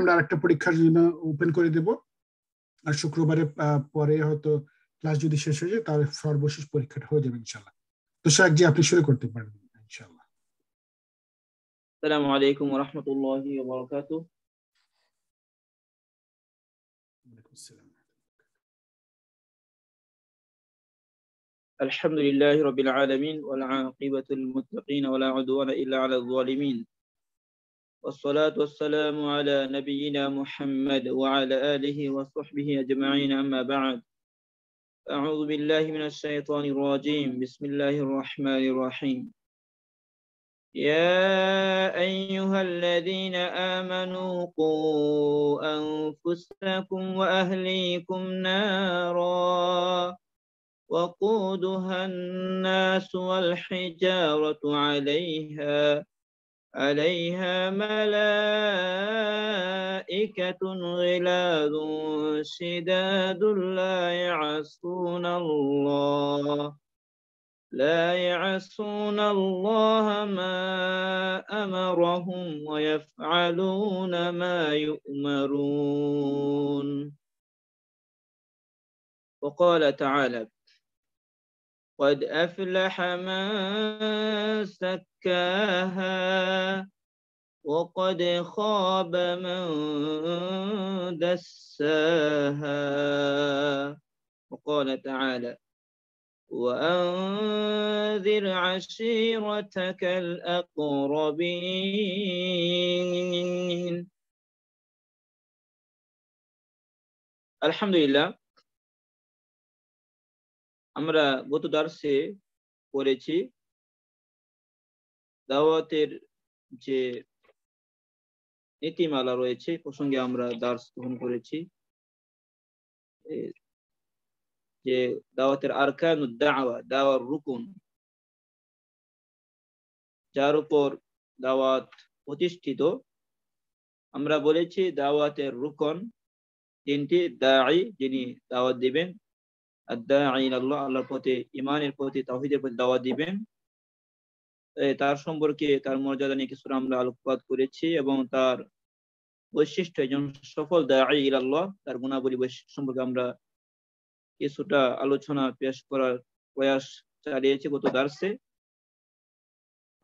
আমরা আরেকটা পরীক্ষার জন্য ওপেন করে দেব আর শুক্রবারে পরে হয়তো ক্লাস যদি শেষ হয়ে যায় তাহলে সর্বশেষ পরীক্ষাটা হয়ে যাবে ইনশাল্লাহ তো শেখ জি আপনি শুরু করতে পারেন ইনশাল্লাহ আসসালামু আলাইকুম ওয়া রাহমাতুল্লাহি ওয়া বারাকাতুহু الحمد لله رب العالمين والعاقبة للمتقين ولا عدوان إلا على الظالمين والصلاة والسلام على نبينا محمد وعلى آله وصحبه أجمعين أما بعد أعوذ بالله من الشيطان الرجيم بسم الله الرحمن الرحيم يا أيها الذين آمنوا قوا أنفسكم وأهليكم نارا وقودها الناس والحجارة عليها عليها ملائكة غلاظ شداد لا يعصون الله لا يعصون الله ما أمرهم ويفعلون ما يؤمرون وقال تعالى قد أفلح من سكاها وقد خاب من دساها وقال تعالى وأنذر عشيرتك الأقربين الحمد لله আমরা গত দার্সে পড়েছি দাওয়াতের যে নীতিমালা রয়েছে প্রসঙ্গে আমরা দার্স গ্রহণ করেছি যে দাওয়াতের আরকান দাওয়া দাওয়ার রুকুন যার উপর দাওয়াত প্রতিষ্ঠিত আমরা বলেছি দাওয়াতের রুকন তিনটি দায়ী যিনি দাওয়াত দিবেন আল্লাহ আল্লাহর পথে ইমানের প্রতি তাহিদের প্রতি দাওয়া দিবেন তার সম্পর্কে তার মর্যাদা নিয়ে কিছুটা আমরা আলোকপাত করেছি এবং তার বৈশিষ্ট্য একজন সফল দায়াল্লাহ তার গুণাবলী বৈশিষ্ট্য সম্পর্কে আমরা কিছুটা আলোচনা পেশ করার প্রয়াস চালিয়েছি গত দার্সে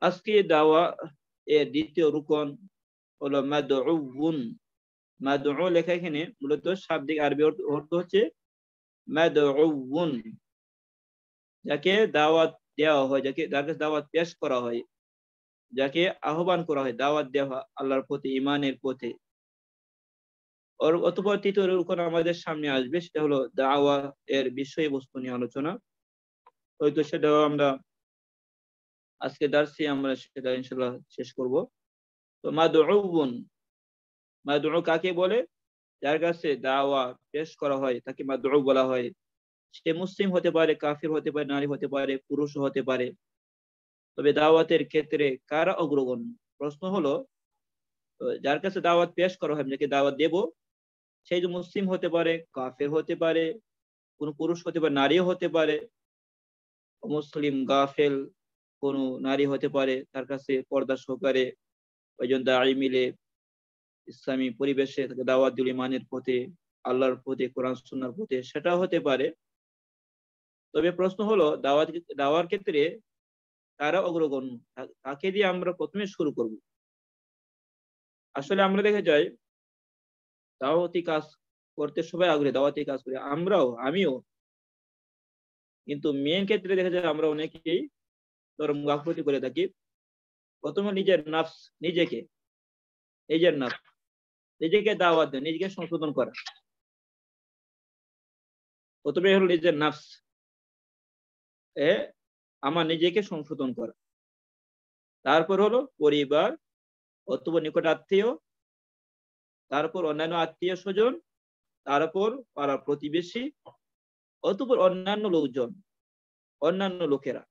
আজকে দাওয়া এর দ্বিতীয় রুকন হলো মাদউন মাদউ লেখা এখানে মূলত শাব্দিক আরবি অর্থ হচ্ছে মাদউউন যাকে দাওয়াত দেওয়া হয় যাকে যাকে দাওয়াত পেশ করা হয় যাকে আহ্বান করা হয় দাওয়াত দেওয়া আল্লাহর পথে ইমানের পথে ওর অতপর তৃতীয় রুকন আমাদের সামনে আসবে সেটা হলো দাওয়া এর বিষয়বস্তু নিয়ে আলোচনা হয়তো সেটাও আমরা আজকে দার্সি আমরা সেটা ইনশাল্লাহ শেষ করব তো মাদউন মাদউ কাকে বলে যার কাছে দাওয়া পেশ করা হয় তাকে মাদু বলা হয় সে মুসলিম হতে পারে কাফির হতে পারে নারী হতে পারে পুরুষ হতে পারে তবে দাওয়াতের ক্ষেত্রে কারা অগ্রগণ্য প্রশ্ন হলো যার কাছে দাওয়াত পেশ করা হয় যাকে দাওয়াত দেব সেই যে মুসলিম হতে পারে কাফের হতে পারে কোনো পুরুষ হতে পারে নারীও হতে পারে মুসলিম গাফেল কোনো নারী হতে পারে তার কাছে পর্দা সহকারে ওই জন্য দাঁড়িয়ে মিলে ইসলামী পরিবেশে তাকে দিল ইমানের পথে আল্লাহর পথে কোরআন সুন্নার পথে সেটা হতে পারে তবে প্রশ্ন হলো দাওয়াত দাওয়ার ক্ষেত্রে কারা অগ্রগণ্য তাকে দিয়ে আমরা প্রথমে শুরু করব আসলে আমরা দেখে যাই দাওয়াতি কাজ করতে সবাই আগ্রহী দাওয়াতি কাজ করি আমরাও আমিও কিন্তু মেন ক্ষেত্রে দেখা যায় আমরা অনেকেই ধরম গাফতি করে থাকি প্রথমে নিজের নাফস নিজেকে নিজের নাফস নিজেকে দাওয়াত দেয় নিজেকে সংশোধন করা প্রথমে হলো নিজের নাফস এ আমার নিজেকে সংশোধন করা তারপর হলো পরিবার অথবা নিকট আত্মীয় তারপর অন্যান্য আত্মীয় স্বজন তারপর পাড়া প্রতিবেশী অতপর অন্যান্য লোকজন অন্যান্য লোকেরা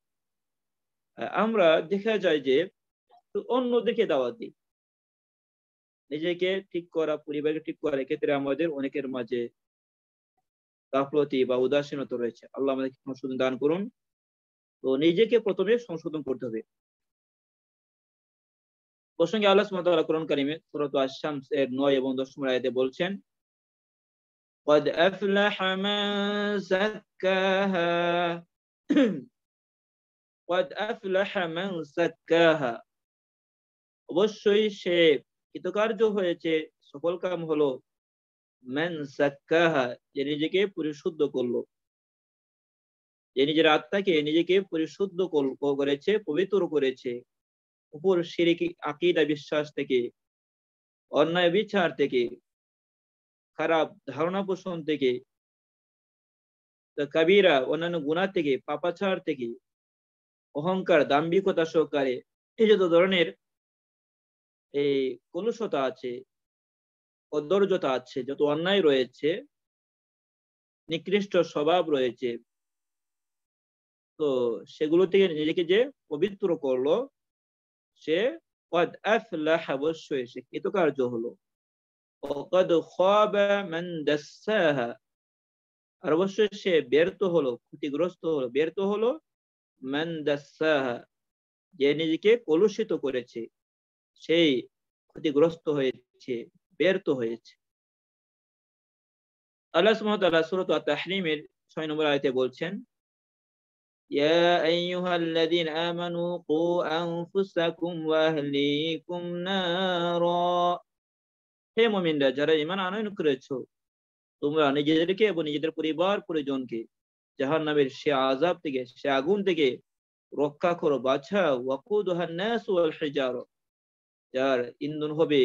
আমরা দেখা যায় যে অন্যদেরকে দাওয়াত দিই নিজেকে ঠিক করা পরিবারকে ঠিক করার ক্ষেত্রে আমাদের অনেকের মাঝে গাফলতি বা উদাসীনতা রয়েছে আল্লাহ আমাদেরকে সংশোধন দান করুন তো নিজেকে প্রথমে সংশোধন করতে হবে প্রসঙ্গে আল্লাহ সুমতাল্লাহ কারিমে সুরত আসাম এর নয় এবং দশম রায়তে বলছেন قد أفلح من زكاها قد أفلح من زكاها অবশ্যই সে কৃতকার্য হয়েছে সফল কাম হলো ম্যান যে নিজেকে পরিশুদ্ধ করলো যে নিজের আত্মাকে নিজেকে পরিশুদ্ধ করেছে পবিত্র করেছে উপর সিরিকি আকিদা বিশ্বাস থেকে অন্যায় বিচার থেকে খারাপ ধারণা পোষণ থেকে কবিরা অন্যান্য গুণা থেকে পাপাচার থেকে অহংকার দাম্বিকতা সহকারে এই যত ধরনের এই কলুষতা আছে অদর্যতা আছে যত অন্যায় রয়েছে নিকৃষ্ট স্বভাব রয়েছে তো সেগুলো থেকে নিজেকে যে পবিত্র করলো সে অবশ্যই সে কৃতকার্য হলো আর অবশ্যই সে ব্যর্থ হলো ক্ষতিগ্রস্ত হলো ব্যর্থ হলো যে নিজেকে কলুষিত করেছে সেই ক্ষতিগ্রস্ত হয়েছে ব্যর্থ হয়েছে আল্লাহ সুরত তাহরিমের ছয় নম্বর আয়তে বলছেন يا أيها الذين آمنوا قوا أنفسكم وأهليكم نارا হে মুমিনরা যারা ইমান আনয়ন করেছো তোমরা নিজেদেরকে এবং নিজেদের পরিবার পরিজনকে জাহান্নামের নামের সে আজাব থেকে সে আগুন থেকে রক্ষা করো বাছা ওয়াকুদ হান্নাস ওয়াল হিজারা যার ইন্ধন হবে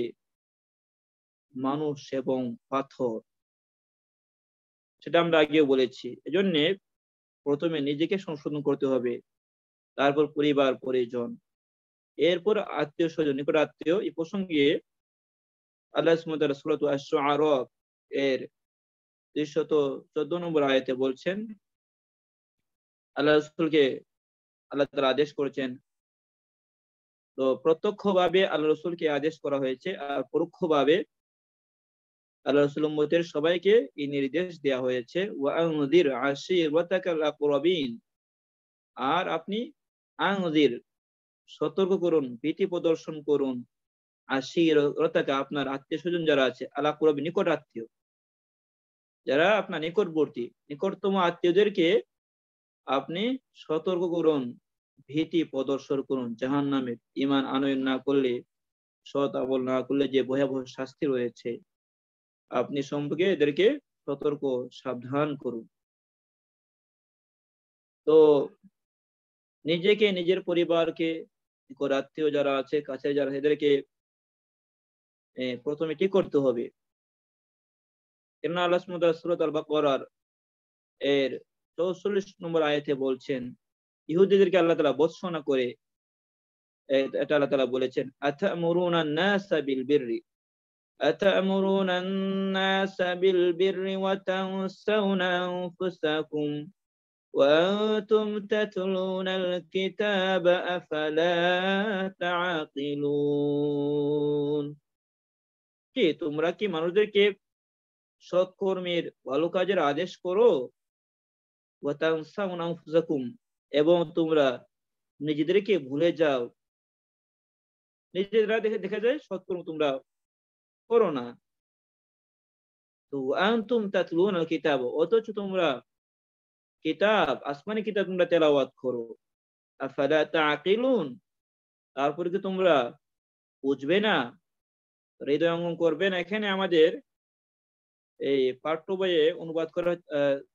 মানুষ এবং পাথর সেটা আমরা আগেও বলেছি এজন্যে প্রথমে নিজেকে সংশোধন করতে হবে তারপর পরিবার পরিজন এরপর আত্মীয় স্বজন নিকট আত্মীয় এই প্রসঙ্গে আল্লাহ আরব এর দুইশত চোদ্দ নম্বর আয়তে বলছেন আল্লাহ আল্লাহ তারা আদেশ করেছেন তো প্রত্যক্ষভাবে আল্লাহ রসুলকে আদেশ করা হয়েছে আর পরোক্ষভাবে আল্লাহ রসুল সবাইকে এই নির্দেশ দেয়া হয়েছে আর আপনি আংদির সতর্ক করুন ভীতি প্রদর্শন করুন আশির আপনার আত্মীয় স্বজন যারা আছে আলাকুরাবি নিকট আত্মীয় যারা আপনার নিকটবর্তী নিকটতম আত্মীয়দেরকে আপনি সতর্ক করুন ভীতি প্রদর্শন করুন জাহান নামে ইমান আনয়ন না করলে সৎ আবল না করলে যে ভয়াবহ শাস্তি রয়েছে আপনি সম্পর্কে এদেরকে সতর্ক সাবধান করুন তো নিজেকে নিজের পরিবারকে আত্মীয় যারা আছে কাছে যারা এদেরকে প্রথমে কি করতে হবে কেননা আল্লাহ সুরত আল বা করার এর চৌচল্লিশ নম্বর আয়তে বলছেন ইহুদিদেরকে আল্লাহ তালা বৎসনা করে এটা আল্লাহ তালা বলেছেন أتأمرون الناس بالبر وتنسون أنفسكم وأنتم تتلون الكتاب أفلا تعقلون কি তোমরা কি মানুষদেরকে সৎকর্মের ভালো কাজের আদেশ করো এবং তোমরা নিজেদেরকে ভুলে যাও নিজেরা দেখে দেখা যায় সৎকর্ম তোমরা করো না তো আন্তুম তাতলুন না কিতাব অথচ তোমরা কিতাব আসমানি কিতাব তোমরা তেলাওয়াত করো আফালা তাআকিলুন তারপরে কি তোমরা বুঝবে না হৃদয় অঙ্গন করবে না এখানে আমাদের এই পাঠ্য বইয়ে অনুবাদ করা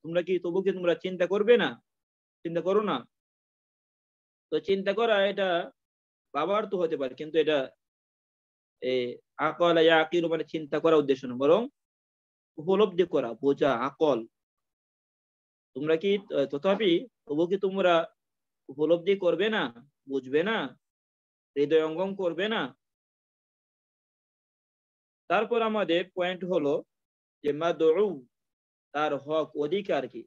তোমরা কি তবু কি তোমরা চিন্তা করবে না চিন্তা করো না তো চিন্তা করা এটা বাবার তো হতে পারে কিন্তু এটা আকল আকির মানে চিন্তা করা উদ্দেশ্য না বরং উপলব্ধি করা বোঝা আকল তোমরা কি তথাপি তবু কি তোমরা উপলব্ধি করবে না বুঝবে না হৃদয় অঙ্গম করবে না তারপর আমাদের পয়েন্ট হলো যে মা দৌড় তার হক অধিকার কি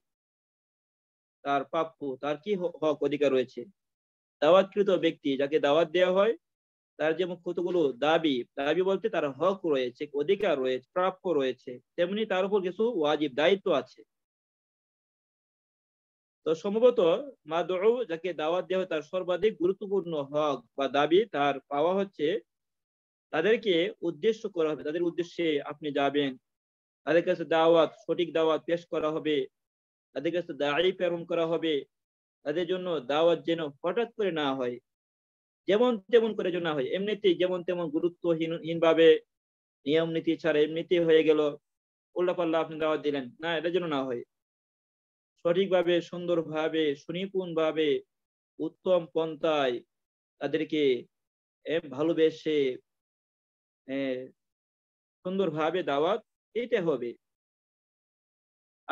তার প্রাপ্য তার কি হক অধিকার রয়েছে দাওয়াতকৃত ব্যক্তি যাকে দাওয়াত দেওয়া হয় তার যে কতগুলো দাবি দাবি বলতে তার হক রয়েছে অধিকার রয়েছে প্রাপ্য রয়েছে তেমনি তার উপর কিছু ওয়াজিব দায়িত্ব আছে তো সম্ভবত মাদু যাকে দাওয়াত দেওয়া তার সর্বাধিক গুরুত্বপূর্ণ হক বা দাবি তার পাওয়া হচ্ছে তাদেরকে উদ্দেশ্য করা হবে তাদের উদ্দেশ্যে আপনি যাবেন তাদের কাছে দাওয়াত সঠিক দাওয়াত পেশ করা হবে তাদের কাছে দাড়ি প্রেরণ করা হবে তাদের জন্য দাওয়াত যেন হঠাৎ করে না হয় যেমন তেমন করে যেন না হয় এমনিতেই যেমন তেমন গুরুত্বহীন ভাবে নিয়ম নীতি ছাড়া এমনিতেই হয়ে গেল উল্লাপাল্লা আপনি দাওয়াত দিলেন না এটা যেন না হয় সঠিকভাবে সুন্দরভাবে সুনিপুণভাবে উত্তম পন্থায় তাদেরকে ভালোবেসে সুন্দরভাবে দাওয়াত এটা হবে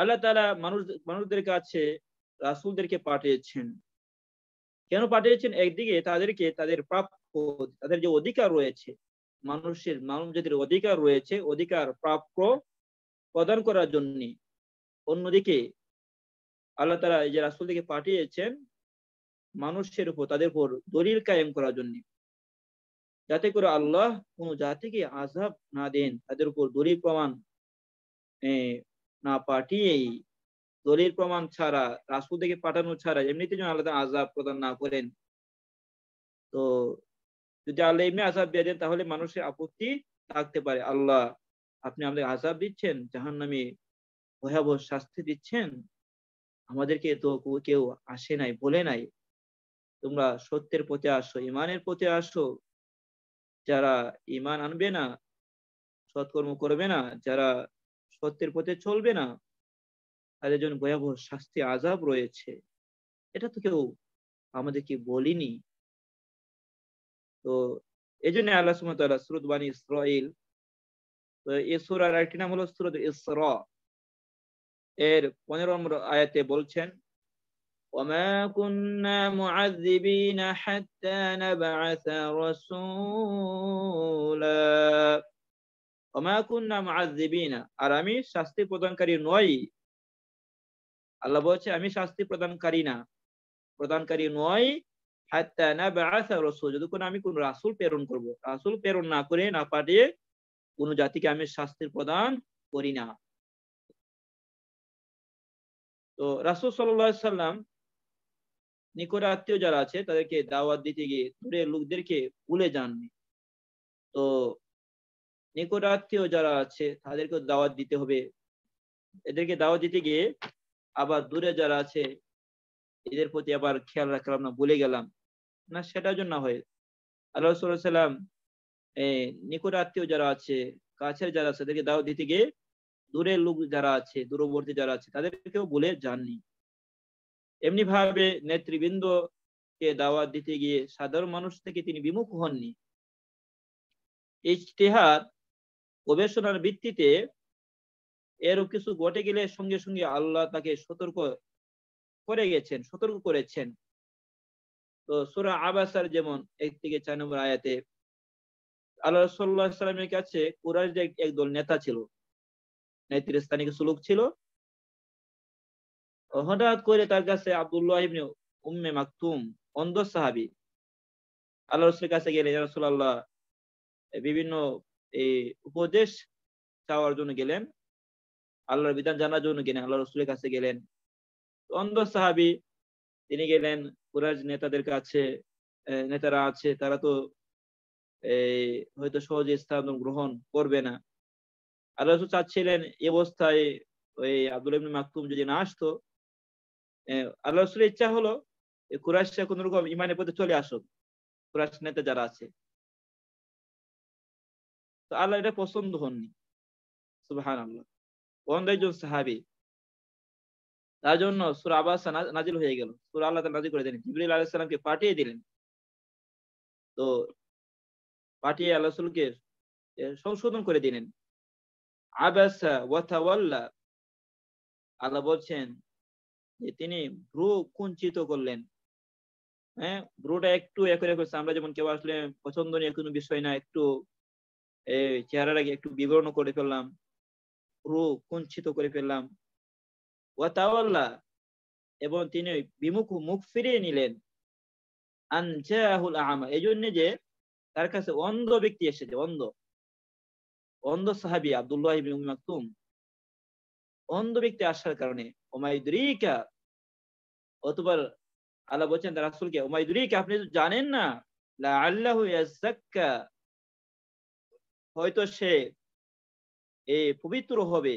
আল্লাহ তালা মানুষ মানুষদের কাছে রাসুলদেরকে পাঠিয়েছেন কেন পাঠিয়েছেন একদিকে তাদেরকে তাদের প্রাপ্য তাদের যে অধিকার রয়েছে মানুষের মানব জাতির অধিকার রয়েছে অধিকার প্রাপ্য প্রদান করার জন্য অন্যদিকে আল্লাহ তালা যে দিকে পাঠিয়েছেন মানুষের উপর তাদের উপর দলিল কায়েম করার জন্য যাতে করে আল্লাহ কোন জাতিকে আজাব না দেন তাদের উপর দলিল প্রমাণ না পাঠিয়েই দলিল প্রমাণ ছাড়া রাসুল থেকে পাঠানো ছাড়া এমনিতে যেন আল্লাহ আজাব প্রদান না করেন তো যদি আল্লাহ এমনি আজাব দিয়ে দেন তাহলে মানুষের আপত্তি থাকতে পারে আল্লাহ আপনি আমাদের আজাব দিচ্ছেন জাহান নামে ভয়াবহ শাস্তি দিচ্ছেন আমাদেরকে তো কেউ আসে নাই বলে নাই তোমরা সত্যের পথে আসো ইমানের পথে আসো যারা ইমান আনবে না সৎকর্ম করবে না যারা সত্যের পথে চলবে না তাদের জন্য ভয়াবহ শাস্তি আজাব রয়েছে এটা তো কেউ আমাদেরকে বলিনি তো এই জন্য আল্লাহ সুমতাল্লাহ স্রোত বাণী ইসরাইল তো আর আর আরেকটি নাম হলো সুরত ইসর এর পনেরো নম্বর আয়াতে বলছেন وما كنا معذبين حتى نبعث رسولا আর আমি শাস্তি প্রদানকারী নই আল্লাহ বলছে আমি শাস্তি প্রদানকারী না প্রদানকারী নই যতক্ষণ আমি কোন রাসুল প্রেরণ করব রাসুল প্রেরণ না করে না পাঠিয়ে কোন জাতিকে আমি শাস্তির প্রদান করি না তো রাসুল সাল্লাহ সাল্লাম নিকট আত্মীয় যারা আছে তাদেরকে দাওয়াত দিতে গিয়ে দূরে লোকদেরকে ভুলে যাননি তো নিকটাত্মীয় যারা আছে তাদেরকে দাওয়াত দিতে হবে এদেরকে দাওয়াত দিতে গিয়ে আবার দূরে যারা আছে এদের প্রতি আবার খেয়াল রাখলাম না বলে গেলাম না সেটার জন্য হয় আল্লাহ সাল্লাম নিকট আত্মীয় যারা আছে কাছের যারা আছে তাদেরকে দাওয়াত দিতে গিয়ে দূরের লোক যারা আছে দূরবর্তী যারা আছে তাদেরকেও বলে যাননি এমনি ভাবে নেতৃবৃন্দ কে দাওয়াত দিতে গিয়ে সাধারণ মানুষ থেকে তিনি বিমুখ হননি ইস্তেহার গবেষণার ভিত্তিতে এরও কিছু ঘটে গেলে সঙ্গে সঙ্গে আল্লাহ তাকে সতর্ক করে গেছেন সতর্ক করেছেন তো সুরা আবাসার যেমন এক থেকে চার নম্বর আয়াতে আল্লাহ সাল্লাহ সাল্লামের কাছে কুরাইশদের একদল নেতা ছিল নেতৃস্থানীয় কিছু লোক ছিল হঠাৎ করে তার কাছে আবদুল্লাহ ইবনে উম্মে মাকতুম অন্ধ সাহাবি আল্লাহ রসুলের কাছে গেলে রসুল্লাহ বিভিন্ন এই উপদেশ চাওয়ার জন্য গেলেন আল্লাহর বিধান জানার জন্য গেলেন আল্লাহ রসুলের কাছে গেলেন অন্ধ সাহাবি তিনি গেলেন কুরাজ নেতাদের কাছে নেতারা আছে তারা তো এই হয়তো সহজে স্থান গ্রহণ করবে না আল্লাহ রসুল চাচ্ছিলেন এ অবস্থায় ওই আব্দুল ইবনে মাকতুম যদি না আসতো আল্লাহ রসুলের ইচ্ছা হলো কোন রকম ইমানের পথে চলে আসুক কুরাশ নেতা যারা আছে তো আল্লাহ এটা পছন্দ হননি সুবাহান আল্লাহ অন্ধ একজন সাহাবি তার জন্য সুর আবাস নাজিল হয়ে গেল সুর আল্লাহ নাজিল করে দিলেন জিবরিল আলাহ সাল্লামকে পাঠিয়ে দিলেন তো পাঠিয়ে আল্লাহ সুলকে সংশোধন করে দিলেন আবাস ওয়াথাওয়াল্লা আল্লাহ বলছেন যে তিনি ভ্রু কুঞ্চিত করলেন হ্যাঁ ভ্রুটা একটু একরে করছে আমরা যেমন কেউ আসলে পছন্দ নিয়ে কোনো বিষয় না একটু চেহারার আগে একটু বিবরণ করে ফেললাম রু কুঞ্চিত করে ফেললাম ওয়াতাওয়াল্লা এবং তিনি বিমুখ মুখ ফিরিয়ে নিলেন আনজাহুল আমা এই জন্য যে তার কাছে অন্ধ ব্যক্তি এসেছে অন্ধ অন্ধ সাহাবি আবদুল্লাহ মাকতুম অন্ধ ব্যক্তি আসার কারণে ওমায়ুদ্রিকা অতবার আল্লাহ বলছেন তার আসলকে ওমায়ুদ্রিকা আপনি জানেন না লা আল্লাহ হয়তো সে এ পবিত্র হবে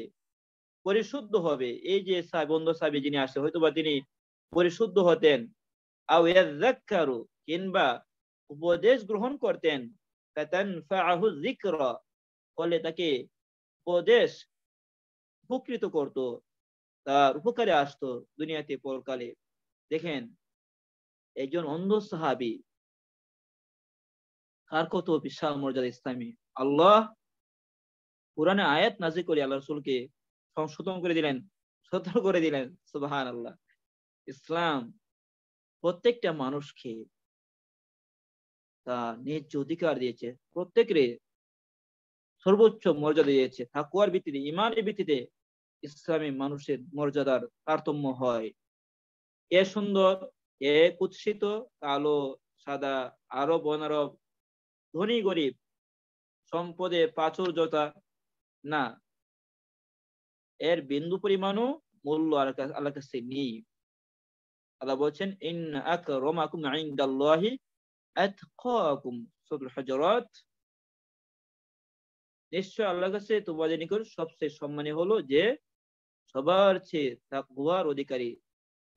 পরিশুদ্ধ হবে এই যে বন্ধ সাহেব যিনি আসে হয়তো বা তিনি পরিশুদ্ধ হতেন আউ কিংবা উপদেশ গ্রহণ করতেন ফলে তাকে উপদেশ উপকৃত করত তার উপকারে আসত দুনিয়াতে পরকালে দেখেন একজন অন্ধ সাহাবি কার কত বিশাল মর্যাদা ইসলামী আল্লাহ কোরআনে আয়াত নাজি করি আল্লাহ রসুলকে সংশোধন করে দিলেন সতর্ক করে দিলেন সুবাহান আল্লাহ ইসলাম প্রত্যেকটা মানুষকে তা নিজ অধিকার দিয়েছে প্রত্যেকের সর্বোচ্চ মর্যাদা দিয়েছে থাকুয়ার ভিত্তিতে ইমানের ভিত্তিতে ইসলামী মানুষের মর্যাদার তারতম্য হয় এ সুন্দর এ কুৎসিত কালো সাদা আরব অনারব ধনী গরিব সম্পদে প্রাচুর্যতা না এর বিন্দু পরিমাণও মূল্য আল্লাহ কাছে নেই আল্লাহ বলছেন ইন আকরামাকুম ইনদাল্লাহি আতকাকুম সূরা হজরত নিশ্চয় আল্লাহ কাছে তোমাদের নিকট সবচেয়ে সম্মানী হলো যে সবার চেয়ে তাকওয়ার অধিকারী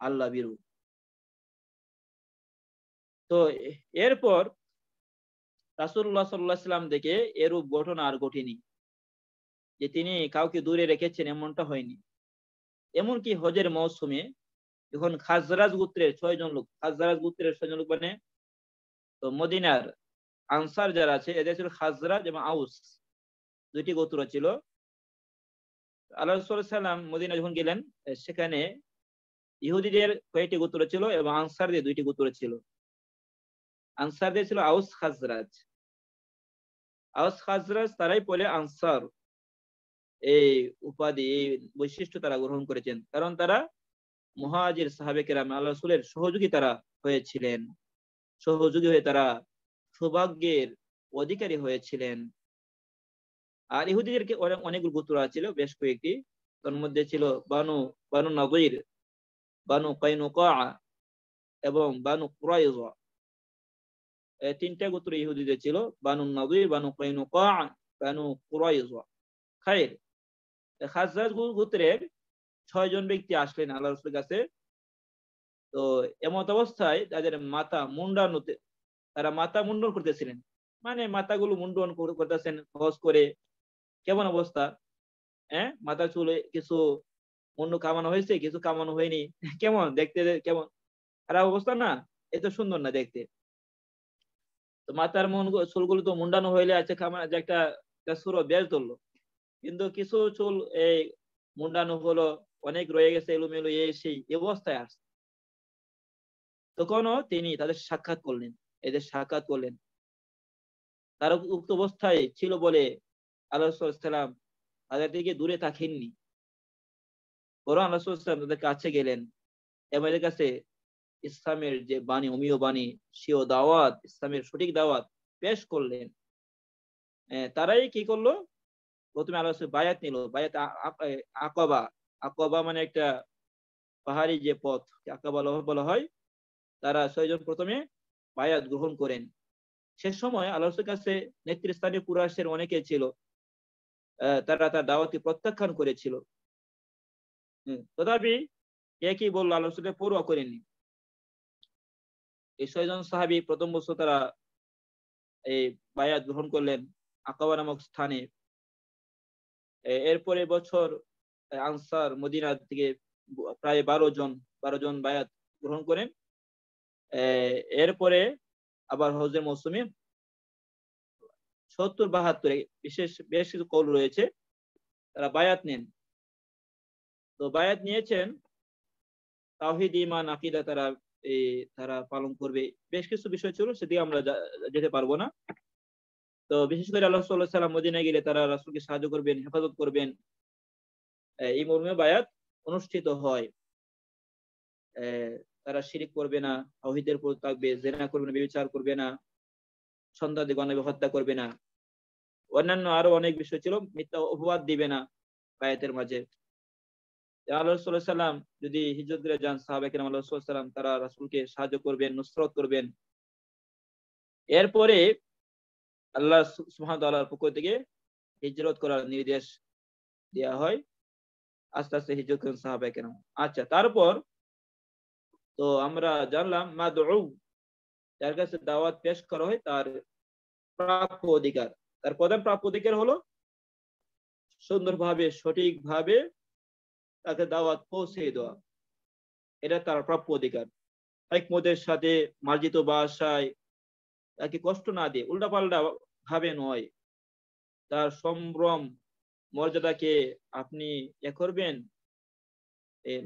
আল্লাহ বিরু তো এরপর রাসুল্লাহ সাল্লাহাম দেখে এরূপ ঘটনা আর ঘটেনি যে তিনি কাউকে দূরে রেখেছেন এমনটা হয়নি এমনকি হজের মৌসুমে যখন খাজরাজ ছয় ছয়জন লোক খাজরাজ ছয় জন লোক মানে তো মদিনার আনসার যারা আছে এদের ছিল খাজরাজ এবং আউস দুইটি গোত্র ছিল আল্লাহ সাল্লাম মদিনা যখন গেলেন সেখানে ইহুদিদের কয়েকটি গোত্র ছিল এবং আনসারদের দুইটি গোত্র ছিল আনসারদের ছিল আউস খাজরাজ আউস খাজরাজ তারাই বলে আনসার এই উপাধি এই বৈশিষ্ট্য তারা গ্রহণ করেছেন কারণ তারা মহাজির সাহাবে কেরাম আল্লাহ রসুলের সহযোগী তারা হয়েছিলেন সহযোগী হয়ে তারা সৌভাগ্যের অধিকারী হয়েছিলেন আর ইহুদিদেরকে অনেক অনেক গোত্র ছিল বেশ কয়েকটি তার মধ্যে ছিল বানু বানু নগীর বানু কাইনুকা এবং বানু ক্রয় তিনটা গোত্র ইহুদিদের ছিল বানু নদীর বানু কৈনু কান বানু কুরাইজা খাইর খাজাজ গোত্রের ছয়জন ব্যক্তি আসলেন আল্লাহ রসুলের কাছে তো এমত অবস্থায় তাদের মাথা মুন্ডান তারা মাথা মুন্ডন করতেছিলেন মানে মাথাগুলো মুন্ডন করতেছেন হস করে কেমন অবস্থা হ্যাঁ মাথা চুলে কিছু মুন্ড কামানো হয়েছে কিছু কামানো হয়নি কেমন দেখতে কেমন খারাপ অবস্থা না এত সুন্দর না দেখতে তো মাথার মন চুলগুলো তো মুন্ডানো হইলে আছে খামার যে একটা সুর বেশ ধরলো কিন্তু কিছু চুল এই মুন্ডানো হলো অনেক রয়ে গেছে এলোমেলো এই সেই অবস্থায় আসছে তখনও তিনি তাদের সাক্ষাৎ করলেন এদের সাক্ষাৎ করলেন তার উক্ত অবস্থায় ছিল বলে আল্লাহাম তাদের দিকে দূরে থাকেননি বরং আল্লাহাম তাদের কাছে গেলেন এবং এদের কাছে ইসলামের যে বাণী অমীয় বাণী সেও দাওয়াত ইসলামের সঠিক দাওয়াত পেশ করলেন তারাই কি করলো প্রথমে আল্লাহ বায়াত নিল বায়াত আকবা আকবা মানে একটা পাহাড়ি যে পথ আকবা বলা হয় তারা ছয়জন প্রথমে বায়াত গ্রহণ করেন সে সময় আল্লাহর কাছে নেতৃস্থানীয় কুরাসের অনেকে ছিল তারা তার দাওয়াতি প্রত্যাখ্যান করেছিল তথাপি একই বললো আলোচনা পড়ুয়া করেনি এই ছয়জন সাহাবি প্রথম বছর তারা এই বায়াত গ্রহণ করলেন আকাবা নামক স্থানে এরপরে বছর আনসার মদিনার থেকে প্রায় বারো জন বারো জন বায়াত গ্রহণ করেন এরপরে আবার হজের মৌসুমে সত্তর বাহাত্তরে বিশেষ বেশ কিছু কল রয়েছে তারা বায়াত নেন তো বায়াত নিয়েছেন তাহিদ ইমান আকিদা তারা তারা পালন করবে বেশ কিছু বিষয় ছিল সেদিকে আমরা যেতে পারবো না তো বিশেষ করে আল্লাহ সাল্লাহ সাল্লাম মদিনায় গেলে তারা রাসুলকে সাহায্য করবেন হেফাজত করবেন এই মর্মে বায়াত অনুষ্ঠিত হয় তারা শিরিক করবে না অহিতের উপর থাকবে জেনা করবে না বিবিচার করবে না সন্তান গণবে হত্যা করবে না অন্যান্য আরো অনেক বিষয় ছিল মিথ্যা অপবাদ দিবে না বায়াতের মাঝে আল্লাহাম যদি হিজরতরে যান সাহাবাহিন আল্লাহাম তারা রাসুলকে সাহায্য করবেন নুসরত করবেন এরপরে আল্লাহ সুহামতাল্লাহর পক্ষ থেকে হিজরত করার নির্দেশ দেওয়া হয় আস্তে আস্তে হিজরত করেন সাহাবাহিন আচ্ছা তারপর তো আমরা জানলাম মা যার কাছে দাওয়াত পেশ করা হয় তার প্রাপ্য অধিকার তার প্রধান প্রাপ্য অধিকার হলো সুন্দরভাবে সঠিকভাবে তাকে দাওয়াত পৌঁছে দেওয়া এটা তার প্রাপ্য অধিকার একমদের সাথে মার্জিত বাসায় তাকে কষ্ট না দিয়ে উল্টাপাল্টা ভাবে নয় তার সম্ভ্রম মর্যাদাকে আপনি এ করবেন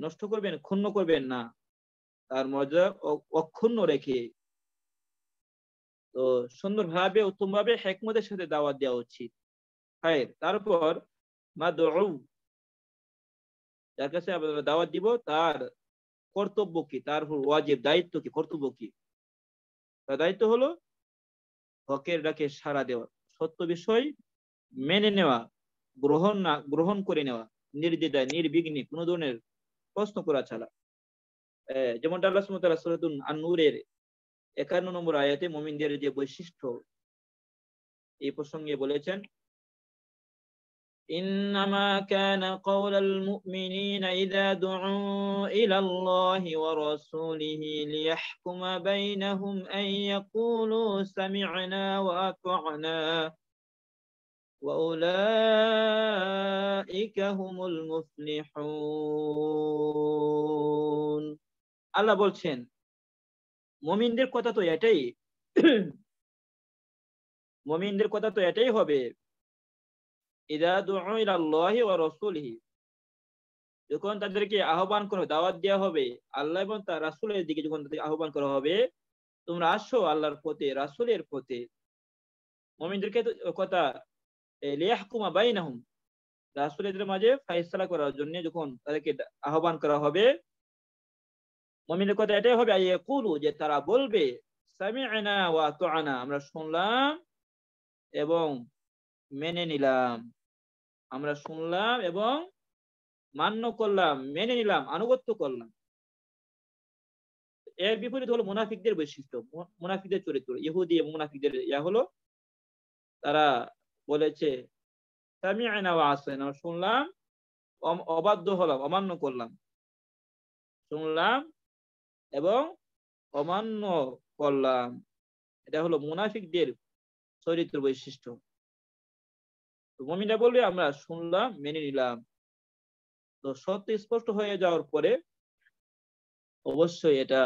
নষ্ট করবেন ক্ষুণ্ণ করবেন না তার মর্যাদা অক্ষুণ্ণ রেখে তো সুন্দরভাবে উত্তমভাবে হেকমদের সাথে দাওয়াত দেওয়া উচিত হ্যাঁ তারপর মা যার কাছে দাওয়াত দিব তার কর্তব্য কি তার ওয়াজিব দায়িত্ব কি কর্তব্য কি তার দায়িত্ব হলো হকের ডাকে সাড়া দেওয়া সত্য বিষয় মেনে নেওয়া গ্রহণ না গ্রহণ করে নেওয়া নির্দিদায় নির্বিঘ্নে কোন ধরনের প্রশ্ন করা ছাড়া যেমন আল্লাহ সুমতাল্লাহ সুরাতুন আন্নুরের একান্ন নম্বর আয়াতে মোমিনদের যে বৈশিষ্ট্য এই প্রসঙ্গে বলেছেন إنما كان قول المؤمنين إذا دعوا إلى الله ورسوله ليحكم بينهم أن يقولوا سمعنا وأطعنا وأولئك هم المفلحون دير قطة تو কথা مؤمن دير قطة تو তো هو হবে যখন তাদেরকে আহ্বান করা হবে দাওয়াত দেওয়া হবে আল্লাহ এবং তার রাসুলের দিকে যখন তাদেরকে আহ্বান করা হবে তোমরা আসো আল্লাহর পথে রাসুলের পথে মমিনদেরকে কথা লিয়াহকুমা বাইনাহুম রাসুলের মাঝে ফাইসলা করার জন্য যখন তাদেরকে আহ্বান করা হবে মমিনের কথা এটাই হবে কুলু যে তারা বলবে আমরা শুনলাম এবং মেনে নিলাম আমরা শুনলাম এবং মান্য করলাম মেনে নিলাম আনুগত্য করলাম এর বিপরীত হলো মুনাফিকদের বৈশিষ্ট্য মুনাফিকদের চরিত্র ইহুদি এবং মুনাফিকদের ইয়া হলো তারা বলেছে শুনলাম অবাধ্য হলাম অমান্য করলাম শুনলাম এবং অমান্য করলাম এটা হলো মুনাফিকদের চরিত্র বৈশিষ্ট্য তো বলবে আমরা শুনলাম মেনে নিলাম তো সত্য স্পষ্ট হয়ে যাওয়ার পরে অবশ্যই এটা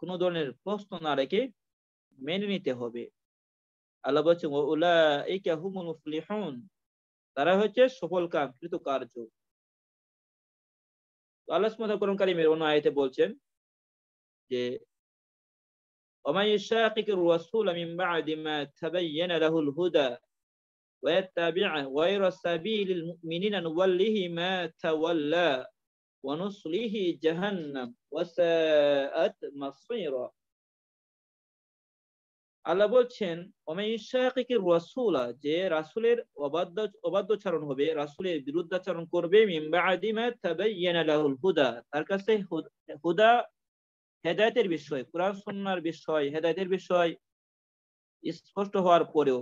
কোনো ধরনের প্রশ্ন না রেখে মেনে নিতে হবে আল্লাহ বলছে ওলা এই হুমুল তারা হচ্ছে সফল কাম কৃত কার্য আল্লাহ করণ কারিমের অন্য আয়তে বলছেন যে ومن يشاقق الرسول من بعد হুদা ويتبع غير سبيل المؤمنين نوله ما تولى ونصله جهنم وساءت مصيرا আল্লাহ বলছেন ওমাইশাকির রাসূলা যে রাসূলের অবাধ্য অবাধ্যচরণ হবে রাসূলের বিরুদ্ধাচরণ করবে মিম্বাদি মা তাবায়্যানা লাহুল হুদা তার কাছে হুদা হেদায়েতের বিষয় কুরআন সুন্নাহর বিষয় হেদায়েতের বিষয় স্পষ্ট হওয়ার পরেও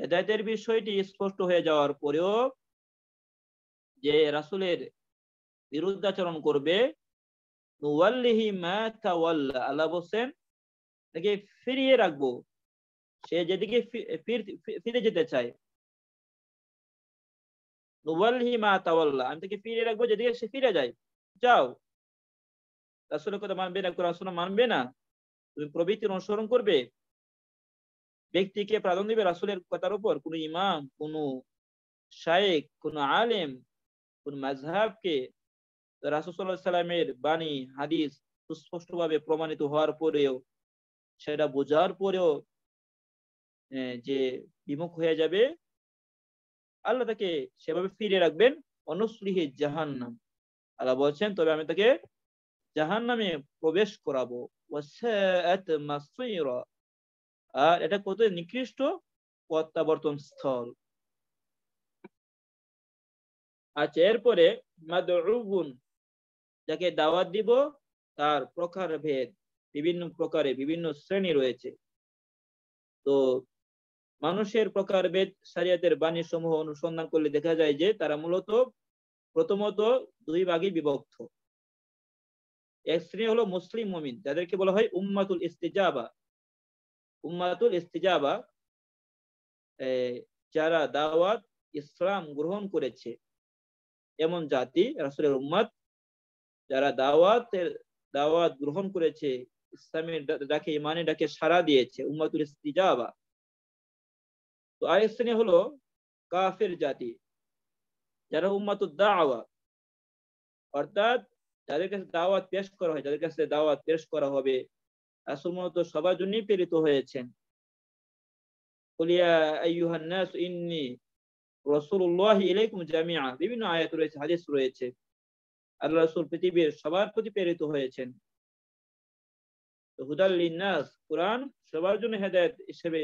হেদায়তের বিষয়টি স্পষ্ট হয়ে যাওয়ার পরেও যে রাসুলের বিরুদ্ধাচরণ করবে আল্লাহ বলছেন তাকে ফিরিয়ে রাখবো সে যেদিকে ফিরে যেতে চায় আমি তাকে ফিরিয়ে রাখবো যেদিকে সে ফিরে যায় যাও রাসুলের কথা মানবে না কোরআন মানবে না তুমি প্রবৃত্তির অনুসরণ করবে ব্যক্তিকে প্রাধান্য দিবে রাসুলের কথার উপর কোন ইমাম কোন শায়েক কোন আলেম কোন মাঝহাবকে রাসুসাল্লাহ সাল্লামের বাণী হাদিস সুস্পষ্টভাবে প্রমাণিত হওয়ার পরেও সেটা বোঝার পরেও যে বিমুখ হয়ে যাবে আল্লাহ তাকে সেভাবে ফিরে রাখবেন অনুসলিহে জাহান নাম আল্লাহ বলছেন তবে আমি তাকে জাহান নামে প্রবেশ করাবো আর এটা কত নিকৃষ্ট প্রত্যাবর্তন স্থল আচ্ছা এরপরে মাদরুবুন যাকে দাওয়াত দিব তার প্রকার ভেদ বিভিন্ন প্রকারে বিভিন্ন শ্রেণী রয়েছে তো মানুষের প্রকার ভেদ সারিয়াতের বাণী সমূহ অনুসন্ধান করলে দেখা যায় যে তারা মূলত প্রথমত দুই ভাগে বিভক্ত এক শ্রেণী হলো মুসলিম মমিন যাদেরকে বলা হয় উম্মাতুল ইস্তেজাবা উম্মাতুল ইস্তিজাবা যারা দাওয়াত ইসলাম গ্রহণ করেছে এমন জাতি রাসুলের উম্মাদ যারা দাওয়াতের দাওয়াত গ্রহণ করেছে ইসলামের ডাকে ইমানে ডাকে সারা দিয়েছে উম্মাতুল ইস্তিজাবা তো আরেক শ্রেণী হলো কাফের জাতি যারা উম্মাতুল দাওয়া অর্থাৎ যাদের কাছে দাওয়াত পেশ করা হয় যাদের কাছে দাওয়াত পেশ করা হবে আসল মূলত সবার জন্যই প্রেরিত হয়েছেন ইন্নি রসুল্লাহ ইলাইকুম জামিয়া বিভিন্ন আয়াত রয়েছে হাদিস রয়েছে আল্লাহ রসুল পৃথিবীর সবার প্রতি প্রেরিত হয়েছেন হুদাল্লিনাস কোরআন সবার জন্য হেদায়ত হিসেবে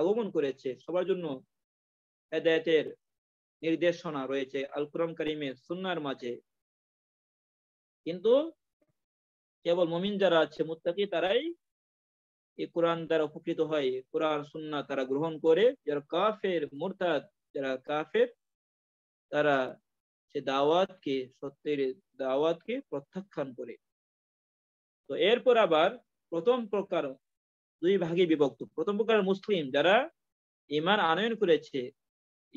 আগমন করেছে সবার জন্য হেদায়তের নির্দেশনা রয়েছে আল কোরআন করিমের সুন্নার মাঝে কিন্তু কেবল মমিন যারা আছে মুত্তাকি তারাই এই কোরআন দ্বারা উপকৃত হয় কোরআন সুন্না তারা গ্রহণ করে যারা কাফের মোরতাদ যারা কাফের তারা সে দাওয়াতকে সত্যের দাওয়াতকে প্রত্যাখ্যান করে তো এরপর আবার প্রথম প্রকার দুই ভাগে বিভক্ত প্রথম প্রকার মুসলিম যারা ইমান আনয়ন করেছে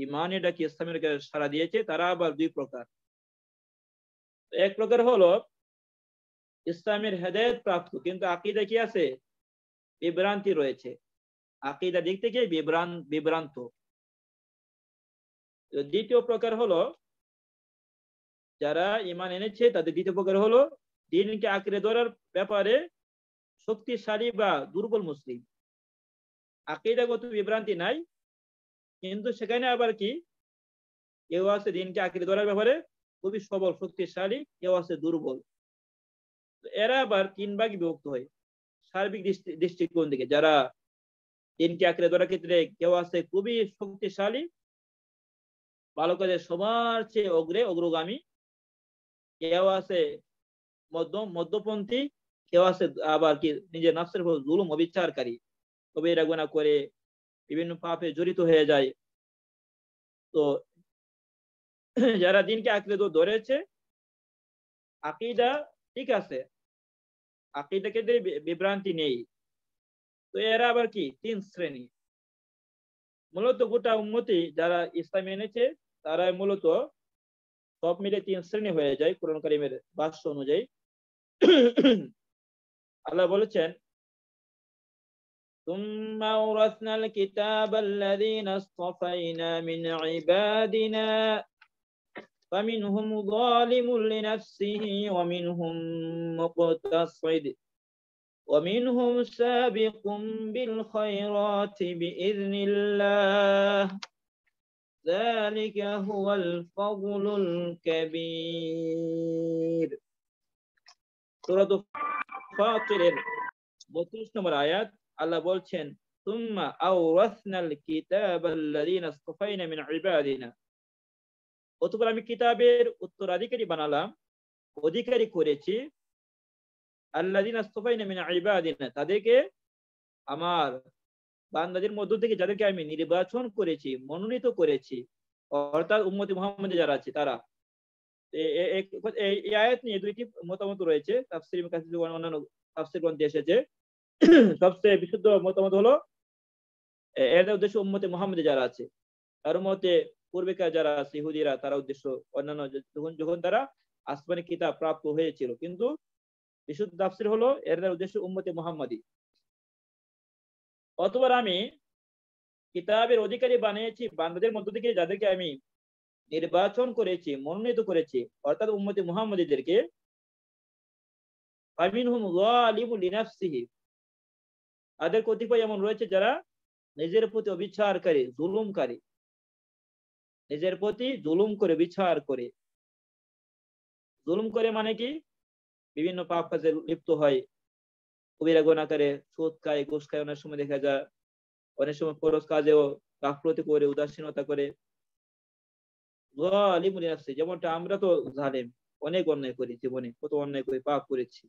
ইমান কি ইসলামের সারা দিয়েছে তারা আবার দুই প্রকার এক প্রকার হলো ইসলামের হেদায়ত প্রাপ্ত কিন্তু আকিদা কি আছে বিভ্রান্তি রয়েছে আকিদা দিক থেকে বিভ্রান বিভ্রান্ত দ্বিতীয় প্রকার হলো যারা ইমান এনেছে তাদের দ্বিতীয় প্রকার হলো দিনকে আঁকড়ে ধরার ব্যাপারে শক্তিশালী বা দুর্বল মুসলিম আকিদাগত বিভ্রান্তি নাই কিন্তু সেখানে আবার কি কেউ আছে দিনকে আঁকড়ে ধরার ব্যাপারে খুবই সবল শক্তিশালী কেউ আছে দুর্বল এরা আবার তিন ভাগে বিভক্ত হয় সার্বিক দৃষ্টিকোণ থেকে যারা দিনকে আঁকড়ে ধরার ক্ষেত্রে কেউ আছে খুবই শক্তিশালী ভালো কাজে সবার চেয়ে অগ্রে অগ্রগামী কেউ আছে মধ্যম মধ্যপন্থী কেউ আছে আবার কি নিজের নাফসের উপর জুলুম অবিচারকারী কবি এরা করে বিভিন্ন পাপে জড়িত হয়ে যায় তো যারা দিনকে আঁকড়ে ধরেছে আকিদা ঠিক আছে আকিদা ক্ষেত্রে বিভ্রান্তি নেই তো এরা আবার কি তিন শ্রেণী মূলত গোটা উন্মতি যারা ইসলাম এনেছে তারা মূলত সব মিলে তিন শ্রেণী হয়ে যায় কোরআন করিমের বাস্য অনুযায়ী আল্লাহ বলেছেন ثم أورثنا الكتاب الذين اصطفينا من عبادنا فمنهم ظالم لنفسه ومنهم مقتصد ومنهم سابق بالخيرات بإذن الله ذلك هو الفضل الكبير سورة فاطر بطرس نمر آيات على بولتين ثم أورثنا الكتاب الذين اصطفينا من عبادنا অতপর আমি কিতাবের উত্তরাধিকারী বানালাম অধিকারী করেছি আল্লাদিন তাদেরকে আমার বান্দাদের মধ্য থেকে যাদেরকে আমি নির্বাচন করেছি মনোনীত করেছি অর্থাৎ উম্মতি মোহাম্মদ যারা আছে তারা এই আয়াত নিয়ে দুইটি মতামত রয়েছে তাফসির অন্যান্য তাফসির গ্রন্থে এসেছে সবচেয়ে বিশুদ্ধ মতামত হলো এর উদ্দেশ্য উম্মতি মোহাম্মদ যারা আছে তার মতে পূর্বেকার যারা সিহুদিরা তারা উদ্দেশ্য অন্যান্য যখন যখন তারা আসমানি কিতাব প্রাপ্ত হয়েছিল কিন্তু বিশুদ্ধ দাফসির হলো এর উদ্দেশ্য উম্মতে মোহাম্মদী অতবার আমি কিতাবের অধিকারী বানিয়েছি বান্ধবের মধ্য থেকে যাদেরকে আমি নির্বাচন করেছি মনোনীত করেছি অর্থাৎ উম্মতি মুহাম্মদীদেরকে তাদের কতিপয় এমন রয়েছে যারা নিজের প্রতি অবিচ্ছারকারী জুলুমকারী নিজের প্রতি জুলুম করে বিচার করে জুলুম করে মানে কি বিভিন্ন পাপ কাজে লিপ্ত হয় কবিরা গোনা করে সুদ খায় ঘুষ খায় অনেক সময় দেখা যায় অনেক সময় ফরজ কাজেও গাফলতি করে উদাসীনতা করে যেমনটা আমরা তো জানেন অনেক অন্যায় করি জীবনে কত অন্যায় করে পাপ করেছি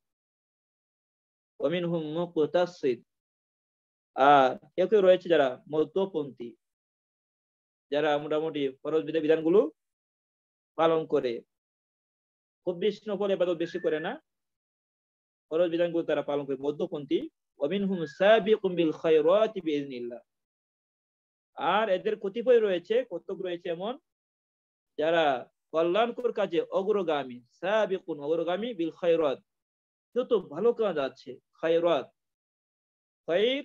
আর কেউ কেউ রয়েছে যারা মধ্যপন্থী যারা মোটামুটি ফরজ বিধা বিধানগুলো পালন করে খুব বেশি নকল এবার বেশি করে না ফরজ বিধানগুলো তারা পালন করে মধ্যপন্থী অমিনহুম হুম বিল আর এদের কতিপয় রয়েছে কতক রয়েছে এমন যারা কল্যাণকর কাজে অগ্রগামী সাবিকুন অগ্রগামী বিল খায়রাত যত ভালো কাজ আছে খায়রাত খৈর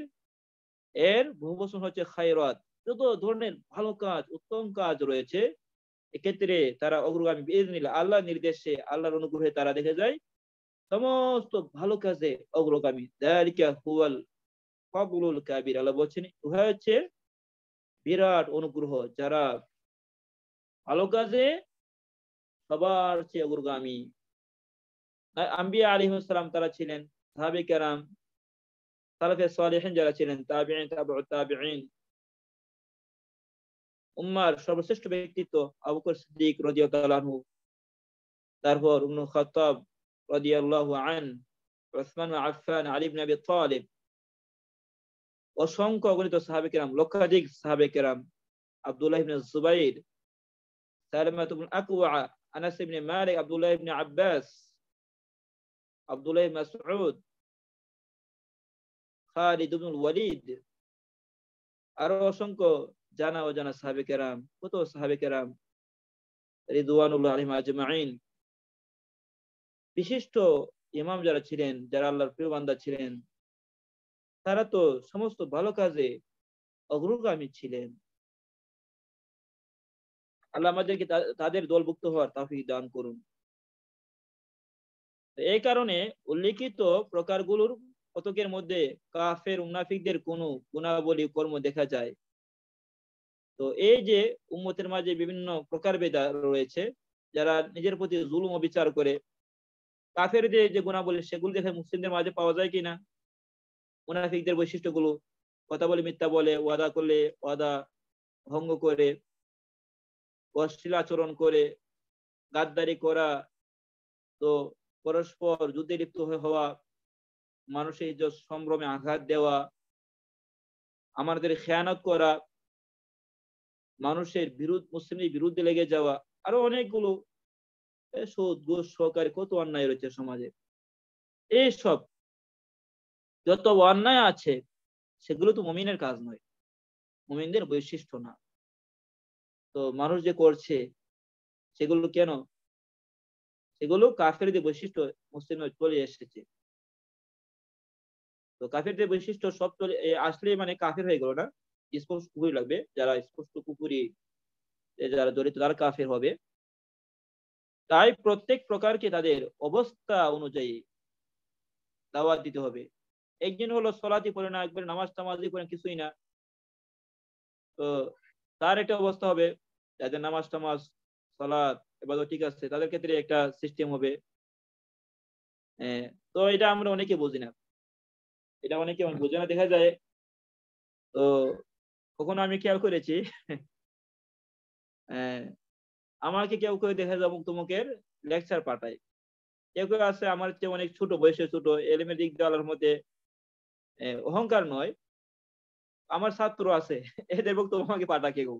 এর বহুবচন হচ্ছে খায়রাত যত ধরনের ভালো কাজ উত্তম কাজ রয়েছে এক্ষেত্রে তারা অগ্রগামী আল্লাহ নির্দেশে আল্লাহর অনুগ্রহে তারা দেখে যায় সমস্ত ভালো কাজে অগ্রগামী দারিকা হুয়াল ফবলুল কাবির আল্লাহ বলছেন উহা হচ্ছে বিরাট অনুগ্রহ যারা ভালো কাজে সবার চেয়ে অগ্রগামী আম্বি আম্বিয়া আলিহাসালাম তারা ছিলেন সাহাবি কারাম সালাফে সালেহেন যারা ছিলেন তাবিআ তাবা তাবিআ উম্মার সর্বশ্রেষ্ঠ ব্যক্তিত্ব আবু বকর সিদ্দিক রদিয়াহু তারপর উমনু খাত্তাব রাদিয়াল্লাহু আন উসমান আফফান আলী ইবনে আবি তালিব অসংখ্য অগণিত সাহাবী কেরাম লক্ষাধিক সাহাবী কেরাম আবদুল্লাহ ইবনে জুবাইর সালমাত ইবনে আকওয়া আনাস ইবনে মালিক আবদুল্লাহ ইবনে আব্বাস আবদুল্লাহ ইবনে মাসউদ খালিদ ইবনে ওয়ালিদ আর অসংখ্য জানা অজানা সাহাবে কেরাম কত সাহাবে কেরাম রিদুয়ানুল্লাহ আলিম আজমাইন বিশিষ্ট ইমাম যারা ছিলেন যারা আল্লাহর প্রিয়বান্ধা ছিলেন তারা তো সমস্ত ভালো কাজে অগ্রগামী ছিলেন আল্লাহ আমাদেরকে তাদের দলভুক্ত হওয়ার তাফিক দান করুন এই কারণে উল্লিখিত প্রকারগুলোর কতকের মধ্যে কাফের মুনাফিকদের কোনো গুণাবলী কর্ম দেখা যায় তো এই যে উম্মতের মাঝে বিভিন্ন প্রকার বেদা রয়েছে যারা নিজের প্রতি জুলুম বিচার করে কাফের যে যে গুণাবলী সেগুলো দেখে মুসলিমদের মাঝে পাওয়া যায় কিনা মুনাফিকদের বৈশিষ্ট্যগুলো কথা বলে মিথ্যা বলে ওয়াদা করলে ওয়াদা ভঙ্গ করে অশ্লীল আচরণ করে গাদ্দারি করা তো পরস্পর যুদ্ধে লিপ্ত হয়ে হওয়া মানুষের সম্ভ্রমে আঘাত দেওয়া আমাদের খেয়ানত করা মানুষের বিরুদ্ধ মুসলিমের বিরুদ্ধে লেগে যাওয়া আরো অনেকগুলো সুদ গোষ সহকারে কত অন্যায় রয়েছে সমাজে এইসব যত অন্যায় আছে সেগুলো তো মমিনের কাজ নয় মমিনদের বৈশিষ্ট্য না তো মানুষ যে করছে সেগুলো কেন সেগুলো কাফেরদের বৈশিষ্ট্য মুসলিম চলে এসেছে তো কাফেরদের বৈশিষ্ট্য সব চলে আসলে মানে কাফের হয়ে গেল না স্পর্শ কুফুরি লাগবে যারা স্পষ্ট কুফুরি যারা জড়িত তারা কাফের হবে তাই প্রত্যেক প্রকারকে তাদের অবস্থা অনুযায়ী দাওয়াত দিতে হবে একজন হলো সলাতি পড়ে না একবার নামাজ টামাজি পড়ে কিছুই না তো তার একটা অবস্থা হবে যাদের নামাজ টামাজ সলাদ এবার ঠিক আছে তাদের ক্ষেত্রে একটা সিস্টেম হবে তো এটা আমরা অনেকে বুঝি না এটা অনেকে বুঝে না দেখা যায় তো কখনো আমি খেয়াল করেছি হ্যাঁ, আমাকে কেউ কেউ দেখা যাবো তোমাকে লেকচার পাঠায় কেউ কেউ আছে আমার চেয়ে অনেক ছোট বয়সে ছোট এলিমের দিক দেওয়ার মধ্যে অহংকার নয় আমার ছাত্র আছে এদের বক্তব্য আমাকে পাঠা কেউ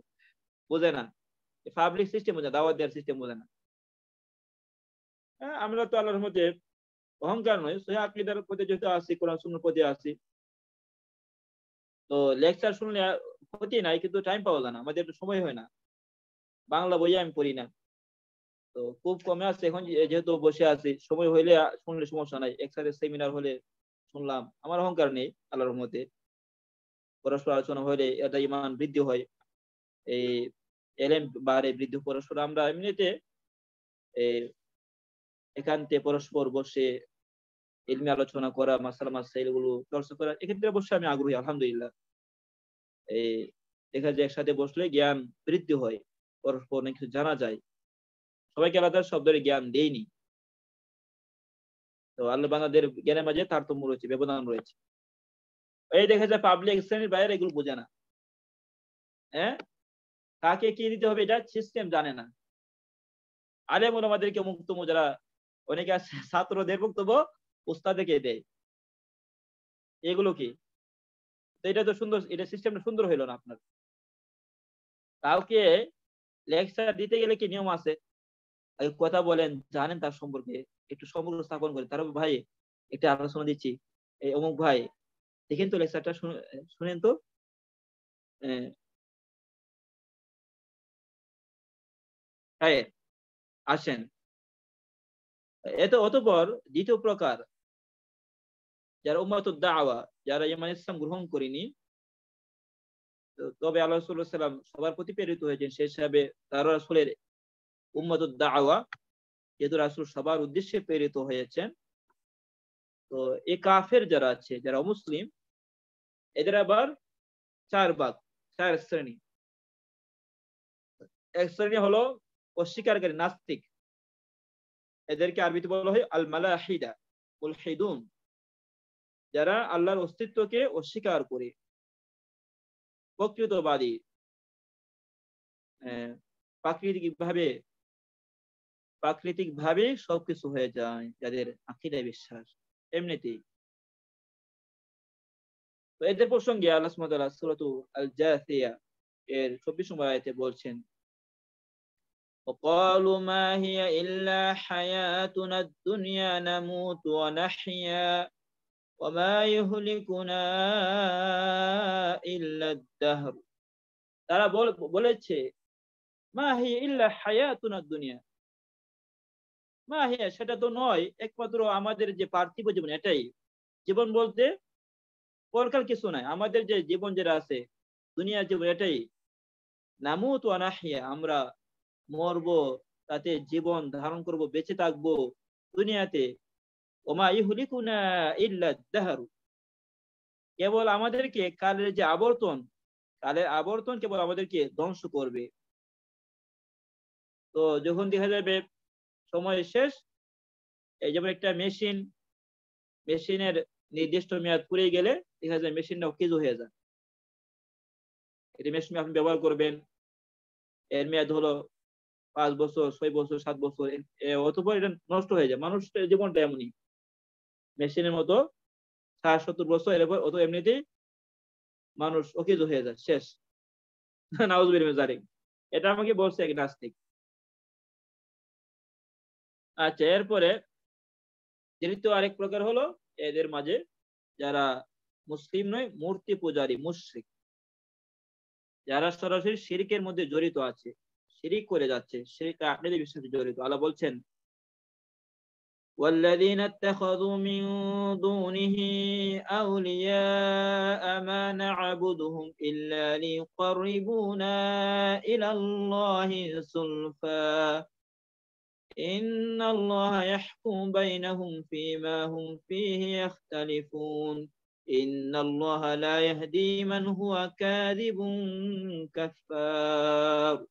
বোঝে না পাবলিক সিস্টেম বোঝে দাওয়াত দেওয়ার সিস্টেম বোঝে না হ্যাঁ, আমরা তো আল্লাহর মধ্যে অহংকার নয় সে আকিদার প্রতি যেহেতু আছি কোরআন শূন্য প্রতি আছি তো লেকচার শুনলে ক্ষতি নাই কিন্তু টাইম পাওয়া যায় না আমাদের একটু সময় হয় না বাংলা বই আমি পড়ি না তো খুব কমে আছে এখন যেহেতু বসে আছি সময় হইলে শুনলে সমস্যা নাই একসাথে সেমিনার হলে শুনলাম আমার অহংকার নেই আল্লাহর মতে পরস্পর আলোচনা হলে এটা ইমান বৃদ্ধি হয় এই এলএম বারে বৃদ্ধি পরস্পর আমরা এমনিতে থেকে পরস্পর বসে এলমি আলোচনা করা মাসালা মাসাইল গুলো চর্চা করা এক্ষেত্রে অবশ্যই আমি আগ্রহী আলহামদুলিল্লাহ এই দেখা যায় একসাথে বসলে জ্ঞান বৃদ্ধি হয় পরস্পর অনেক কিছু জানা যায় সবাইকে আলাদা শব্দের জ্ঞান দেয়নি তো আল্লাহ বাংলাদের জ্ঞানের মাঝে তারতম্য রয়েছে ব্যবধান রয়েছে এই দেখা যায় পাবলিক শ্রেণীর বাইরে এগুলো বোঝে না হ্যাঁ কাকে কি দিতে হবে এটা সিস্টেম জানে না আরে মনে আমাদেরকে মুক্তম যারা অনেকে আছে ছাত্রদের বক্তব্য ওস্তাদেকে দেয় এগুলো কি এটা তো সুন্দর এটা সিস্টেমটা সুন্দর হইল না আপনার কাউকে লেকচার দিতে গেলে কি নিয়ম আছে কথা বলেন জানেন তার সম্পর্কে একটু সম্পর্ক স্থাপন করে তার ভাই একটা আলোচনা দিচ্ছি এই অমুক ভাই দেখেন তো লেকচারটা শুনেন তো আসেন এত অতপর দ্বিতীয় প্রকার যারা উম্মাতুদ দাওয়া যারা ইমান ইসলাম গ্রহণ করিনি তবে আল্লাহ সাল্লাম সবার প্রতি প্রেরিত হয়েছেন সেই হিসাবে তারা রাসুলের উম্মাতুদ দাওয়া যেহেতু রাসুল সবার উদ্দেশ্যে প্রেরিত হয়েছেন তো এ কাফের যারা আছে যারা মুসলিম এদের আবার চার বাদ চার শ্রেণী এক শ্রেণী হলো অস্বীকারী নাস্তিক এদেরকে আরবিতে বলা হয় আল মালাহিদা মুলহিদুন যারা আল্লাহর অস্তিত্বকে অস্বীকার করে প্রকৃতবাদী হ্যাঁ, প্রাকৃতিক ভাবে প্রাকৃতিক ভাবে সবকিছু হয়ে যায় যাদের আখিরায় বিশ্বাস এমনিতেই তো এদের প্রসঙ্গে আল্লাহ সুরত আল জাসিয়া এর চব্বিশ আয়তে বলছেন وقالوا ما هي إلا حياتنا الدنيا نموت ونحيا وما يهلكنا إلا الدهر তারা বলেছে মা হি ইল্লা হায়াতুনা দুনিয়া মা হিয়া সেটা তো নয় একমাত্র আমাদের যে পার্থিব জীবন এটাই জীবন বলতে পরকাল কিছু নাই আমাদের যে জীবন যেটা আছে দুনিয়ার জীবন এটাই নামু তো আনাহিয়া আমরা মরবো তাতে জীবন ধারণ করব বেঁচে থাকবো দুনিয়াতে ওমা ইহলিকুনা ইল্লা দাহারু কেবল আমাদেরকে কালের যে আবর্তন কালের আবর্তন কেবল আমাদেরকে ধ্বংস করবে তো যখন দেখা যাবে সময় শেষ এই যেমন একটা মেশিন মেশিনের নির্দিষ্ট মেয়াদ পুরে গেলে দেখা যায় মেশিনটা কেজো হয়ে যায় এটা মেশিন আপনি ব্যবহার করবেন এর মেয়াদ হলো পাঁচ বছর ছয় বছর সাত বছর অতপর এটা নষ্ট হয়ে যায় মানুষের জীবনটা এমনই মেশিনের মতো ষাট সত্তর বছর এরপর ও তো এমনিতেই মানুষ ওকে হয়ে যায় শেষ নাউজারিং এটা আমাকে বলছে এক নাস্তিক আচ্ছা এরপরে তৃতীয় আরেক প্রকার হলো এদের মাঝে যারা মুসলিম নয় মূর্তি পূজারী মুশ্রিক যারা সরাসরি শিরিকের মধ্যে জড়িত আছে শিরিক করে যাচ্ছে শিরিক আকৃতি বিশ্বাসে জড়িত আল্লাহ বলছেন والذين اتخذوا من دونه أولياء ما نعبدهم إلا ليقربونا إلى الله زلفى إن الله يحكم بينهم فيما هم فيه يختلفون إن الله لا يهدي من هو كاذب كفار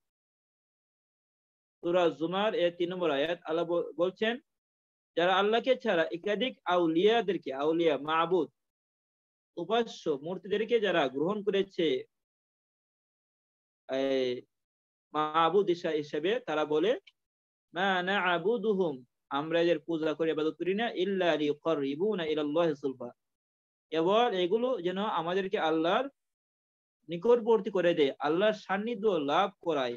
سورة الزمار آية نمبر آيات الله আল্লাহ بو যারা আল্লাহকে ছাড়া একাধিক আউলিয়াদেরকে আউলিয়া মাহবুদ উপাস্য মূর্তিদেরকে যারা গ্রহণ করেছে মাহবুদ হিসাবে তারা বলে আমরা এদের পূজা করে ইবাদত করি না ইল্লা লিইকাররিবুনা ইলাল্লাহি সুলফা এবার এগুলো যেন আমাদেরকে আল্লাহর নিকটবর্তী করে দেয় আল্লাহর সান্নিধ্য লাভ করায়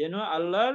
যেন আল্লাহর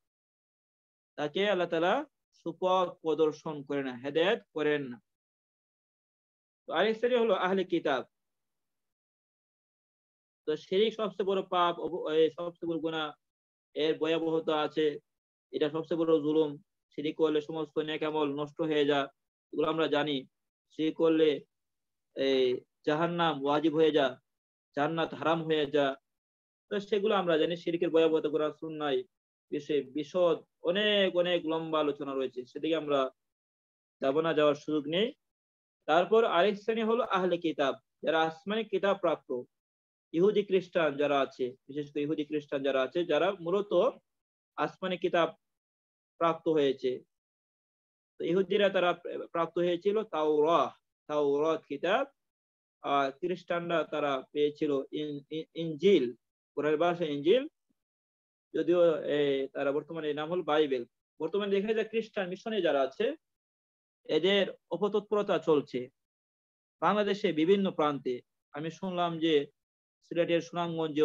তাকে আল্লাহ তালা সুপথ প্রদর্শন করে না হেদায়ত করেন না আরেক শ্রেণী হলো আহলে কিতাব তো সেই সবচেয়ে বড় পাপ সবচেয়ে বড় গুণা এর ভয়াবহতা আছে এটা সবচেয়ে বড় জুলুম সিঁড়ি করলে সমস্ত নেকামল নষ্ট হয়ে যা এগুলো আমরা জানি সে করলে এই জাহান্নাম ওয়াজিব হয়ে যা জান্নাত হারাম হয়ে যা তো সেগুলো আমরা জানি সিরিকের ভয়াবহতা করা শুন নাই বিষয়ে বিশদ অনেক অনেক লম্বা আলোচনা রয়েছে সেদিকে আমরা যাব না যাওয়ার সুযোগ নেই তারপর আরেক শ্রেণী হলো আহলে কিতাব যারা আসমানি কিতাব প্রাপ্ত ইহুদি খ্রিস্টান যারা আছে বিশেষ করে ইহুদি খ্রিস্টান যারা আছে যারা মূলত আসমানি কিতাব প্রাপ্ত হয়েছে তো ইহুদিরা তারা প্রাপ্ত হয়েছিল তাও তাও রথ কিতাব আর খ্রিস্টানরা তারা পেয়েছিল ইঞ্জিল কোরআন ভাষা ইঞ্জিল যদিও তারা বর্তমানে নাম হল বাইবেল বর্তমানে দেখা যায় খ্রিস্টান মিশনে যারা আছে এদের অপতৎপরতা চলছে বাংলাদেশে বিভিন্ন প্রান্তে আমি শুনলাম যে সিলেটের সুনামগঞ্জ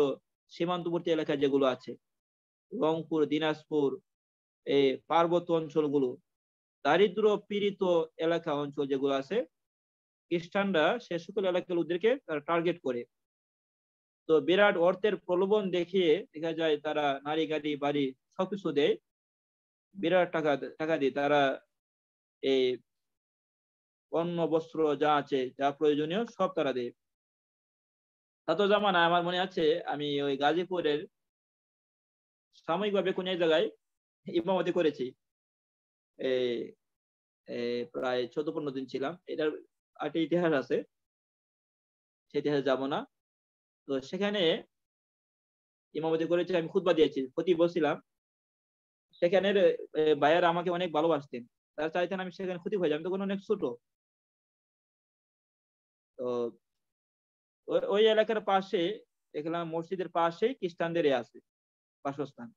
সীমান্তবর্তী এলাকা যেগুলো আছে রংপুর দিনাজপুর এই পার্বত্য অঞ্চলগুলো দারিদ্র পীড়িত এলাকা অঞ্চল যেগুলো আছে খ্রিস্টানরা সে সকল এলাকাগুলোদেরকে তারা টার্গেট করে তো বিরাট অর্থের প্রলোভন দেখিয়ে দেখা যায় তারা নারী গাড়ি বাড়ি সবকিছু দেয় বিরাট টাকা টাকা দিয়ে তারা এই অন্য বস্ত্র যা আছে যা প্রয়োজনীয় সব তারা দেয় তা তো জামা না আমার মনে আছে আমি ওই গাজীপুরের সাময়িকভাবে কোন জায়গায় ইমামতি করেছি প্রায় চোদ্দ পনেরো দিন ছিলাম এটার একটা ইতিহাস আছে সে ইতিহাসে যাবো না তো সেখানে ইমামতি করেছে আমি খুদবা দিয়েছি ক্ষতি বলছিলাম সেখানের বায়ার আমাকে অনেক ভালোবাসতেন তারা চাইতেন আমি সেখানে ক্ষতি হয়ে যাই তখন অনেক ছোট তো ওই এলাকার পাশে দেখলাম মসজিদের পাশে খ্রিস্টানদের আছে বাসস্থান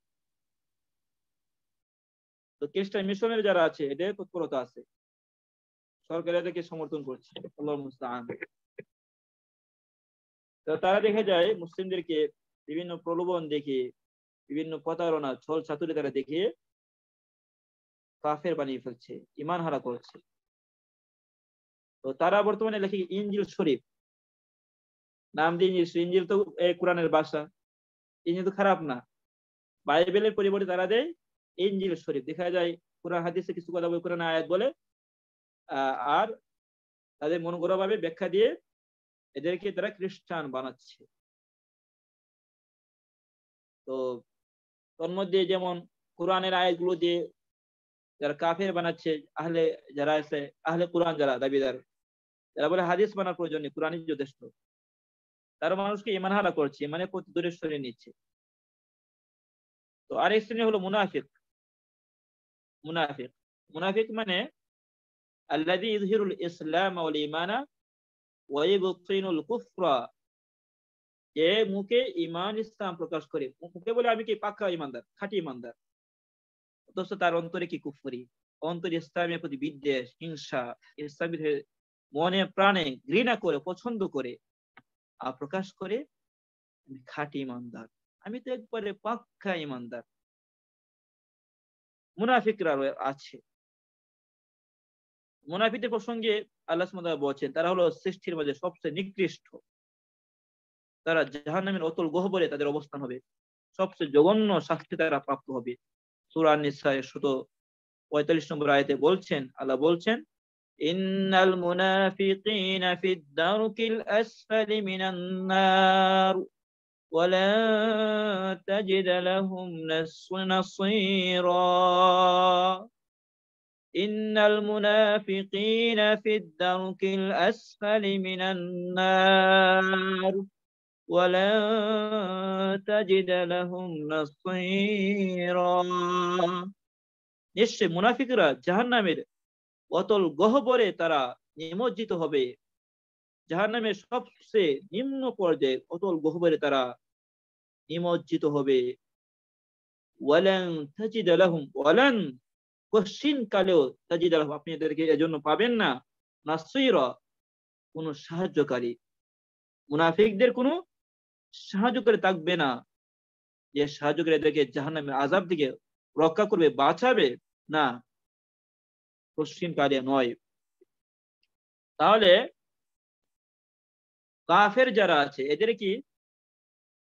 তো খ্রিস্টান মিশনের যারা আছে এদের তৎপরতা আছে সরকার এদেরকে সমর্থন করছে আল্লাহ তারা দেখা যায় মুসলিমদেরকে বিভিন্ন প্রলোভন দেখে বিভিন্ন প্রতারণা ছল ছাতুরি তারা দেখে কাফের বানিয়ে ফেলছে ইমান হারা করছে তো তারা বর্তমানে লেখে ইঞ্জিল শরীফ নাম দিয়ে ইঞ্জিল ইঞ্জিল তো কোরআনের বাসা ইঞ্জিল তো খারাপ না বাইবেলের পরিবর্তে তারা দেয় ইঞ্জিল শরীফ দেখা যায় কোরআন হাদিসে কিছু কথা বলে কোরআন আয়াত বলে আর তাদের ভাবে ব্যাখ্যা দিয়ে এদেরকে তারা খ্রিস্টান বানাচ্ছে তো তোর মধ্যে যেমন কোরআনের আয়াতগুলো দিয়ে যারা কাফের বানাচ্ছে আহলে যারা আছে আহলে কোরআন যারা দাবিদার যারা বলে হাদিস বানার প্রয়োজন নেই কোরআন যথেষ্ট তার মানুষকে ইমান হারা করছে মানে প্রতি দূরে সরে নিচ্ছে তো আরেক শ্রেণী হলো মুনাফিক মুনাফিক মুনাফিক মানে আল্লাহ ইসলাম ইমানা যে মুখে ইমান ইসলাম প্রকাশ করে মুখে বলে আমি কি ইমানদার ইমানদার অথচ তার অন্তরে কি কুফরি অন্তরে ইসলামের প্রতি বিদ্বেষ হিংসা ইসলামের মনে প্রাণে ঘৃণা করে পছন্দ করে আর প্রকাশ করে খাটি খাঁটি ইমানদার আমি তো একবারে পাক্কা ইমানদার মুনাফিকরা আছে মুনাফিদের প্রসঙ্গে আল্লাহ বলছেন তারা হলো সৃষ্টির মাঝে সবচেয়ে নিকৃষ্ট তারা জাহান নামের অতল গহবরে তাদের অবস্থান হবে সবচেয়ে জঘন্য শাস্তি তারা প্রাপ্ত হবে সুরান নিসায় শত পঁয়তাল্লিশ নম্বর আয়তে বলছেন আল্লাহ বলছেন ইন্নাল মুনাফিকিন ফিদ দারকিল আসফালি মিনান নার ولا تجد لهم نصيرا إن المنافقين في الدرك الأسفل من النار ولن تجد لهم نصيرا নিশ্চয় মুনাফিকরা জাহান্নামের অতল গহবরে তারা নিমজ্জিত হবে জাহান্নামের সবচেয়ে নিম্ন পর্যায়ে অতল গহবরে তারা নিমজ্জিত হবে ওয়ালান তাজিদ লাহুম ওয়ালান কশিন কালেও তাজিদ আপনি এদেরকে এজন্য পাবেন না নাসির কোন সাহায্যকারী মুনাফিকদের কোনো সাহায্যকারী থাকবে না যে সাহায্যকারী এদেরকে জাহান্নামের আজাব থেকে রক্ষা করবে বাঁচাবে না কশিন কালে নয় তাহলে কাফের যারা আছে এদের কি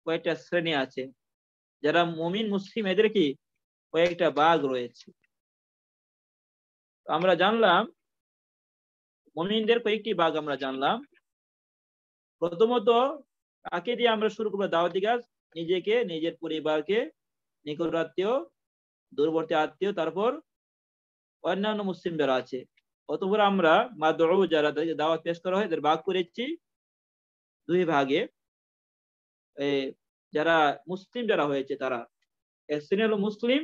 কয়েকটা শ্রেণী আছে যারা মমিন মুসলিম এদের কি কয়েকটা বাঘ রয়েছে আমরা জানলাম মমিনদের কয়েকটি ভাগ আমরা জানলাম প্রথমত কাকে দিয়ে আমরা শুরু করবো দাওয়াতি কাজ নিজেকে নিজের পরিবারকে নিকট আত্মীয় দূরবর্তী আত্মীয় তারপর অন্যান্য মুসলিম যারা আছে অতপর আমরা মাদ্রু যারা দাওয়াত পেশ করা হয় তাদের ভাগ করেছি দুই ভাগে যারা মুসলিম যারা হয়েছে তারা এক শ্রেণী হলো মুসলিম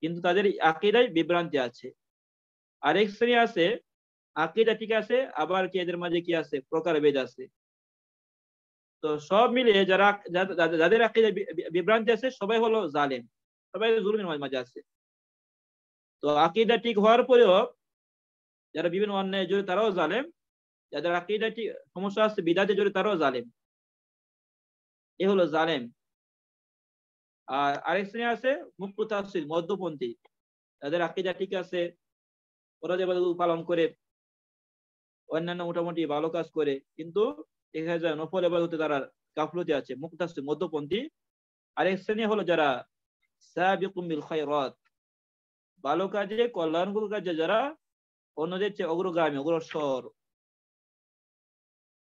কিন্তু তাদের আকিদায় বিভ্রান্তি আছে আরেক শ্রেণী আছে আকিদা ঠিক আছে আবার কি এদের মাঝে কি আছে প্রকারভেদ আছে তো সব মিলিয়ে যারা যাদের আকিদা বিভ্রান্তি আছে সবাই হলো জালেম সবাই জুলুমের মাঝে আছে তো আকিদা ঠিক হওয়ার পরেও যারা বিভিন্ন অন্যায় জড়ে তারাও জালেম যাদের আকিদা ঠিক সমস্যা আছে বিদাতে জড়ে তারাও জালেম এ হলো জালেম আর আরেক শ্রেণী আছে মুক্ত মধ্যপন্থী তাদের আকিদা ঠিক আছে ফরজ আবাদত পালন করে অন্যান্য মোটামুটি ভালো কাজ করে কিন্তু দেখা যায় নফল আবাদতে তারা গাফলতি আছে মুক্ত মুক্তাসি মধ্যপন্থী আরেক শ্রেণী হলো যারা সাবিকুম বিল ভালো কাজে কল্যাণগুলো কাজে যারা অন্যদের চেয়ে অগ্রগামী অগ্রসর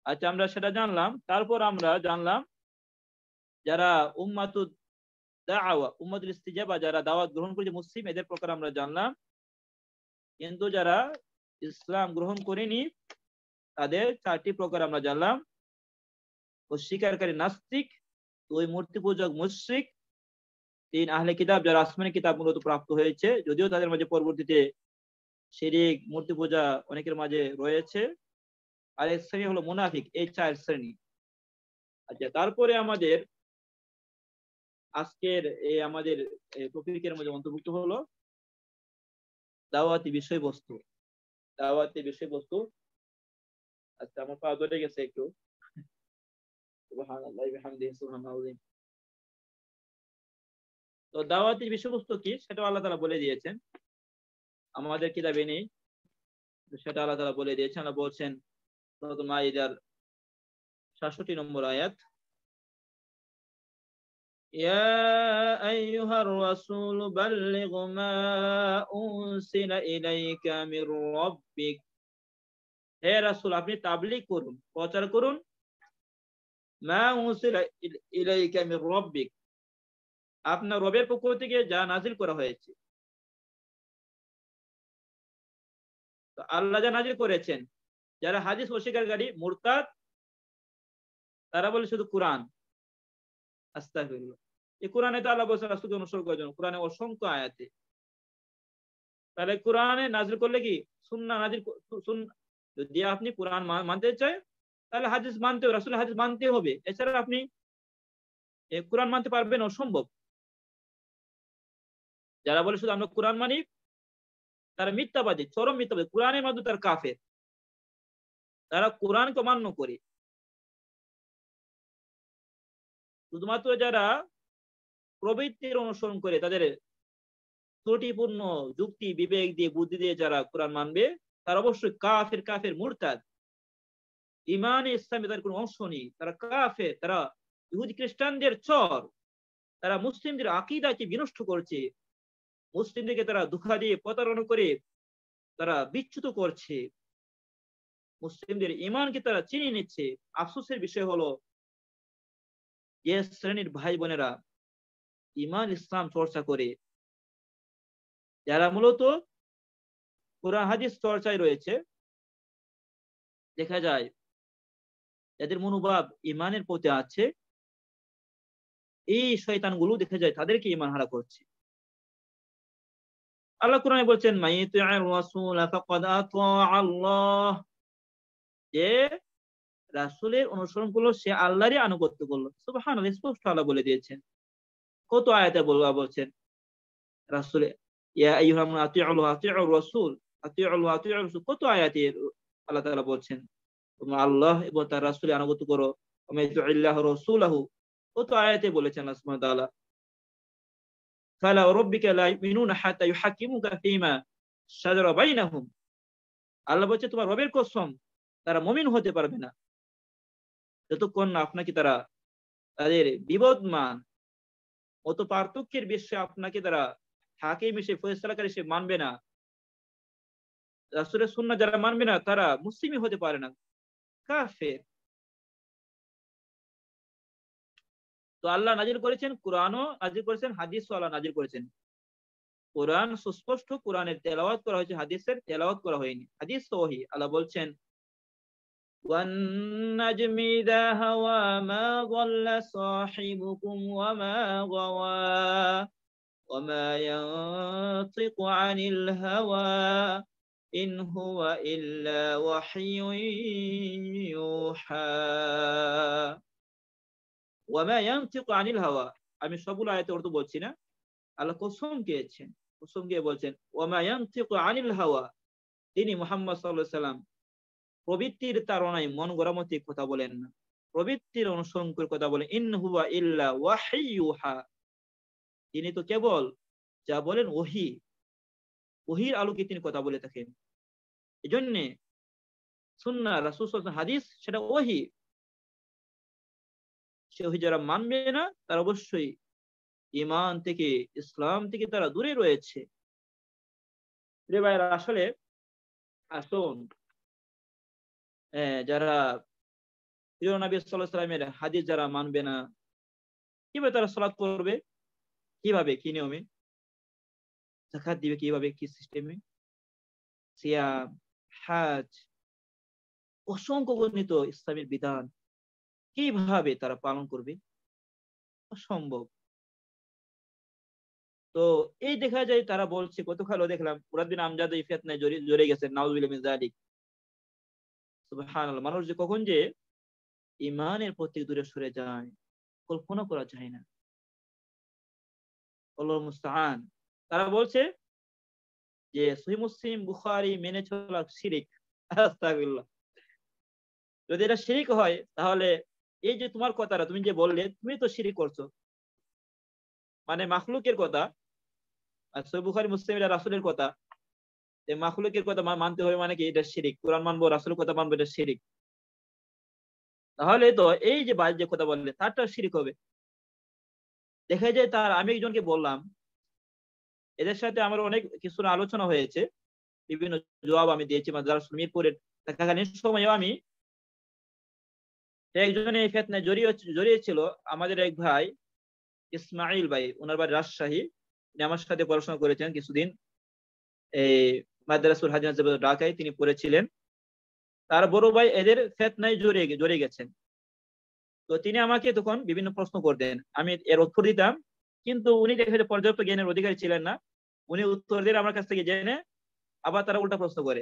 আচ্ছা আমরা সেটা জানলাম তারপর আমরা জানলাম যারা উম্মাতু দাওয়া উম্মাতুল ইস্তিজাবা যারা দাওয়াত গ্রহণ করেছে মুসলিম এদের প্রকার আমরা জানলাম কিন্তু যারা ইসলাম গ্রহণ করেনি তাদের চারটি প্রকার আমরা জানলাম অস্বীকারী নাস্তিক দুই মূর্তি পূজক মুশ্রিক তিন আহলে কিতাব যারা আসমানি কিতাব মূলত প্রাপ্ত হয়েছে যদিও তাদের মাঝে পরবর্তীতে শিরিক মূর্তি পূজা অনেকের মাঝে রয়েছে আর এক শ্রেণী হলো মুনাফিক এই চার শ্রেণী আচ্ছা তারপরে আমাদের আজকের এই আমাদের টপিকের মধ্যে অন্তর্ভুক্ত হলো দাওয়াতি বিষয়বস্তু দাওয়াতি বিষয়বস্তু আচ্ছা আমার পা ধরে গেছে একটু তো দাওয়াতির বিষয়বস্তু কি সেটা আল্লাহ তালা বলে দিয়েছেন আমাদের কি দাবি নেই সেটা আল্লাহ তালা বলে দিয়েছেন আল্লাহ বলছেন মাইদার সাতষট্টি নম্বর আয়াত يا أيها الرسول بلغ ما أنزل إليك من ربك রাসূল আপনি তাবলিগ করুন প্রচার করুন মা উনসিলা ইলাইকা মির রাব্বিক আপনার রবের পক্ষ থেকে যা নাজির করা হয়েছে আল্লাহ যা নাজির করেছেন যারা হাদিস অস্বীকারী মুরতাদ তারা বলে শুধু কোরআন আস্তাগফিরুল্লাহ এই কোরআনে তো আল্লাহ বলছে রাসুলকে অনুসরণ করার জন্য কোরআনে অসংখ্য আয়াতে তাহলে কোরআনে নাজিল করলে কি সুন্না নাজিল যদি আপনি কোরআন মানতে চায় তাহলে হাদিস মানতে হবে রাসুল হাদিস মানতে হবে এছাড়া আপনি কোরআন মানতে পারবেন অসম্ভব যারা বলে শুধু আমরা কোরআন মানি তারা মিথ্যাবাদী চরম মিথ্যাবাদী কোরআনের মাধ্যমে তার কাফের তারা কোরআনকে মান্য করে শুধুমাত্র যারা প্রবৃত্তির অনুসরণ করে তাদের ত্রুটিপূর্ণ যুক্তি বিবেক দিয়ে বুদ্ধি দিয়ে যারা কোরআন মানবে তার অবশ্যই কাফের কাফের মোরতাদ ইমান ইসলামে তার কোনো অংশ নেই তারা কাফে তারা ইহুদ খ্রিস্টানদের চর তারা মুসলিমদের আকিদাকে বিনষ্ট করছে মুসলিমদেরকে তারা দুঃখা দিয়ে প্রতারণা করে তারা বিচ্যুত করছে মুসলিমদের ইমানকে তারা চিনিয়ে নিচ্ছে আফসোসের বিষয় হলো যে শ্রেণীর ভাই বোনেরা ইমান ইসলাম চর্চা করে যারা মূলত কোরআন হাদিস চর্চায় রয়েছে দেখা যায় যাদের মনোভাব ইমানের পথে আছে এই শয়তানগুলো দেখা যায় তাদেরকে ইমান হারা করছে আল্লাহ কোরআনে বলছেন যে রাসুলের অনুসরণ করলো সে আল্লাহরই আনুগত্য করলো সুবাহ স্পষ্ট আল্লাহ বলে দিয়েছেন কত আয়াতে বলবা বলছেন রাসুল কত আয়াতে আল্লাহ তালা বলছেন আল্লাহ এবং তার রাসুলের আনুগত করো আল্লাহ আহ কত আয়াতে বলেছেন তালা বলছে তোমার রবের তারা মমিন হতে পারবে না যতক্ষণ না আপনাকে তারা তাদের বিবদমান অত পার্থক্যের বিশ্বে আপনাকে তারা হাকে মিশে ফয়সলাকার সে মানবে না রাসুলের সুন্না যারা মানবে না তারা মুসলিমই হতে পারে না কাফের তো আল্লাহ নাজির করেছেন কোরআনও নাজির করেছেন হাদিসও আল্লাহ নাজির করেছেন কোরআন সুস্পষ্ট কোরআনের তেলাওয়াত করা হয়েছে হাদিসের তেলাওয়াত করা হয়নি হাদিস সহি আল্লাহ বলছেন والنجم إذا هوى ما ضل صاحبكم وما غوى وما ينطق عن الهوى إن هو إلا وحي يوحى وما ينطق عن الهوى আমি সবগুলো আয়াতে অর্থ বলছি না আল্লাহ কসম গিয়েছেন কসম গিয়ে বলছেন ওমা ইয়ান্তিকু আনিল হাওয়া তিনি মুহাম্মদ সাল্লাল্লাহু আলাইহি প্রবৃত্তির তারণায় মন গড়ামতি কথা বলেন না প্রবৃত্তির অনুসরণ করে কথা বলেন ইন হুয়া ইল্লা ওয়াহিউহা তিনি তো কেবল যা বলেন ওহি ওহির আলোকে তিনি কথা বলে থাকেন এই জন্যে সুন্না হাদিস সেটা ওহি সে ওহি যারা মানবে না তার অবশ্যই ইমান থেকে ইসলাম থেকে তারা দূরে রয়েছে রে ভাইরা আসলে আসুন যারা প্রিয় নবী সাল্লাহ হাদিস যারা মানবে না কিভাবে তারা সলাৎ করবে কিভাবে কি নিয়মে জাকাত দিবে কিভাবে কি সিস্টেমে সিয়াম হাজ অসংখ্য গণিত ইসলামের বিধান কিভাবে তারা পালন করবে অসম্ভব তো এই দেখা যায় তারা বলছে গতকালও দেখলাম পুরাদিন আমজাদ ইফিয়াত নাই জড়িয়ে গেছে নাউজুল মিজালিক মানুষ যে কখন যে ইমানের প্রতি দূরে সরে যায় কল্পনা করা যায় না তারা বলছে যে সহি মুসলিম বুখারি মেনে চলা শিরিক যদি এটা শিরিক হয় তাহলে এই যে তোমার কথাটা তুমি যে বললে তুমি তো শিরিক করছো মানে মাখলুকের কথা আর সহি বুখারি মুসলিম এটা রাসুলের কথা যে মাখলুকের কথা মানতে হবে মানে কি এটা শিরিক কোরআন মানবো রাসুলের কথা মানবো এটা শিরিক তাহলে তো এই যে বাজ যে কথা বললে তারটা শিরিক হবে দেখা যায় তার আমি একজনকে বললাম এদের সাথে আমার অনেক কিছু আলোচনা হয়েছে বিভিন্ন জবাব আমি দিয়েছি মিরপুরের থাকাকালীন সময়ও আমি একজন এই ফেতনে জড়িয়ে জড়িয়েছিল আমাদের এক ভাই ইসমাইল ভাই ওনার বাড়ি রাজশাহী আমার সাথে পড়াশোনা করেছেন কিছুদিন এই মাদ্রাসুল হাজিনা জাবেদ ঢাকায় তিনি পড়েছিলেন তার বড় ভাই এদের ফেতনায় জড়িয়ে জড়িয়ে গেছেন তো তিনি আমাকে তখন বিভিন্ন প্রশ্ন করতেন আমি এর উত্তর দিতাম কিন্তু উনি দেখা যায় পর্যাপ্ত জ্ঞানের অধিকারী ছিলেন না উনি উত্তর দিয়ে আমার কাছ থেকে জেনে আবার তারা উল্টা প্রশ্ন করে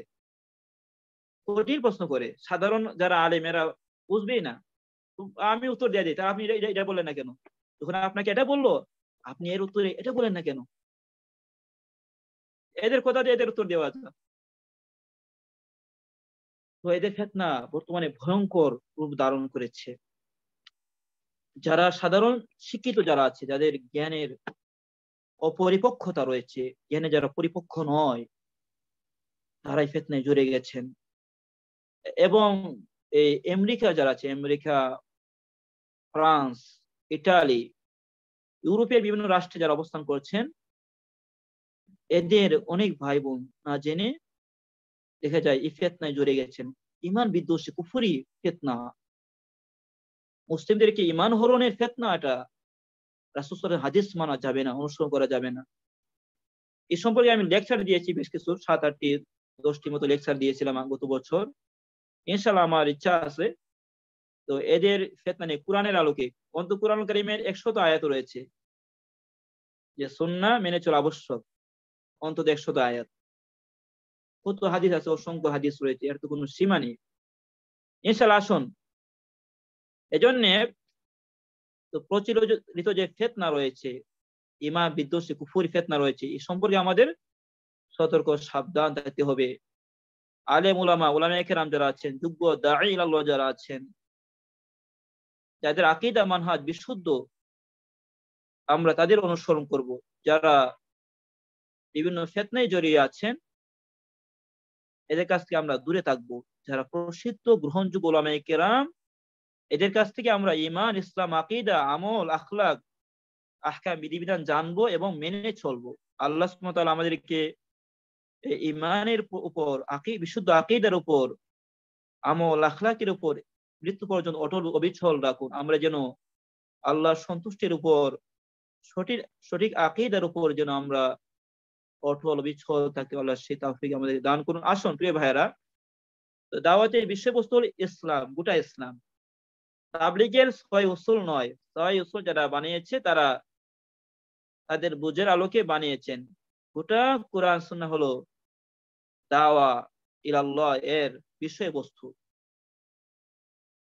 কঠিন প্রশ্ন করে সাধারণ যারা আলেম এরা বুঝবেই না আমি উত্তর দিয়ে দিই তা আপনি এটা বললেন না কেন তখন আপনাকে এটা বললো আপনি এর উত্তরে এটা বলেন না কেন এদের কথা দিয়ে এদের উত্তর দেওয়া যায় তো এদের ফেতনা বর্তমানে ভয়ঙ্কর রূপ ধারণ করেছে যারা সাধারণ শিক্ষিত যারা আছে যাদের জ্ঞানের অপরিপক্ষতা রয়েছে জ্ঞানে যারা পরিপক্ষ নয় তারাই ফেতনায় জড়ে গেছেন এবং এই আমেরিকা যারা আছে আমেরিকা ফ্রান্স ইটালি ইউরোপের বিভিন্ন রাষ্ট্রে যারা অবস্থান করছেন এদের অনেক ভাই বোন না জেনে দেখা যায় এই ফেতনায় জড়ে গেছেন ইমান বিদ্বসী কুফুরি ফেতনা মুসলিমদেরকে ইমান হরণের ফেতনা এটা রাসুসরের হাদিস মানা যাবে না অনুসরণ করা যাবে না এ সম্পর্কে আমি লেকচার দিয়েছি বেশ কিছু সাত আটটি দশটি মতো লেকচার দিয়েছিলাম গত বছর ইনশাল্লাহ আমার ইচ্ছা আছে তো এদের ফেতনা নেই কোরআনের আলোকে অন্ত কোরআন করিমের একশত আয়াত রয়েছে যে সন্না মেনে চলা আবশ্যক অন্তত একশত আয়াত কত হাদিস আছে অসংখ্য হাদিস রয়েছে এর তো কোনো সীমা নেই ইনশাল আসুন এজন্যে তো প্রচলিত যে ফেতনা রয়েছে ইমা বিদ্বেষী কুফুরি ফেতনা রয়েছে এই সম্পর্কে আমাদের সতর্ক সাবধান থাকতে হবে আলেম উলামা উলামাইকেরাম যারা আছেন যোগ্য দাঈ আল্লাহ যারা আছেন যাদের আকিদা মানহাজ বিশুদ্ধ আমরা তাদের অনুসরণ করব যারা বিভিন্ন ফেতনায় জড়িয়ে আছেন এদের কাছ থেকে আমরা দূরে থাকবো যারা প্রসিদ্ধ গ্রহণযোগ্য ওলামাই কেরাম এদের কাছ থেকে আমরা ইমান ইসলাম আকিদা আমল আখলাক আহকা বিধিবিধান জানবো এবং মেনে চলবো আল্লাহ আমাদেরকে ইমানের উপর আকি বিশুদ্ধ আকিদের উপর আমল আখলাকের উপর মৃত্যু পর্যন্ত অটল অবিচল রাখুন আমরা যেন আল্লাহর সন্তুষ্টির উপর সঠিক সঠিক আকিদের উপর যেন আমরা কঠোর বিচ্ছল আল্লাহ আমাদের দান করুন আসুন প্রিয় ভাইয়েরা দাওয়াতের বিষয়বস্তু হল ইসলাম গোটা ইসলাম তাবলিগের ছয় উসুল নয় ছয় উসুল যারা বানিয়েছে তারা তাদের বুঝের আলোকে বানিয়েছেন গোটা কোরআন সুন্না হলো দাওয়া ইলাল্লাহ এর বিষয়বস্তু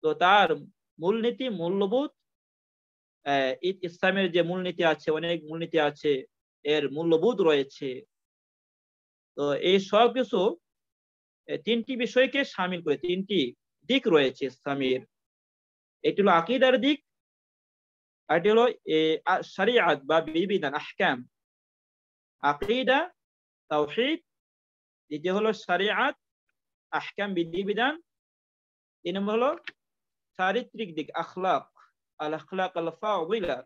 তো তার মূলনীতি মূল্যবোধ ইসলামের যে মূলনীতি আছে অনেক মূলনীতি আছে এর মূল্যবোধ রয়েছে তো এই সব কিছু তিনটি বিষয়কে সামিল করে তিনটি দিক রয়েছে ইসলামের এটি হলো আকিদার দিক আর এটি হলো শরিয়াত বা বিবিধান আহকাম আকিদা তাওহিদ দ্বিতীয় হলো শরিয়াত আহকাম বিধিবিধান তিন নম্বর হলো চারিত্রিক দিক আখলাক আল আখলাক আল ফাউলা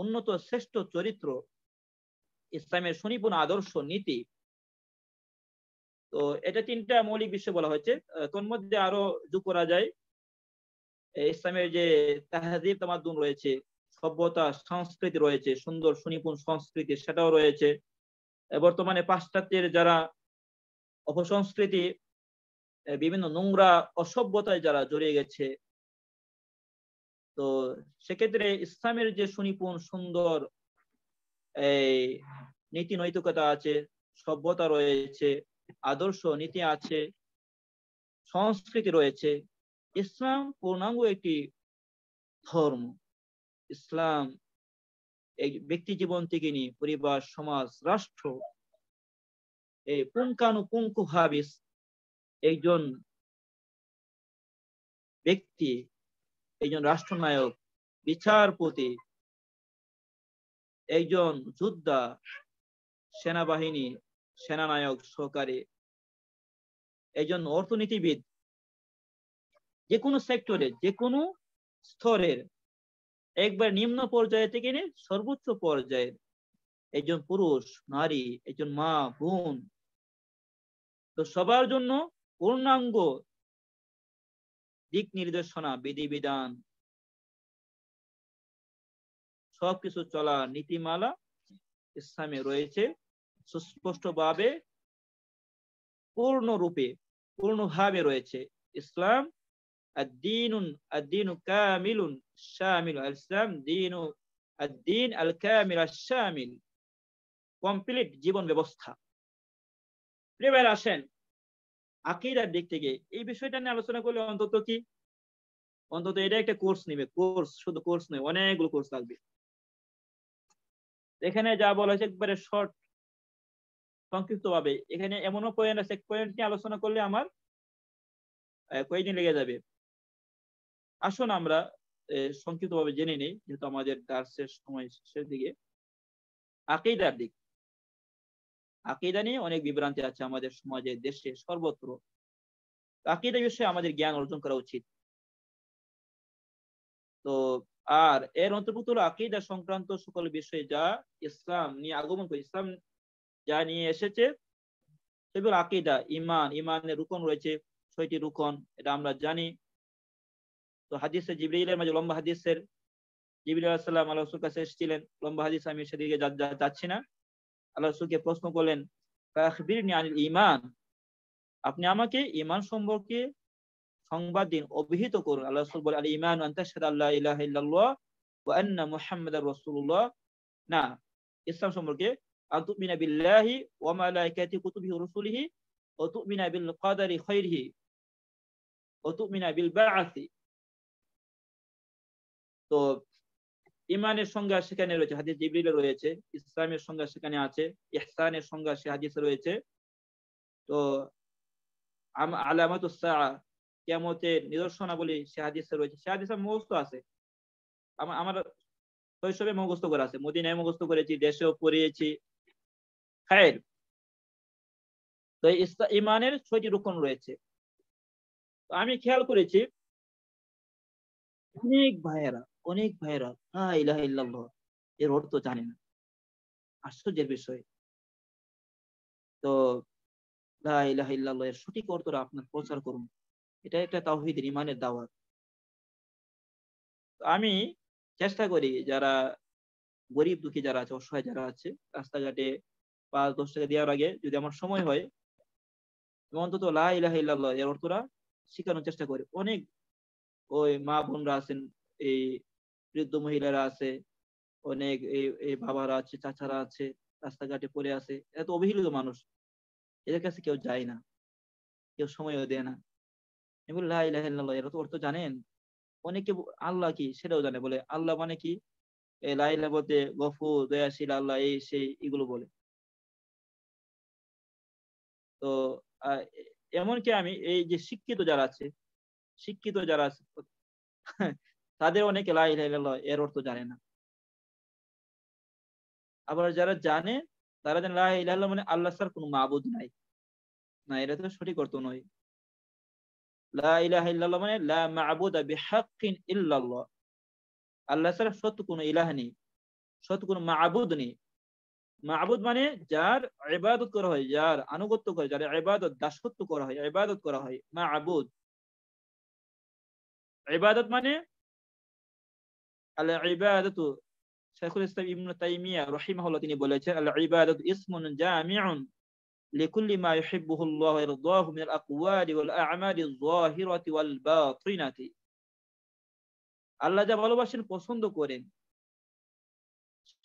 উন্নত শ্রেষ্ঠ চরিত্র ইসলামের সুনিপুণ আদর্শ নীতি তো এটা তিনটা মৌলিক বিষয় বলা হয়েছে তন্মধ্যে আরো যোগ করা যায় ইসলামের যে তাহাজিব তামাদ্দুন রয়েছে সভ্যতা সংস্কৃতি রয়েছে সুন্দর সুনিপুণ সংস্কৃতি সেটাও রয়েছে বর্তমানে পাশ্চাত্যের যারা অপসংস্কৃতি বিভিন্ন নোংরা অসভ্যতায় যারা জড়িয়ে গেছে তো সেক্ষেত্রে ইসলামের যে সুনিপুণ সুন্দর এই নীতি নৈতিকতা আছে সভ্যতা রয়েছে আদর্শ নীতি আছে সংস্কৃতি রয়েছে ইসলাম পূর্ণাঙ্গ একটি ধর্ম ইসলাম এই ব্যক্তি জীবন থেকে নিয়ে পরিবার সমাজ রাষ্ট্র এই পুঙ্খানুপুঙ্খ ভাবে একজন ব্যক্তি একজন রাষ্ট্রনায়ক বিচারপতি একজন যোদ্ধা সেনাবাহিনী সেনানায়ক সহকারী একজন অর্থনীতিবিদ যে কোনো সেক্টরে যে কোনো স্তরের একবার নিম্ন পর্যায়ে থেকে নিয়ে সর্বোচ্চ পর্যায়ের একজন পুরুষ নারী একজন মা বোন তো সবার জন্য পূর্ণাঙ্গ দিক নির্দেশনা বিধিবিধান সবকিছু চলা নীতিমালা ইসলামে রয়েছে সুস্পষ্টভাবে পূর্ণরূপে পূর্ণভাবে রয়েছে ইসলাম কমপ্লিট জীবন ব্যবস্থা আসেন দিক থেকে এই বিষয়টা নিয়ে আলোচনা করলে অন্তত কি অন্তত এটা একটা কোর্স নিবে কোর্স শুধু কোর্স নয় অনেকগুলো কোর্স লাগবে এখানে যা বলা হয়েছে একবারে শর্ট সংক্ষিপ্তভাবে এখানে এমনও পয়েন্ট আছে পয়েন্ট নিয়ে আলোচনা করলে আমার কয়েকদিন লেগে যাবে আসুন আমরা সংক্ষিপ্তভাবে জেনে নিই যেহেতু আমাদের দার্সের সময় শেষের দিকে আকিদার দিক আকিদা নিয়ে অনেক বিভ্রান্তি আছে আমাদের সমাজে দেশে সর্বত্র আকিদা বিষয়ে আমাদের জ্ঞান অর্জন করা উচিত তো আর এর অন্তর্ভুক্ত হলো আকিদা সংক্রান্ত সকল বিষয়ে যা ইসলাম নিয়ে আগমন করে ইসলাম যা নিয়ে এসেছে সেগুলো আকিদা ইমান ইমানের রুকন রয়েছে ছয়টি রুকন এটা আমরা জানি তো হাদিসে জিবরিলের মাঝে লম্বা হাদিসের জিবরিল আলাহিসাল্লাম আল্লাহ রসুল কাছে এসেছিলেন লম্বা হাদিস আমি সেদিকে যাচ্ছি না আল্লাহ রসুলকে প্রশ্ন করলেন ইমান আপনি আমাকে ইমান সম্পর্কে সংবাদ দিন অভিহিত করুন আল্লাহ রসুল বলে আলী ইমান আল্লাহ ইলাহ ইল্লাল্লাহ ওয়া আন্না মুহাম্মাদার রাসূলুল্লাহ না ইসলাম সম্পর্কে আতুমিনা বিল্লাহি ওয়া মালাইকাতি কুতুবিহি ওয়া রুসুলিহি বিল কাদারি খাইরিহি ওয়া বিল বাআসি তো ইমানের সংজ্ঞা সেখানে রয়েছে হাদিস জিবরিলে রয়েছে ইসলামের সংজ্ঞা সেখানে আছে ইহসানের সংজ্ঞা সে হাদিসে রয়েছে তো আলামাতুস সাআ কেমতের নিদর্শনাবলী সে হাদিসে রয়েছে সে হাদিসে মুখস্থ আছে আমার আমার শৈশবে মুখস্থ করে আছে মদিনায় মুখস্থ করেছি দেশেও পড়িয়েছি খায়ের তো ইমানের ছয়টি রুকন রয়েছে আমি খেয়াল করেছি অনেক ভাইয়েরা অনেক ভাইয়েরা হ্যাঁ ইলাহ ইল্লাল্লাহ এর অর্থ জানে না আশ্চর্যের বিষয় তো লা ইলাহ ইল্লাল্লাহ এর সঠিক অর্থটা আপনার প্রচার করুন এটা একটা তাওহিদের ইমানের দাওয়াত আমি চেষ্টা করি যারা গরিব দুঃখী যারা আছে অসহায় যারা আছে রাস্তাঘাটে পাঁচ দশ টাকা দেওয়ার আগে যদি আমার সময় হয় অন্তত লাহ এর অর্থরা শেখানোর চেষ্টা করে অনেক ওই মা বোনরা আছেন এই বৃদ্ধ মহিলারা আছে অনেক এই বাবারা আছে চাচারা আছে রাস্তাঘাটে পড়ে আছে এত অবহেলিত মানুষ এদের কাছে কেউ যায় না কেউ সময়ও দেয় না এর অর্থ জানেন অনেকে আল্লাহ কি সেটাও জানে বলে আল্লাহ মানে কি লাইলা গফু দয়াশীল আল্লাহ এই সেই এগুলো বলে তো এমনকি আমি এই যে শিক্ষিত যারা আছে শিক্ষিত যারা আছে তাদের অনেকে লাইলা এর অর্থ জানে না আবার যারা জানে তারা জানে লাহ মানে আল্লাহ সার কোনো মাবুদ নাই না এটা তো সঠিক অর্থ নয় লা ইলাহা ইল্লাল্লাহ মানে লা মা'বুদা বিহাক্কিন ইল্লাল্লাহ আল্লাহ ছাড়া সত্য কোনো ইলাহ নেই সত্য কোনো মা'বুদ নেই মা'বুদ মানে যার ইবাদত করা হয় যার আনুগত্য করে যার ইবাদত দাসত্ব করা হয় ইবাদত করা হয় মা'বুদ ইবাদত মানে আল ইবাদতু শাইখুল ইসলাম ইবনে তাইমিয়া রাহিমাহুল্লাহ তিনি বলেছেন আল ইবাদত ইসমুন জামিউন لكل ما يحبه الله ويرضاه من الأقوال والأعمال الظاهرة والباطنة আল্লাহ যা ভালোবাসেন পছন্দ করেন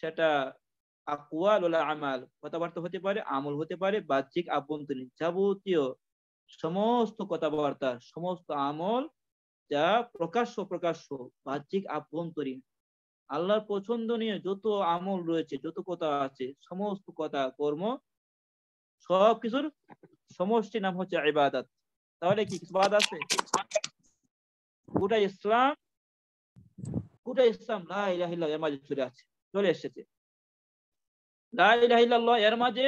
সেটা আকুয়াল ওলা আমাল কথাবার্তা হতে পারে আমল হতে পারে বাহ্যিক আভ্যন্তরীণ যাবতীয় সমস্ত কথাবার্তা সমস্ত আমল যা প্রকাশ্য প্রকাশ্য বাহ্যিক আভ্যন্তরীণ আল্লাহর পছন্দ নিয়ে যত আমল রয়েছে যত কথা আছে সমস্ত কথা কর্ম সব কিছুর সমষ্টি নাম হচ্ছে ইবাদত তাহলে কি ইবাদত আছে গোটা ইসলাম গোটা ইসলাম লা ইলাহা ইল্লাল্লাহ এর মাঝে চলে আছে চলে এসেছে লা ইলাহা ইল্লাল্লাহ এর মাঝে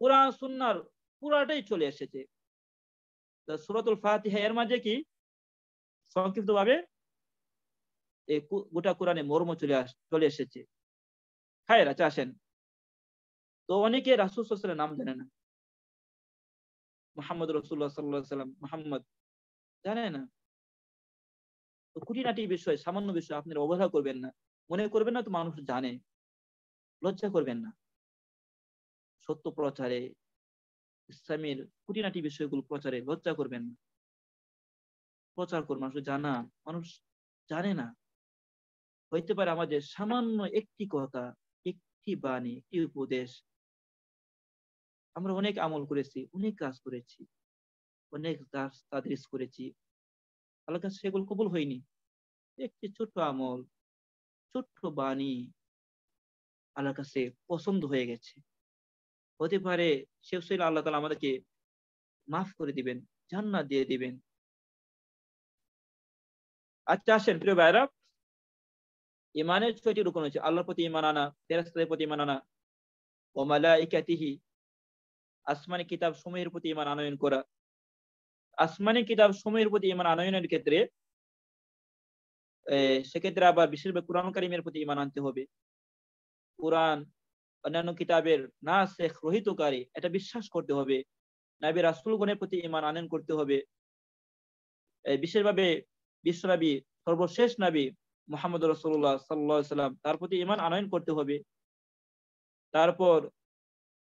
কুরআন সুন্নাহর পুরাটাই চলে এসেছে সূরাতুল ফাতিহা এর মাঝে কি সংক্ষিপ্তভাবে এই গোটা কোরআনে মর্ম চলে চলে এসেছে খায়ের আচ্ছা আসেন তো অনেকে রাসুল নাম জানে না মোহাম্মদ রসুল্লাহ সাল্লাম মোহাম্মদ জানে না তো খুঁটিনাটি বিষয় সামান্য বিষয় আপনার অবহেলা করবেন না মনে করবেন না তো মানুষ জানে লজ্জা করবেন না সত্য প্রচারে ইসলামের খুঁটিনাটি বিষয়গুলো প্রচারে লজ্জা করবেন না প্রচার করবেন মানুষ জানা মানুষ জানে না হইতে পারে আমাদের সামান্য একটি কথা একটি বাণী একটি উপদেশ আমরা অনেক আমল করেছি অনেক কাজ করেছি অনেক কাজ করেছি আল্লাহ কাছে সেগুলো কবুল হয়নি একটি ছোট্ট আমল ছোট্ট বাণী আল্লাহর কাছে পছন্দ হয়ে গেছে হতে পারে সে আল্লাহ তালা আমাদেরকে মাফ করে দিবেন জান্না দিয়ে দিবেন আচ্ছা আসেন প্রিয় ভাইরা ইমানের ছয়টি রুকন হয়েছে আল্লাহর প্রতি ইমান আনা ফেরাস্তাদের প্রতি ইমান আনা মালা ইকাতিহি আসমানি কিতাব সময়ের প্রতি ইমান আনয়ন করা আসমানি কিতাব সময়ের প্রতি ইমান আনয়নের ক্ষেত্রে সেক্ষেত্রে আবার বিশেষভাবে কোরআন কারিমের প্রতি ইমান আনতে হবে কোরআন অন্যান্য কিতাবের না শেখ রহিতকারী এটা বিশ্বাস করতে হবে নাবি রাসুলগণের প্রতি ইমান আনয়ন করতে হবে বিশেষভাবে বিশ্বনাবী সর্বশেষ নাবি মোহাম্মদ রসুল্লাহ সাল্লাহ সাল্লাম তার প্রতি ইমান আনয়ন করতে হবে তারপর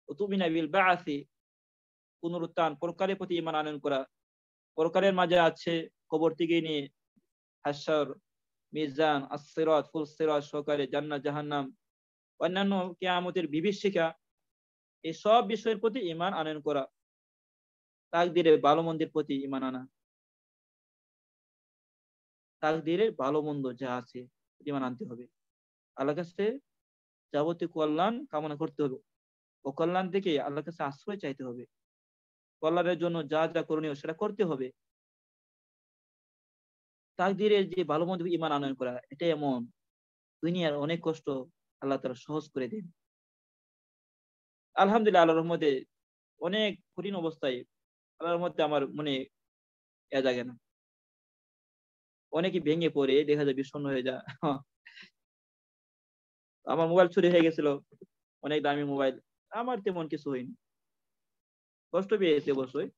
পুনরুত্থান পরকারের প্রতি ইমান আনয়ন করা পরকারের মাঝে আছে কবর থেকে নিয়ে হাসর মিজান আসিরাত ফুল সহকারে জান্না জাহান্নাম অন্যান্য কেয়ামতের বিভীষিকা এই সব বিষয়ের প্রতি ইমান আনয়ন করা তাকদিরের ভালো মন্দির প্রতি ইমান আনা তাকদিরের ভালো মন্দ যা আছে ইমান আনতে হবে আল্লাহ কাছে যাবতীয় কল্যাণ কামনা করতে হবে কল্যাণ থেকে আল্লাহর কাছে আশ্রয় চাইতে হবে কল্যাণের জন্য যা যা করণীয় সেটা করতে হবে তাকদিরের যে ভালো মন্দ ইমান আনয়ন করা এটা এমন দুনিয়ার অনেক কষ্ট আল্লাহ তারা সহজ করে দেন আলহামদুলিল্লাহ আল্লাহ রহমতে অনেক কঠিন অবস্থায় আল্লাহ মধ্যে আমার মনে এ জাগে না অনেকে ভেঙে পড়ে দেখা যায় বিষণ্ণ হয়ে যায় আমার মোবাইল চুরি হয়ে গেছিল অনেক দামি মোবাইল আমার তেমন কিছু হয়নি কষ্ট পেয়েছে অবশ্যই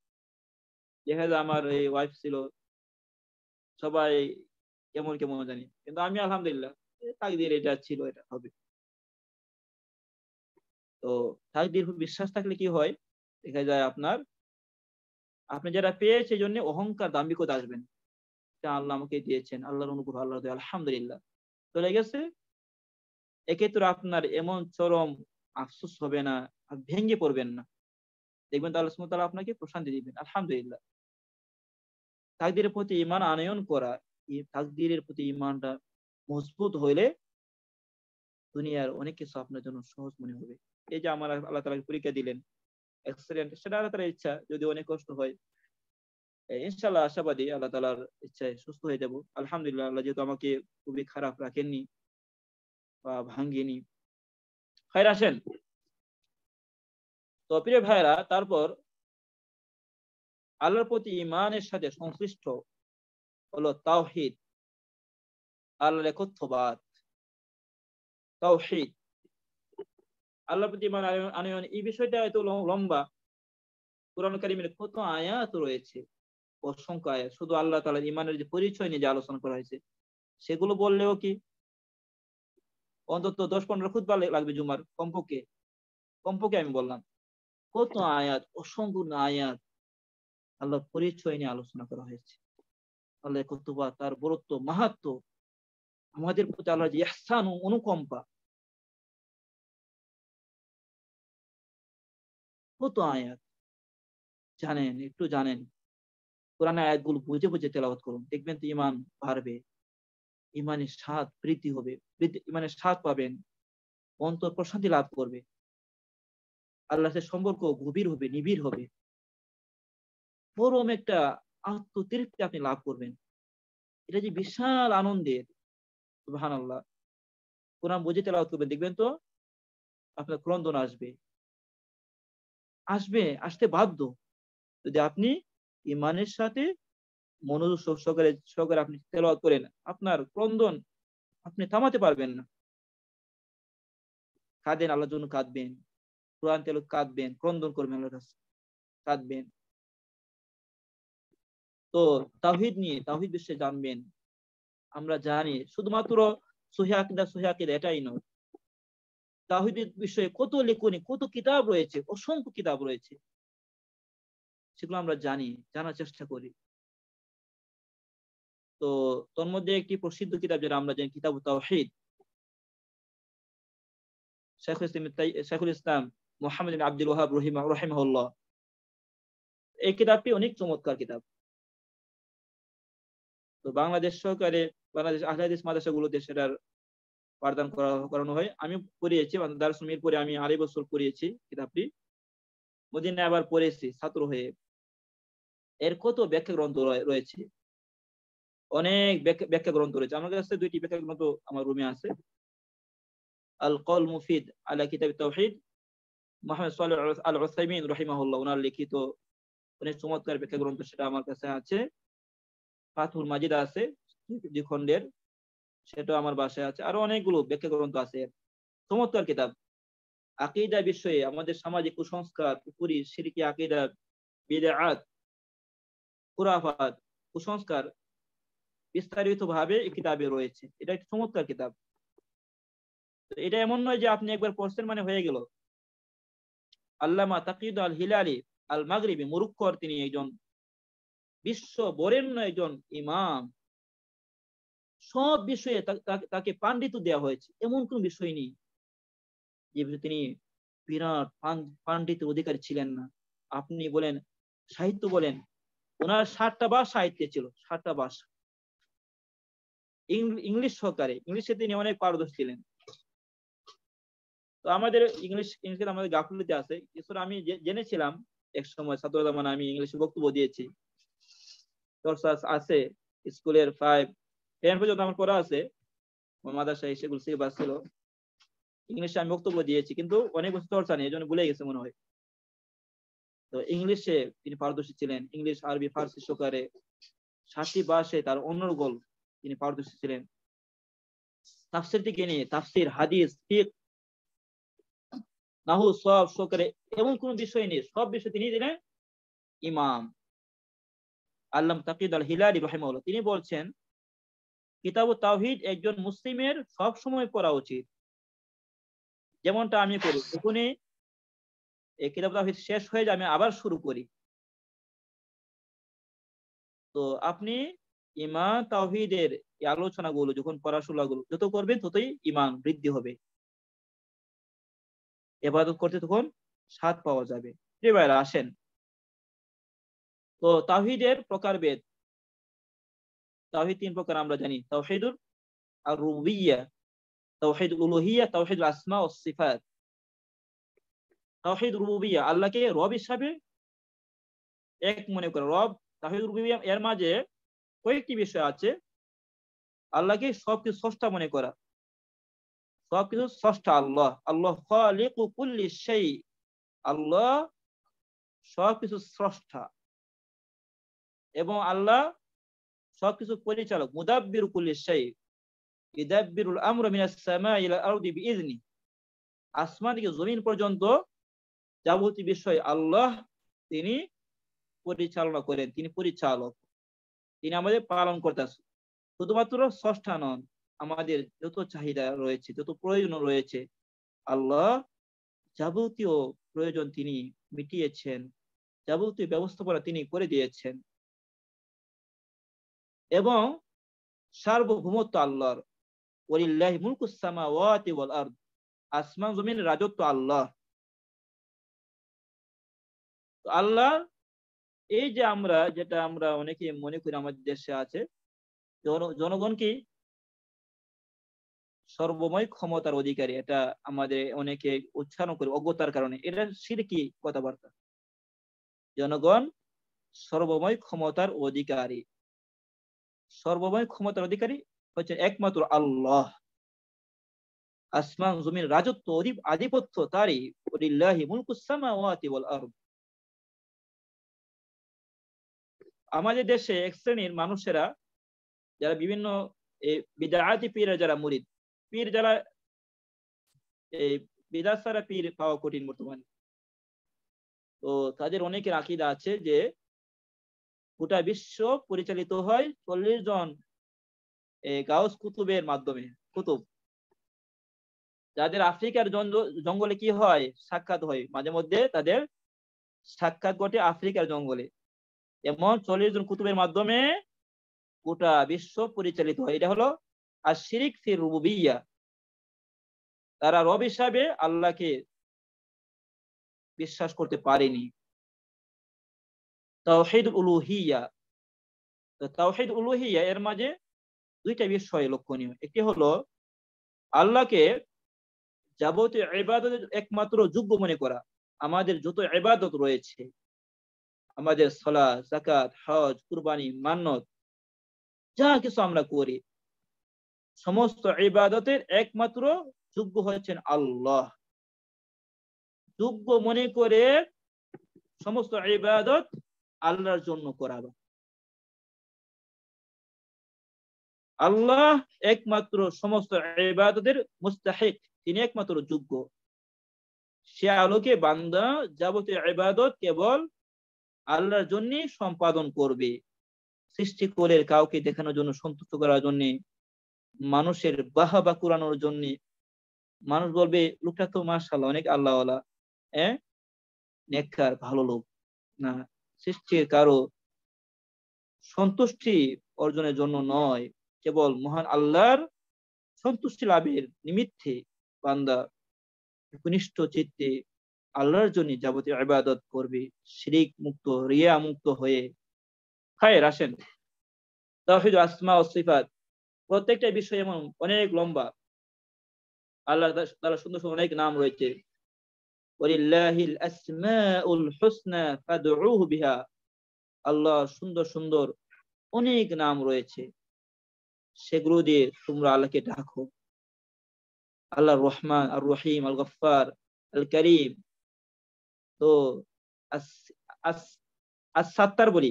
দেখা যায় আমার এই ওয়াইফ ছিল সবাই কেমন কেমন জানি কিন্তু আমি আলহামদুলিল্লাহ তাকদির এটা ছিল এটা হবে তো তাকদির বিশ্বাস থাকলে কি হয় দেখা যায় আপনার আপনি যারা পেয়েছে জন্য অহংকার দাম্বিকতা আসবেন আল্লাহ আমাকে দিয়েছেন আল্লাহর অনুগ্রহ আল্লাহ আলহামদুলিল্লাহ চলে গেছে এক্ষেত্রে আপনার এমন চরম আফসোস হবে না আর ভেঙে পড়বেন না দেখবেন তাহলে সুমতাল আপনাকে প্রশান্তি দিবেন আলহামদুলিল্লাহ তাকদিরের প্রতি ইমান আনয়ন করা তাকদিরের প্রতি ইমানটা মজবুত হইলে দুনিয়ার অনেক কিছু আপনার জন্য সহজ মনে হবে এই যে আমার আল্লাহ তালা পরীক্ষা দিলেন এক্সিডেন্ট সেটা আল্লাহ তালার ইচ্ছা যদি অনেক কষ্ট হয় ইনশাল্লাহ আশাবাদী আল্লাহ তালার ইচ্ছায় সুস্থ হয়ে যাব আলহামদুলিল্লাহ আল্লাহ যেহেতু আমাকে খুবই খারাপ রাখেননি বা ভাঙ্গেনি ভাইরা আসেন তো প্রিয় ভাইরা তারপর আল্লাহর প্রতি ইমানের সাথে সংশ্লিষ্ট হলো তাওহিদ আল্লাহর একত্ববাদ তাওহিদ আল্লাহর প্রতি ইমান আনয়ন এই বিষয়টা হয়তো লম্বা কোরআন কারিমের কত আয়াত রয়েছে অসংখ্য আয়াত শুধু আল্লাহ তালা ইমানের যে পরিচয় নিয়ে যে আলোচনা করা হয়েছে সেগুলো বললেও কি অন্তত দশ পনেরো খুদ্ লাগবে জুমার কমপক্ষে কমপক্ষে আমি বললাম কত আয়াত অসংখ্য আয়াত আল্লাহ পরিচয় নিয়ে আলোচনা করা হয়েছে আল্লাহ কতবা তার বরত্ব মাহাত্ম আমাদের প্রতি আল্লাহ যে অনুকম্পা কত আয়াত জানেন একটু জানেন কোরআন আয়াতগুলো বুঝে বুঝে তেলাওয়াত করুন দেখবেন তো ইমান বাড়বে ইমানের স্বাদ প্রীতি হবে মানে স্বাদ পাবেন অন্তর প্রশান্তি লাভ করবে আল্লাহ সম্পর্ক গভীর হবে নিবিড় হবে পরম একটা আত্মতৃপ্তি আপনি লাভ করবেন এটা যে বিশাল আনন্দের ভান আল্লাহ কোরআন বুঝে তেলা করবেন দেখবেন তো আপনার ক্রন্দন আসবে আসবে আসতে বাধ্য যদি আপনি ইমানের সাথে মনোযোগ সহকারে সহকারে আপনি তেলাওয়াত করেন আপনার ক্রন্দন আপনি থামাতে পারবেন না কাঁদেন আল্লাহর জন্য কাঁদবেন কোরআন তেল কাঁদবেন ক্রন্দন করবেন আল্লাহর কাছে কাঁদবেন তো তাহিদ নিয়ে তাহিদ বিশ্বে জানবেন আমরা জানি শুধুমাত্র সোহিয়াকিদা সোহিয়াকিদা এটাই নয় তাহিদের বিষয়ে কত লেখনি কত কিতাব রয়েছে অসংখ্য কিতাব রয়েছে সেগুলো আমরা জানি জানার চেষ্টা করি তো তোর মধ্যে একটি প্রসিদ্ধ কিতাব যেটা আমরা জানি কিতাব তাওহিদ শেখুল ইসলাম শেখুল ইসলাম মোহাম্মদ আব্দুল ওহাব রহিম রহিম এই কিতাবটি অনেক চমৎকার কিতাব তো বাংলাদেশ সরকারে বাংলাদেশ আহলাদিস গুলোতে সেটার পাঠদান করানো হয় আমি পড়িয়েছি মানে দারসমির পরে আমি আড়াই বছর পড়িয়েছি কিতাবটি মদিনায় আবার পড়েছি ছাত্র হয়ে এর কত ব্যাখ্যা গ্রন্থ রয়েছে অনেক ব্যাখ্যা গ্রন্থ রয়েছে আমার কাছে দুইটি ব্যাখ্যা গ্রন্থ আমার রুমে আছে আল কল মুফিদ আলা কিতাব তৌহিদ মোহাম্মদ সাল আল ওসাইমিন রহিমাহুল্লাহ ওনার লিখিত অনেক চমৎকার ব্যাখ্যা গ্রন্থ সেটা আমার কাছে আছে ফাতুল মাজিদ আছে দুই খণ্ডের সেটা আমার বাসায় আছে আরো অনেকগুলো ব্যাখ্যা গ্রন্থ আছে চমৎকার কিতাব আকিদা বিষয়ে আমাদের সামাজিক কুসংস্কার পুকুরি সিরিকি আকিদা বিদে আত কুরাফাত কুসংস্কার বিস্তারিত বিস্তারিতভাবে কিতাবে রয়েছে এটা একটা চমৎকার কিতাব এটা এমন নয় যে আপনি একবার পড়ছেন মানে হয়ে গেল আল্লামা তাকিদ আল হিলালি আল মাগরিবি মুরুক্ষর তিনি একজন বিশ্ব বরেণ্য একজন ইমাম সব বিষয়ে তাকে পাণ্ডিত দেওয়া হয়েছে এমন কোন বিষয় নেই যে তিনি বিরাট পাণ্ডিত অধিকারী ছিলেন না আপনি বলেন সাহিত্য বলেন ওনার ষাটটা বাস সাহিত্যে ছিল ষাটটা বাস ইংলিশ সহকারে ইংলিশে তিনি অনেক পারদর্শী ছিলেন তো আমাদের ইংলিশ ইংলিশের আমাদের গাফলিতে আছে কিছু আমি জেনেছিলাম এক সময় ছাত্র মানে আমি ইংলিশে বক্তব্য দিয়েছি চর্চা আছে স্কুলের ফাইভ টেন পর্যন্ত আমার পড়া আছে মাদাসা সেগুলো সিলেবাস ছিল ইংলিশে আমি বক্তব্য দিয়েছি কিন্তু অনেক বছর চর্চা নেই এই জন্য ভুলে গেছে মনে হয় তো ইংলিশে তিনি পারদর্শী ছিলেন ইংলিশ আরবি ফার্সি সকারে সাতটি বাসে তার অন্য গল্প তিনি পারদর্শী ছিলেন তাফসির থেকে নিয়ে তাফসির হাদিস ফিক নাহু সব শোকরে এবং কোন বিষয় নিয়ে সব বিষয় তিনি দিলেন ইমাম আল্লাম তাকিদ আল হিলারি রহিমাউল্লাহ তিনি বলছেন কিতাব তাহিদ একজন মুসলিমের সব সময় পড়া উচিত যেমনটা আমি করি ওখানে এই কিতাব তাহিদ শেষ হয়ে যায় আমি আবার শুরু করি তো আপনি ইমান তাহিদের আলোচনা আলোচনাগুলো যখন গুলো যত করবেন ততই ইমান বৃদ্ধি হবে এবাদত করতে তখন স্বাদ পাওয়া যাবে আসেন তো তাহিদের বেদ তাহিদ তিন প্রকার আমরা জানি তাহিদুর আর রুবিয়া তাহিদ উলোহিয়া তাহিদুল আসমা ও সিফাত তাহিদ রুবিয়া আল্লাহকে রব হিসাবে এক মনে করে রব তাহিদ রুবিয়া এর মাঝে কয়েকটি বিষয় আছে আল্লাহকে সবকিছু স্রষ্টা মনে করা সবকিছু স্রষ্টা আল্লাহ আল্লাহ কুল্লি সেই আল্লাহ সবকিছু স্রষ্টা এবং আল্লাহ সবকিছু পরিচালক মুদাব্বির কুল্লি সেই ইদাব্বিরুল আমর মিনাস আসমান থেকে জমিন পর্যন্ত যাবতীয় বিষয় আল্লাহ তিনি পরিচালনা করেন তিনি পরিচালক তিনি আমাদের পালন করতে করতেছে শুধুমাত্র ষষ্ঠা নন আমাদের যত চাহিদা রয়েছে যত প্রয়োজন রয়েছে আল্লাহ যাবতীয় প্রয়োজন তিনি মিটিয়েছেন যাবতীয় ব্যবস্থাপনা তিনি করে দিয়েছেন এবং সার্বভৌমত্ব আল্লাহর ওয়ালিল্লাহি মুলকুসামা ওয়াতি ওয়াল আরদ আসমান জমিন রাজত্ব আল্লাহ আল্লাহ এই যে আমরা যেটা আমরা অনেকে মনে করি আমাদের দেশে আছে জনগণ কি সর্বময় ক্ষমতার অধিকারী এটা আমাদের অনেকে উচ্চারণ করে অজ্ঞতার কারণে এটা কি কথাবার্তা জনগণ সর্বময় ক্ষমতার অধিকারী সর্বময় ক্ষমতার অধিকারী হচ্ছে একমাত্র আল্লাহ আসমান জমির রাজত্ব আধিপত্য তারই মুলকুসামাওয়াতি ওয়াল আমাদের দেশে এক শ্রেণীর মানুষেরা যারা বিভিন্ন বিদায়াতি পীরের যারা মুরিদ পীর যারা এই বিদাসারা পীর পাওয়া কঠিন বর্তমানে তো তাদের অনেকের আকিদা আছে যে গোটা বিশ্ব পরিচালিত হয় চল্লিশ জন গাউস কুতুবের মাধ্যমে কুতুব যাদের আফ্রিকার জঙ্গলে কি হয় সাক্ষাৎ হয় মাঝে মধ্যে তাদের সাক্ষাৎ ঘটে আফ্রিকার জঙ্গলে এমন চল্লিশ জন কুতুবের মাধ্যমে গোটা বিশ্ব পরিচালিত হয় এটা হলো আর শিরিক ফির রুবিয়া তারা রব হিসাবে আল্লাহকে বিশ্বাস করতে পারেনি তাওহিদ উলুহিয়া তো তাওহিদ উলুহিয়া এর মাঝে দুইটা বিষয় লক্ষণীয় একটি হলো আল্লাহকে যাবতীয় ইবাদতের একমাত্র যোগ্য মনে করা আমাদের যত এবাদত রয়েছে আমাদের সলা জাকাত হজ কুরবানি মান্নত যা কিছু আমরা করি সমস্ত ইবাদতের একমাত্র যোগ্য হচ্ছেন আল্লাহ যোগ্য মনে করে সমস্ত ইবাদত আল্লাহর জন্য করাবা আল্লাহ একমাত্র সমস্ত ইবাদতের মুস্তাহিক তিনি একমাত্র যোগ্য সে আলোকে বান্দা যাবতীয় ইবাদত কেবল আল্লাহর জন্য সম্পাদন করবে সৃষ্টি করে কাউকে দেখানোর জন্য সন্তুষ্ট করার জন্য মানুষের বা কুরানোর জন্য মানুষ বলবে লোকটা তো মার্শাল অনেক আল্লাহওয়ালা হ্যাঁ ভালো লোক না সৃষ্টির কারো সন্তুষ্টি অর্জনের জন্য নয় কেবল মহান আল্লাহর সন্তুষ্টি লাভের নিমিত্তে বান্দা একনিষ্ঠ চিত্তে আল্লাহর জন্য যাবতীয় ইবাদত করবে শিরিক মুক্ত রিয়া মুক্ত হয়ে খায়ের আসেন তাহিদ আসমা ও সিফাত প্রত্যেকটা বিষয় এমন অনেক লম্বা আল্লাহ তারা সুন্দর সুন্দর অনেক নাম রয়েছে ওয়ালিল্লাহিল আসমাউল হুসনা ফাদউহু বিহা আল্লাহ সুন্দর সুন্দর অনেক নাম রয়েছে সেগুলো দিয়ে তোমরা আল্লাহকে ডাকো আল্লাহ রহমান আর রহিম আল গফার আল করিম তো সাত্তার বলি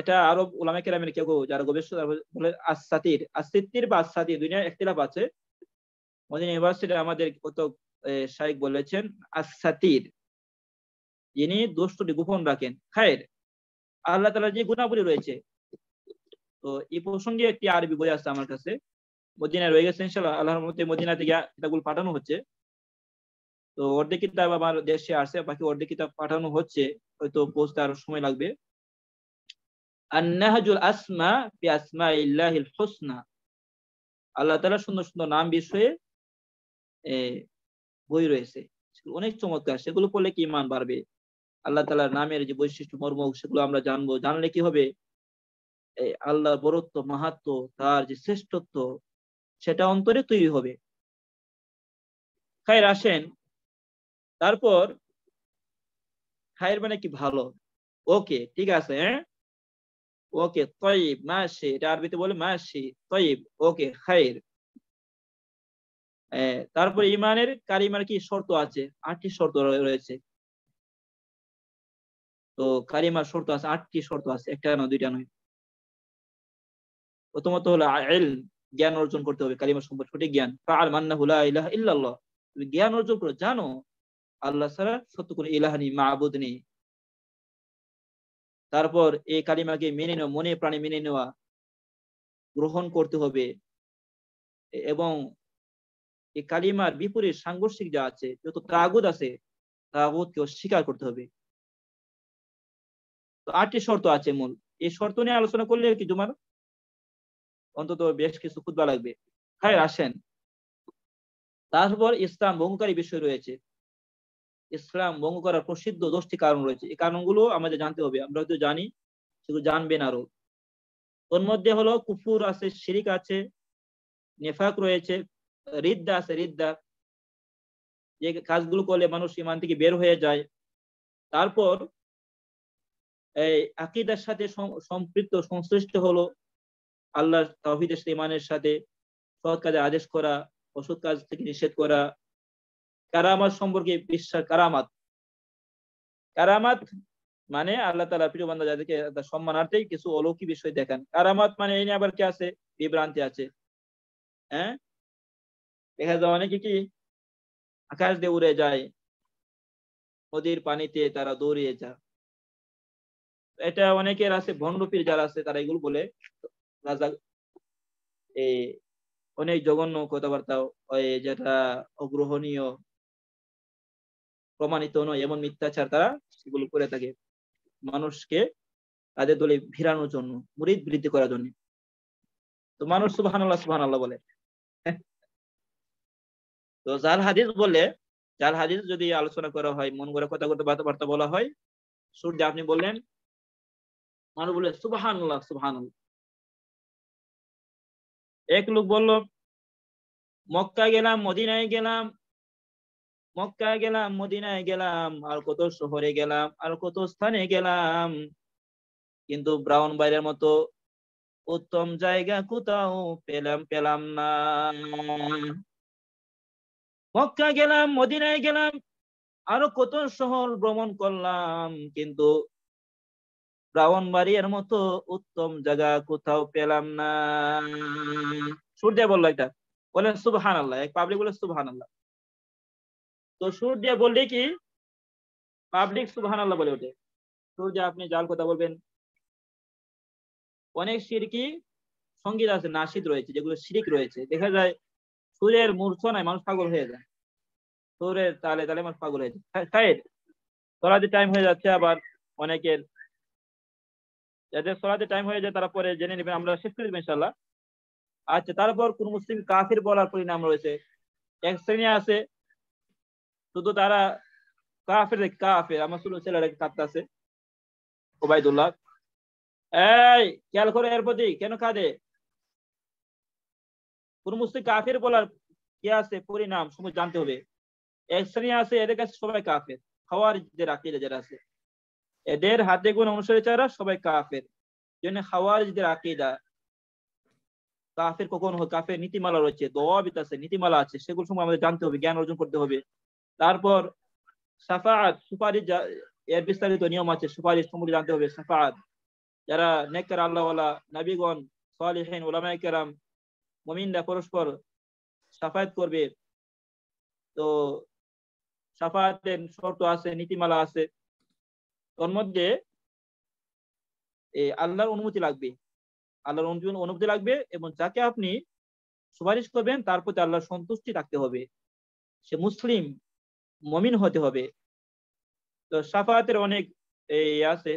এটা আরো ওলামে কেরামের কেউ যারা গবেষক বলে আসাতির আসিত্তির বা আসাতির দুনিয়া একটিলাপ আছে মদিনা ইউনিভার্সিটি আমাদের কত শাইক বলেছেন আসাতির যিনি দোষটি গোপন রাখেন খায়ের আল্লাহ তালা যে গুণাবলি রয়েছে তো এই প্রসঙ্গে একটি আরবি বই আছে আমার কাছে মদিনায় রয়ে গেছে ইনশাল্লাহ আল্লাহর মধ্যে মদিনা থেকে কিতাবগুলো পাঠানো হচ্ছে তো অর্ধেক কিতাব আমার দেশে আসে বাকি অর্ধেক কিতাব পাঠানো হচ্ছে হয়তো পৌঁছতে আরো সময় লাগবে আন্নাহাজুল আসমা পি আসমা ইল্লাহিল হোসনা আল্লাহ তালা সুন্দর সুন্দর নাম বিষয়ে বই রয়েছে অনেক চমৎকার সেগুলো পড়লে কি মান বাড়বে আল্লাহ তালার নামের যে বৈশিষ্ট্য মর্ম সেগুলো আমরা জানবো জানলে কি হবে আল্লাহর বরত্ব মাহাত্ম তার যে শ্রেষ্ঠত্ব সেটা অন্তরে তৈরি হবে খাই আসেন তারপর খায়ের মানে কি ভালো ওকে ঠিক আছে হ্যাঁ? ওকে তৈব মাসি এটা আরবিতে বলে মাসি তৈব ওকে খায়ের তারপর ইমানের কারিমার কি শর্ত আছে আটটি শর্ত রয়েছে তো কারিমার শর্ত আছে আটটি শর্ত আছে একটা নয় দুইটা নয় প্রথমত হলো এল জ্ঞান অর্জন করতে হবে কালিমা সম্পর্কে সঠিক জ্ঞান আর মান্না হুলা ইলাহ তুমি জ্ঞান অর্জন করো জানো আল্লাহ ছাড়া সত্য কোনো ইলাহানি মাহবুদ নেই তারপর এই কালিমাকে মেনে নেওয়া মনে প্রাণে মেনে নেওয়া গ্রহণ করতে হবে এবং এই কালিমার বিপরীত সাংঘর্ষিক যা আছে যত তাগুদ আছে তাগুদকে স্বীকার করতে হবে তো আটটি শর্ত আছে মূল এই শর্ত নিয়ে আলোচনা করলে কি তোমার অন্তত বেশ কিছু খুদবা লাগবে হ্যাঁ আসেন তারপর ইসলাম ভঙ্গকারী বিষয় রয়েছে ইসলাম ভঙ্গ করার প্রসিদ্ধ দশটি কারণ রয়েছে এই কারণগুলো আমাদের জানতে হবে আমরা হয়তো জানি সেগুলো জানবেন আরো ওর মধ্যে হলো কুফুর আছে শিরিক আছে নেফাক রয়েছে রিদ্দা আছে রিদ্দা যে কাজগুলো করলে মানুষ ইমান থেকে বের হয়ে যায় তারপর এই আকিদার সাথে সম্পৃক্ত সংশ্লিষ্ট হলো আল্লাহ তহিদ ইমানের সাথে সৎ কাজে আদেশ করা অসৎ কাজ থেকে নিষেধ করা কারামাত সম্পর্কে বিশ্বাস কারামাত কারামাত মানে আল্লাহ তালা প্রিয় বান্ধব যাদেরকে সম্মানার্থে কিছু অলৌকিক বিষয় দেখান কারামাত মানে এই নিয়ে আবার কি আছে বিভ্রান্তি আছে হ্যাঁ দেখা যায় অনেকে কি আকাশ দিয়ে উড়ে যায় নদীর পানিতে তারা দৌড়িয়ে যায় এটা অনেকের আছে ভণ্ডপীর যারা আছে তারা এগুলো বলে রাজা এই অনেক জঘন্য কথাবার্তা যেটা অগ্রহণীয় প্রমাণিত নয় এমন মিথ্যাচার তারা সেগুলো করে থাকে মানুষকে তাদের দলে ভিড়ানোর জন্য মুরিদ বৃদ্ধি করার জন্য তো মানুষ সুবাহান আল্লাহ সুবাহান আল্লাহ বলে তো জাল হাদিস বলে জাল হাদিস যদি আলোচনা করা হয় মন করে কথা করতে বার্তা বলা হয় সূর্য আপনি বললেন মানুষ বলে সুবাহান আল্লাহ সুবাহান এক লোক বলল মক্কা গেলাম মদিনায় গেলাম মক্কায় গেলাম মদিনায় গেলাম আর কত শহরে গেলাম আর কত স্থানে গেলাম কিন্তু ব্রাউন বাইরের মতো উত্তম জায়গা কোথাও পেলাম পেলাম না মক্কা গেলাম মদিনায় গেলাম আরো কত শহর ভ্রমণ করলাম কিন্তু ব্রাউন বাড়ির মতো উত্তম জায়গা কোথাও পেলাম না সূর্য বললো এটা বলেন সুবহান আল্লাহ এক পাবলিক বলে সুবহান আল্লাহ তো সুর দিয়ে বললে কি পাবলিক সুবাহান আল্লাহ বলে ওঠে সুর দিয়ে আপনি জাল কথা বলবেন অনেক সিরকি সঙ্গীত আছে নাসিদ রয়েছে যেগুলো সিরিক রয়েছে দেখা যায় সুরের মূর্ছনায় মানুষ পাগল হয়ে যায় সুরের তালে তালে মানুষ পাগল হয়ে যায় সাইড সরাতে টাইম হয়ে যাচ্ছে আবার অনেকের যাদের সরাতে টাইম হয়ে যায় তারা পরে জেনে নেবেন আমরা শেষ করে দেবেন ইনশাল্লাহ আচ্ছা তারপর কোন মুসলিম কাফির বলার পরিণাম রয়েছে এক শ্রেণী আছে শুধু তারা কাফের কাফের আমার ছোট ছেলেরা কাঁদতেছে ওবায়দুল্লাহ এই খেয়াল করে এর প্রতি কেন কাঁদে কোন মুসলিম কাফের বলার কি আছে পরিণাম সময় জানতে হবে এক শ্রেণী আছে এদের কাছে সবাই কাফের খাওয়ার যে আকিদা যারা আছে এদের হাতে গুণ অনুসারে যারা সবাই কাফের জন্য খাওয়ারিজদের আকিদা কাফের কখন হয় কাফের নীতিমালা রয়েছে দোয়াবিত আছে নীতিমালা আছে সেগুলো সময় আমাদের জানতে হবে জ্ঞান অর্জন করতে হবে তারপর সাফাত সুপারিশ এর বিস্তারিত নিয়ম আছে সুপারিশ সম্পর্কে জানতে হবে সাফাত যারা নেকর আল্লাহওয়ালা নাবিগণ সালিহীন ওলামাই কেরাম মমিনরা পরস্পর সাফায়াত করবে তো সাফায়াতের শর্ত আছে নীতিমালা আছে তোর মধ্যে আল্লাহর অনুমতি লাগবে আল্লাহর অনুমতি লাগবে এবং যাকে আপনি সুপারিশ করবেন তার প্রতি আল্লাহর সন্তুষ্টি রাখতে হবে সে মুসলিম মমিন হতে হবে তো সাফাতের অনেক আছে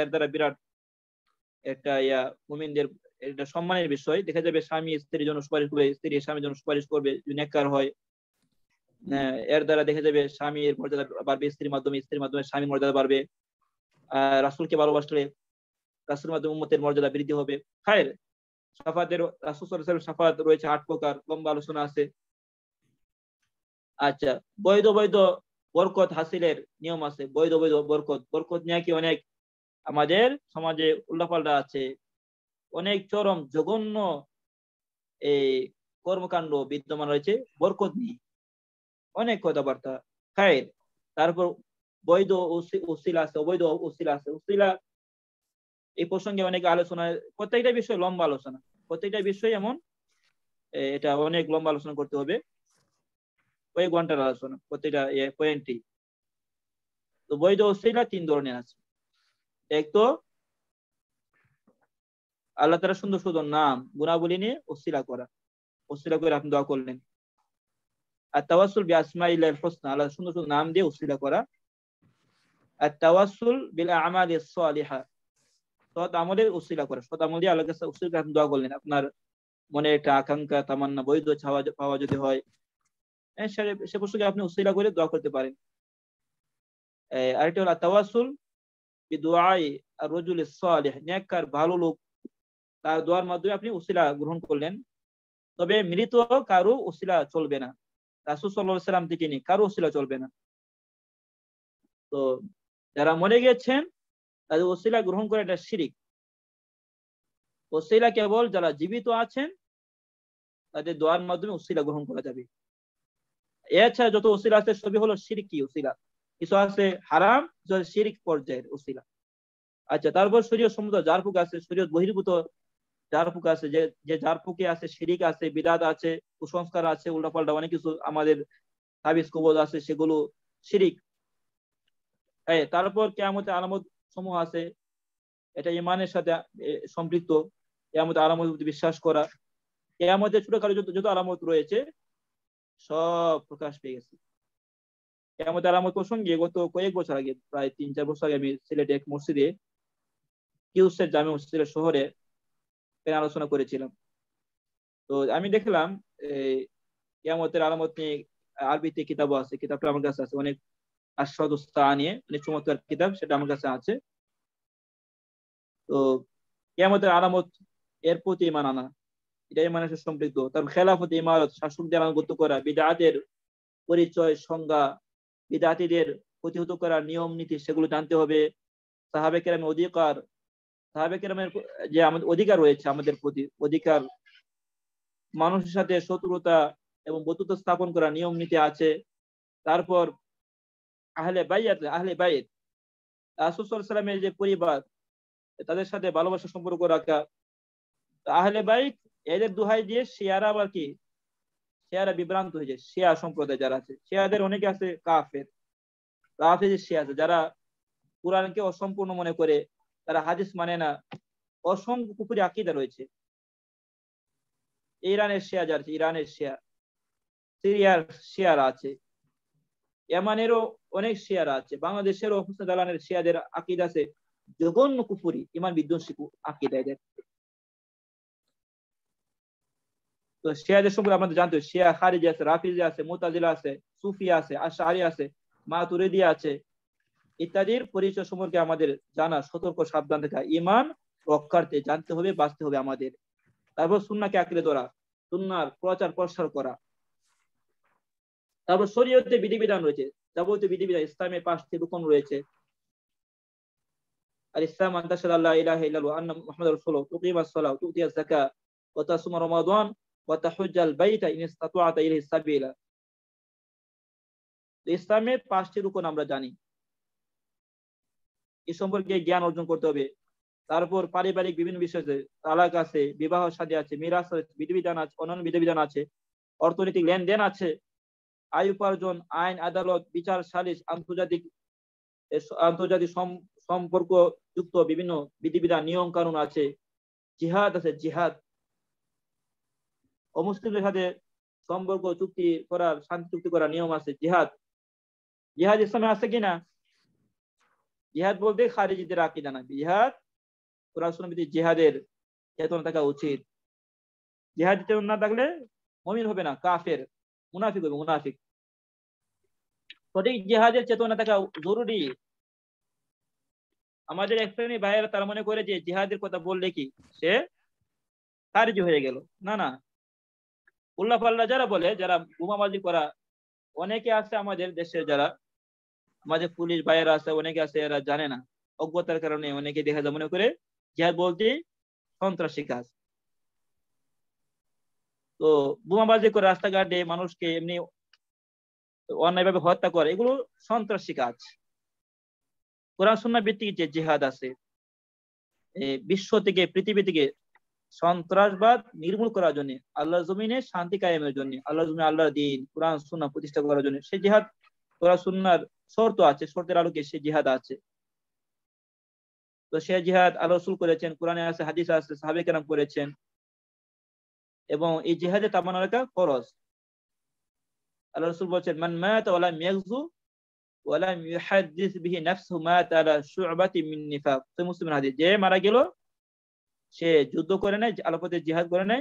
এর দ্বারা বিরাট একটা ইয়া মমিনদের এটা সম্মানের বিষয় দেখা যাবে স্বামী স্ত্রীর জন্য সুপারিশ করবে স্ত্রী স্বামীর জন্য সুপারিশ করবে নেককার হয় হ্যাঁ, এর দ্বারা দেখা যাবে স্বামীর মর্যাদা বাড়বে স্ত্রীর মাধ্যমে স্ত্রীর মাধ্যমে স্বামীর মর্যাদা বাড়বে আহ রাসুলকে ভালোবাসলে রাসুলের মাধ্যমে উম্মতের মর্যাদা বৃদ্ধি হবে খায়ের সাফাতের রাসুল সাফাত রয়েছে আট প্রকার লম্বা আলোচনা আছে আচ্ছা বৈধ বৈধ বরকত হাসিলের নিয়ম আছে বৈধ বৈধ বরকত বরকত নিয়ে কি অনেক আমাদের সমাজে উল্লাপাল্টা আছে অনেক চরম জঘন্য এই কর্মকাণ্ড বিদ্যমান রয়েছে বরকত নিয়ে অনেক কথাবার্তা খায়ের তারপর বৈধ উশিল আছে অবৈধ উশিল আছে উশিলা এই প্রসঙ্গে অনেক আলোচনা প্রত্যেকটা বিষয় লম্বা আলোচনা প্রত্যেকটা বিষয় এমন এটা অনেক লম্বা আলোচনা করতে হবে ওই ঘন্টার আলোচনা প্রতিটা পয়েন্টই তো বৈধ তিন ধরনের আছে এক তো আল্লাহ তারা সুন্দর সুন্দর নাম গুণাবলী নিয়ে অস্থিরা করা অস্থিরা করে আপনি দোয়া করলেন আর তাওয়াসুল ইল্লাহ হোসনা আল্লাহ সুন্দর সুন্দর নাম দিয়ে অস্থিরা করা আর তাওয়াসুল বিল সালিহা সৎ আমলের উসিলা করা সৎ আমল দিয়ে আল্লাহ কাছে আপনি দোয়া করলেন আপনার মনে একটা আকাঙ্ক্ষা তামান্না বৈধ ছাওয়া পাওয়া যদি হয় হ্যাঁ, সে প্রসঙ্গে আপনি উসিলা করে দোয়া করতে পারেন আরেকটা হলো তাওয়াসুল দোয়াই রজুল সালেহ নেককার ভালো লোক তার দোয়ার মাধ্যমে আপনি উসিলা গ্রহণ করলেন তবে মৃত কারো উসিলা চলবে না রাসুল সাল্লাহ সাল্লাম থেকে নিয়ে কারো উসিলা চলবে না তো যারা মরে গেছেন তাদের ওসিলা গ্রহণ করে এটা শিরিক ওসিলা কেবল যারা জীবিত আছেন তাদের দোয়ার মাধ্যমে ওসিলা গ্রহণ করা যাবে এছাড়া যত উসিলা আছে সবই হলো সিরকি উসিলা কিছু আছে হারাম কিছু আছে সিরিক পর্যায়ের উসিলা আচ্ছা তারপর শরীয় সম্মত জারফুক আছে শরীয় বহির্ভূত জারফুক আছে যে যে জারফুকে আছে শিরিক আছে বিদাত আছে কুসংস্কার আছে উল্টাপাল্টা অনেক কিছু আমাদের তাবিজ কবজ আছে সেগুলো শিরিক হ্যাঁ তারপর কেয়ামতের আলামত সমূহ আছে এটা ইমানের সাথে সম্পৃক্ত কেয়ামতে আলামত বিশ্বাস করা কেয়ামতের ছোটখাটো যত যত আলামত রয়েছে সব প্রকাশ পেয়ে গেছে তার আলামত প্রসঙ্গে গত কয়েক বছর আগে প্রায় তিন চার বছর আগে আমি সিলেটে এক মসজিদে কিউসের জামে মসজিদের শহরে আলোচনা করেছিলাম তো আমি দেখলাম ইয়ামতের আলামত নিয়ে আরবিতে কিতাবও আছে কিতাবটা আমার কাছে আছে অনেক আশ্বাদস্তা নিয়ে অনেক চমৎকার কিতাব সেটা আমার কাছে আছে তো ইয়ামতের আলামত এর প্রতি ইমান আনা এটাই মানুষের সমৃদ্ধ কারণ খেলাফত ইমারত শাসকদের আনুগত্য করা বিদাতের পরিচয় সংজ্ঞা বিদাতিদের প্রতিহত করা নিয়ম নীতি সেগুলো জানতে হবে সাহাবে কেরামের অধিকার সাহাবে কেরামের যে আমাদের অধিকার রয়েছে আমাদের প্রতি অধিকার মানুষের সাথে শত্রুতা এবং বন্ধুত্ব স্থাপন করা নিয়ম নীতি আছে তারপর আহলে বাইয়াত আহলে বাইত সালামের যে পরিবার তাদের সাথে ভালোবাসা সম্পর্ক রাখা আহলে বাইক এদের দুহাই দিয়ে শিয়ারা আবার কি শিয়ারা বিভ্রান্ত হয়ে যায় শিয়া সম্প্রদায় যারা আছে শিয়াদের অনেকে আছে কাফের কাফে যে শিয়া আছে যারা কোরআনকে অসম্পূর্ণ মনে করে তারা হাদিস মানে না অসংখ্য কুপুরি আকিদা রয়েছে ইরানের শিয়া যারা আছে ইরানের শিয়া সিরিয়ার শিয়ারা আছে ইয়ামানেরও অনেক শিয়ারা আছে বাংলাদেশেরও হোসেন দালানের শিয়াদের আকিদ আছে জঘন্য কুপুরি ইমান বিধ্বংসী আকিদা এদের তো সম্পর্কে আমাদের জানতে আছে রাফিজি আছে মোতাজিলা আছে সুফি আছে আশারি আছে আছে ইত্যাদির পরিচয় সম্পর্কে আমাদের জানা সতর্ক সাবধান থাকা ইমান রক্ষার্থে জানতে হবে বাঁচতে হবে আমাদের তারপর সুন্নাকে আঁকড়ে ধরা সুন্নার প্রচার প্রসার করা তারপর শরীয়তে বিধিবিধান রয়েছে যাবতীয় বিধিবিধান ইসলামের পাঁচটি রুকন রয়েছে আর ইসলাম আন্তাসাল্লাহ ইলাহ ইল্লাল্লাহ আন্না মুহাম্মাদুর রাসূলুল্লাহ তুকিমাস সালাহ তুকিয়াস রমাদান ওয়া বাইতা ইন ইস্তাতা'তা সাবিলা ইসলামের পাঁচটি রুকন আমরা জানি এ সম্পর্কে জ্ঞান অর্জন করতে হবে তারপর পারিবারিক বিভিন্ন বিষয়ে তালাক আছে বিবাহ সাদী আছে মিরাস আছে বিধিবিধান আছে অন্যান্য বিধিবিধান আছে অর্থনৈতিক লেনদেন আছে আয় উপার্জন আইন আদালত বিচার সালিশ আন্তর্জাতিক আন্তর্জাতিক সম্পর্ক যুক্ত বিভিন্ন বিধিবিধান নিয়ম কানুন আছে জিহাদ আছে জিহাদ অমুসলিমদের সাথে সম্পর্ক চুক্তি করার শান্তি চুক্তি করার নিয়ম আছে জিহাদ জিহাদ ইসলামে আছে কিনা জিহাদ বলতে খারিজিদের আকিদা না জিহাদ কোরআনবিতে জিহাদের চেতনা থাকা উচিত জিহাদ চেতনা থাকলে মমিন হবে না কাফের মুনাফিক হবে মুনাফিক সঠিক জিহাদের চেতনা থাকা জরুরি আমাদের এক শ্রেণী ভাইয়েরা তারা মনে করে যে জিহাদের কথা বললে কি সে খারিজ হয়ে গেল না না উল্লাহ পাল্লা যারা বলে যারা বোমাবাজি করা অনেকে আছে আমাদের দেশে যারা মাঝে পুলিশ বাইরে আছে অনেকে আছে এরা জানে না অজ্ঞতার কারণে অনেকে দেখা যায় মনে করে যা বলতে সন্ত্রাসী কাজ তো বোমাবাজি করে রাস্তাঘাটে মানুষকে এমনি অন্যায় ভাবে হত্যা করে এগুলো সন্ত্রাসী কাজ কোরআন সুন্না ভিত্তিক যে জেহাদ আছে বিশ্ব থেকে পৃথিবী থেকে সন্ত্রাসবাদ নির্মূল করার জন্য আল্লাহ জমিনে শান্তি কায়েমের জন্য আল্লাহ জমিন আল্লাহ দিন কোরআন সুন্না প্রতিষ্ঠা করার জন্য সে জেহাদ কোরআন সুন্নার শর্ত আছে শর্তের আলোকে সে জেহাদ আছে তো সে জেহাদ আল্লাহ রসুল করেছেন কোরআনে আছে হাদিস আছে সাহাবে কেরাম করেছেন এবং এই জেহাদে তামানা এলাকা ফরজ আল্লাহ রসুল বলছেন মান মায়াত ওলা মেঘু ওলা ইউহাদ্দিস বিহি নাফসু মায়াত আলা শুআবাতি মিন নিফাক সে মুসলিম হাদিস যে মারা গেল সে যুদ্ধ করে নাই আলোপথে জিহাদ করে নাই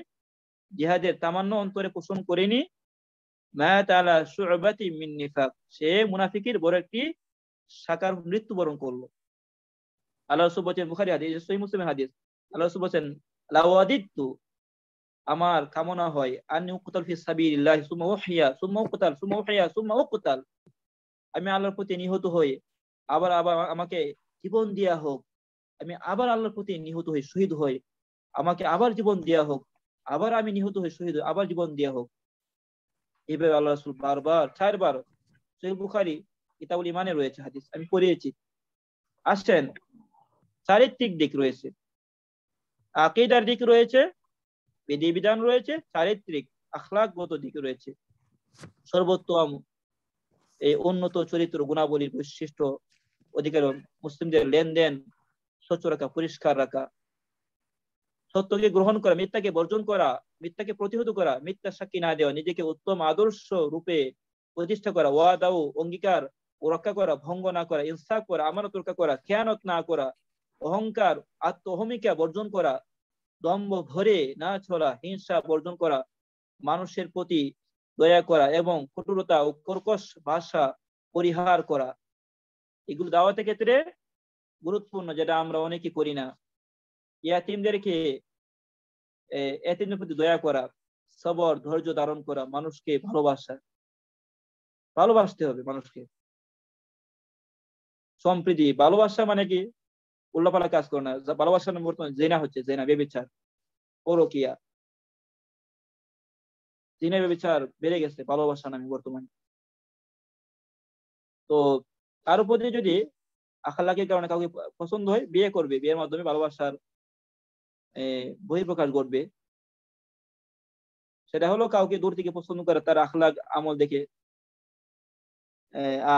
জিহাদের তামান্য অন্তরে পোষণ করেনি সে মুনাফিকের বড় একটি সাকার মৃত্যুবরণ করলো আল্লাহ রসুল বলছেন বুখারি হাদিস সহি মুসলিমের হাদিস আল্লাহ বলছেন আমার কামনা হয় আনি উকতাল ফি সাবিলিল্লাহ সুমা উহিয়া সুমা উকতাল সুমা উহিয়া সুমা আমি আল্লাহর প্রতি নিহত হই আবার আবার আমাকে জীবন দিয়া হোক আমি আবার আল্লাহর প্রতি নিহত হই শহীদ হই আমাকে আবার জীবন দেয়া হোক আবার আমি নিহত হই শহীদ হই আবার জীবন দেয়া হোক এইভাবে আল্লাহ রাসুল বারবার চারবার সহিল বুখারি কিতাবুল ইমানে রয়েছে হাদিস আমি পড়িয়েছি আসছেন চারিত্রিক দিক রয়েছে আকিদার দিক রয়েছে বিধিবিধান রয়েছে চারিত্রিক আখলাগত দিক রয়েছে সর্বোত্তম এই উন্নত চরিত্র গুণাবলীর বৈশিষ্ট্য অধিকার মুসলিমদের লেনদেন স্বচ্ছ রাখা পরিষ্কার রাখা সত্যকে গ্রহণ করা মিথ্যাকে বর্জন করা মিথ্যাকে প্রতিহত করা মিথ্যা সাক্ষী না দেওয়া নিজেকে উত্তম আদর্শ রূপে প্রতিষ্ঠা করা ওয়াদাও অঙ্গীকার রক্ষা করা ভঙ্গ না করা ইনসাফ করা আমানত রক্ষা করা খেয়ানত না করা অহংকার আত্মহমিকা বর্জন করা দম্ভ ভরে না ছড়া হিংসা বর্জন করা মানুষের প্রতি দয়া করা এবং কঠোরতা ও কর্কশ ভাষা পরিহার করা এগুলো দাওয়াতের ক্ষেত্রে গুরুত্বপূর্ণ যেটা আমরা অনেকে করি না ইয়াতিমদেরকে এতিমদের প্রতি দয়া করা সবর ধৈর্য ধারণ করা মানুষকে ভালোবাসা ভালোবাসতে হবে মানুষকে সম্প্রীতি ভালোবাসা মানে কি উল্লাপালা কাজ করে না ভালোবাসা বর্তমানে জেনা হচ্ছে জেনা বেবিচার পরকিয়া জিনা বেবিচার বেড়ে গেছে ভালোবাসা নামে বর্তমানে তো তার উপরে যদি আখালাকের কারণে কাউকে পছন্দ হয় বিয়ে করবে বিয়ের মাধ্যমে ভালোবাসার বহিঃপ্রকাশ করবে সেটা হলো কাউকে দূর থেকে পছন্দ করে তার আখলাগ আমল দেখে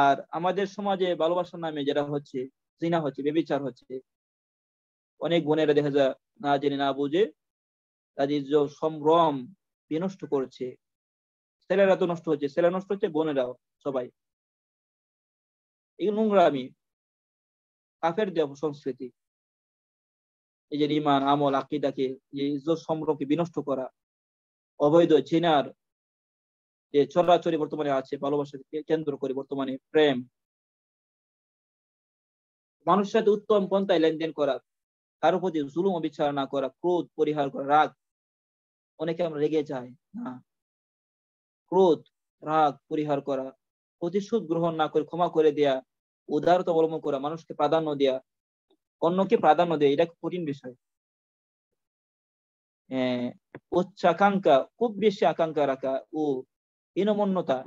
আর আমাদের সমাজে ভালোবাসার নামে যেটা হচ্ছে জিনা হচ্ছে বেবিচার হচ্ছে অনেক বোনেরা দেখা যায় না জেনে না বুঝে তাদের যে সম্ভ্রম বিনষ্ট করছে ছেলেরা তো নষ্ট হচ্ছে ছেলে নষ্ট হচ্ছে বোনেরাও সবাই এই আমি কাফের যে সংস্কৃতি এই যে ইমান আমল আকিদাকে যে ইজ্জত সম্পর্কে বিনষ্ট করা অবৈধ ছিনার যে চরাচরি বর্তমানে আছে ভালোবাসাকে কেন্দ্র করে বর্তমানে প্রেম মানুষের সাথে উত্তম পন্থায় লেনদেন করা কারো প্রতি জুলুম অবিচার না করা ক্রোধ পরিহার করা রাগ অনেকে আমরা রেগে যাই না ক্রোধ রাগ পরিহার করা প্রতিশোধ গ্রহণ না করে ক্ষমা করে দেয়া উদারতা অবলম্বন করা মানুষকে প্রাধান্য দেওয়া অন্যকে প্রাধান্য দেয় এটা কঠিন বিষয় হ্যাঁ, উচ্চাকাঙ্ক্ষা খুব বেশি আকাঙ্ক্ষা রাখা ও হীনমন্যতা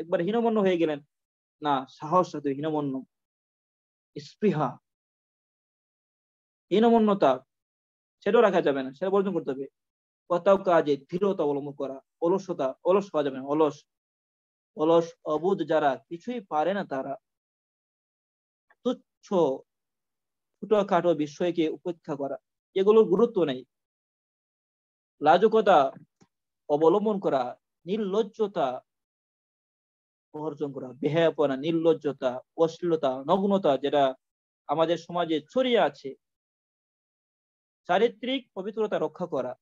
একবার হীনমন্য হয়ে গেলেন না সাহস সাথে হীনমন্য স্পৃহা হীনমন্যতা সেটাও রাখা যাবে না সেটা বর্জন করতে হবে কোথাও কাজে ধীরতা অবলম্বন করা অলসতা অলস হওয়া যাবে না অলস অলস অবুধ যারা কিছুই পারে না তারা তুচ্ছ ছোটখাটো বিষয়কে উপেক্ষা করা এগুলোর গুরুত্ব নেই লাজকতা অবলম্বন করা নির্লজ্জতা অর্জন করা বেহায়াপনা নির্লজ্জতা অশ্লীলতা নগ্নতা যেটা আমাদের সমাজে ছড়িয়ে আছে চারিত্রিক পবিত্রতা রক্ষা করা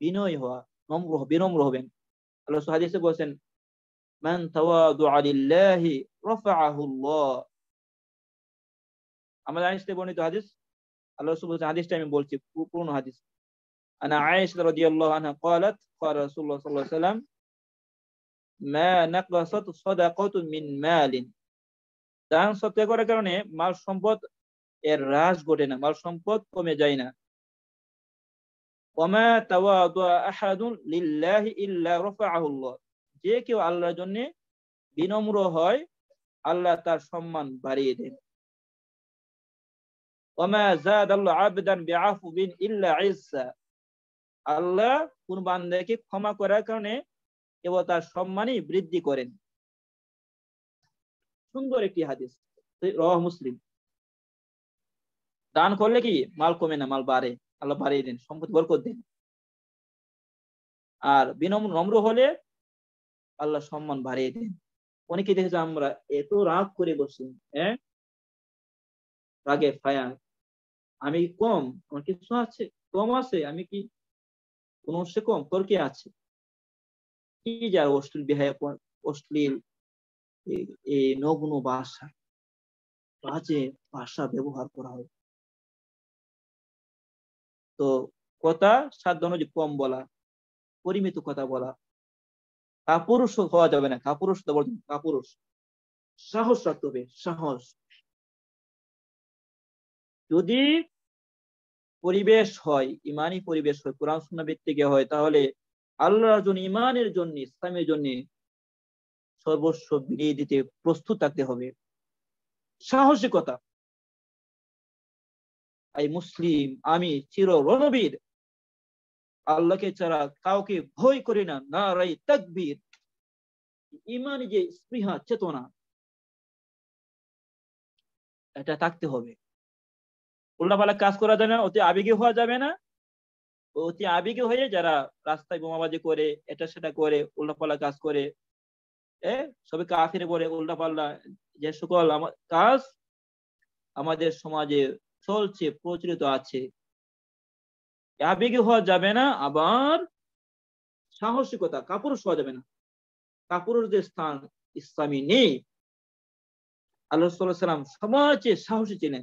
বিনয় হওয়া নম্র বিনম্র হবেন আল্লাহ হাদিসে বলছেন মান তাওয়াদু আলিল্লাহি রাফাআহুল্লাহ আমাদের আয়েশতে বর্ণিত হাদিস আল্লাহ রসুল বলছেন হাদিসটা আমি বলছি পূর্ণ হাদিস قالت قال দান করার কারণে মাল সম্পদ এর হ্রাস ঘটে না মাল সম্পদ কমে যায় না ওমা তাওয়াদু আহাদুন লিল্লাহি ইল্লা রাফাআহু আল্লাহ যে কেউ আল্লাহর জন্য বিনম্র হয় আল্লাহ তার সম্মান বাড়িয়ে দেন আল্লাহ কোন বান্দাকে ক্ষমা করার কারণে এবং তার সম্মানই বৃদ্ধি করেন সুন্দর একটি হাদিস রহ মুসলিম দান করলে কি মাল কমে না মাল বাড়ে আল্লাহ বাড়িয়ে দেন সম্পদ বরকত দেন আর বিনম্র নম্র হলে আল্লাহ সম্মান বাড়িয়ে দেন অনেকে দেখেছি আমরা এত রাগ করে বসি হ্যাঁ রাগে ফায়া আমি কম আমার কিছু আছে কম আছে আমি কি কোন অংশে কম তোর কি আছে কি যা অশ্লীল বিহায় অশ্লীল এই নগ্ন ভাষা বাজে ভাষা ব্যবহার করা হয় তো কথা সাধ্য অনুযায়ী কম বলা পরিমিত কথা বলা কাপুরুষ হওয়া যাবে না কাপুরুষ বলছেন কাপুরুষ সাহস রাখতে হবে সাহস যদি পরিবেশ হয় ইমানই পরিবেশ হয় কোরআন সুন্না ভিত্তিকে হয় তাহলে আল্লাহর জন্য ইমানের জন্য ইসলামের জন্য সর্বস্ব বিড়িয়ে দিতে প্রস্তুত থাকতে হবে সাহসিকতা এই মুসলিম আমি চির রণবীর আল্লাহকে ছাড়া কাউকে ভয় করি না না রাই তাকবীর ইমান যে স্পৃহা চেতনা এটা থাকতে হবে উল্টাপালা কাজ করা যাবে না অতি আবেগে হওয়া যাবে না অতি আবেগে হয়ে যারা রাস্তায় বোমাবাজি করে এটা সেটা করে উল্টাপাল্লা কাজ করে সবে কাফিরে পরে উল্টাপাল্লা যে সকল কাজ আমাদের সমাজে চলছে প্রচলিত আছে আবেগে হওয়া যাবে না আবার সাহসিকতা কাপুরুষ হওয়া যাবে না যে স্থান ইসলামী নেই আল্লাহ সাল্লাহ সাল্লাম সমাজে সাহসী ছিলেন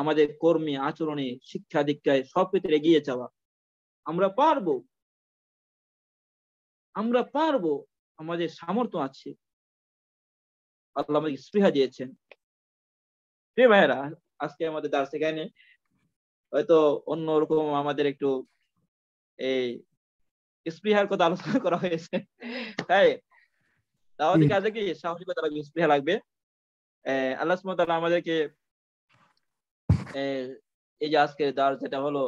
আমাদের কর্মে আচরণে শিক্ষা দীক্ষায় সব ক্ষেত্রে এগিয়ে যাওয়া আমরা পারবো আমরা পারবো আমাদের সামর্থ্য আছে আল্লাহ আমাদের স্পৃহা দিয়েছেন প্রিয় ভাইয়েরা আজকে আমাদের দার সেখানে হয়তো অন্যরকম আমাদের একটু এই স্পৃহার কথা আলোচনা করা হয়েছে তাই তাহলে কাজে কি সাহসিকতা লাগবে স্পৃহা লাগবে আল্লাহ আমাদেরকে এই যে আজকের দার যেটা হলো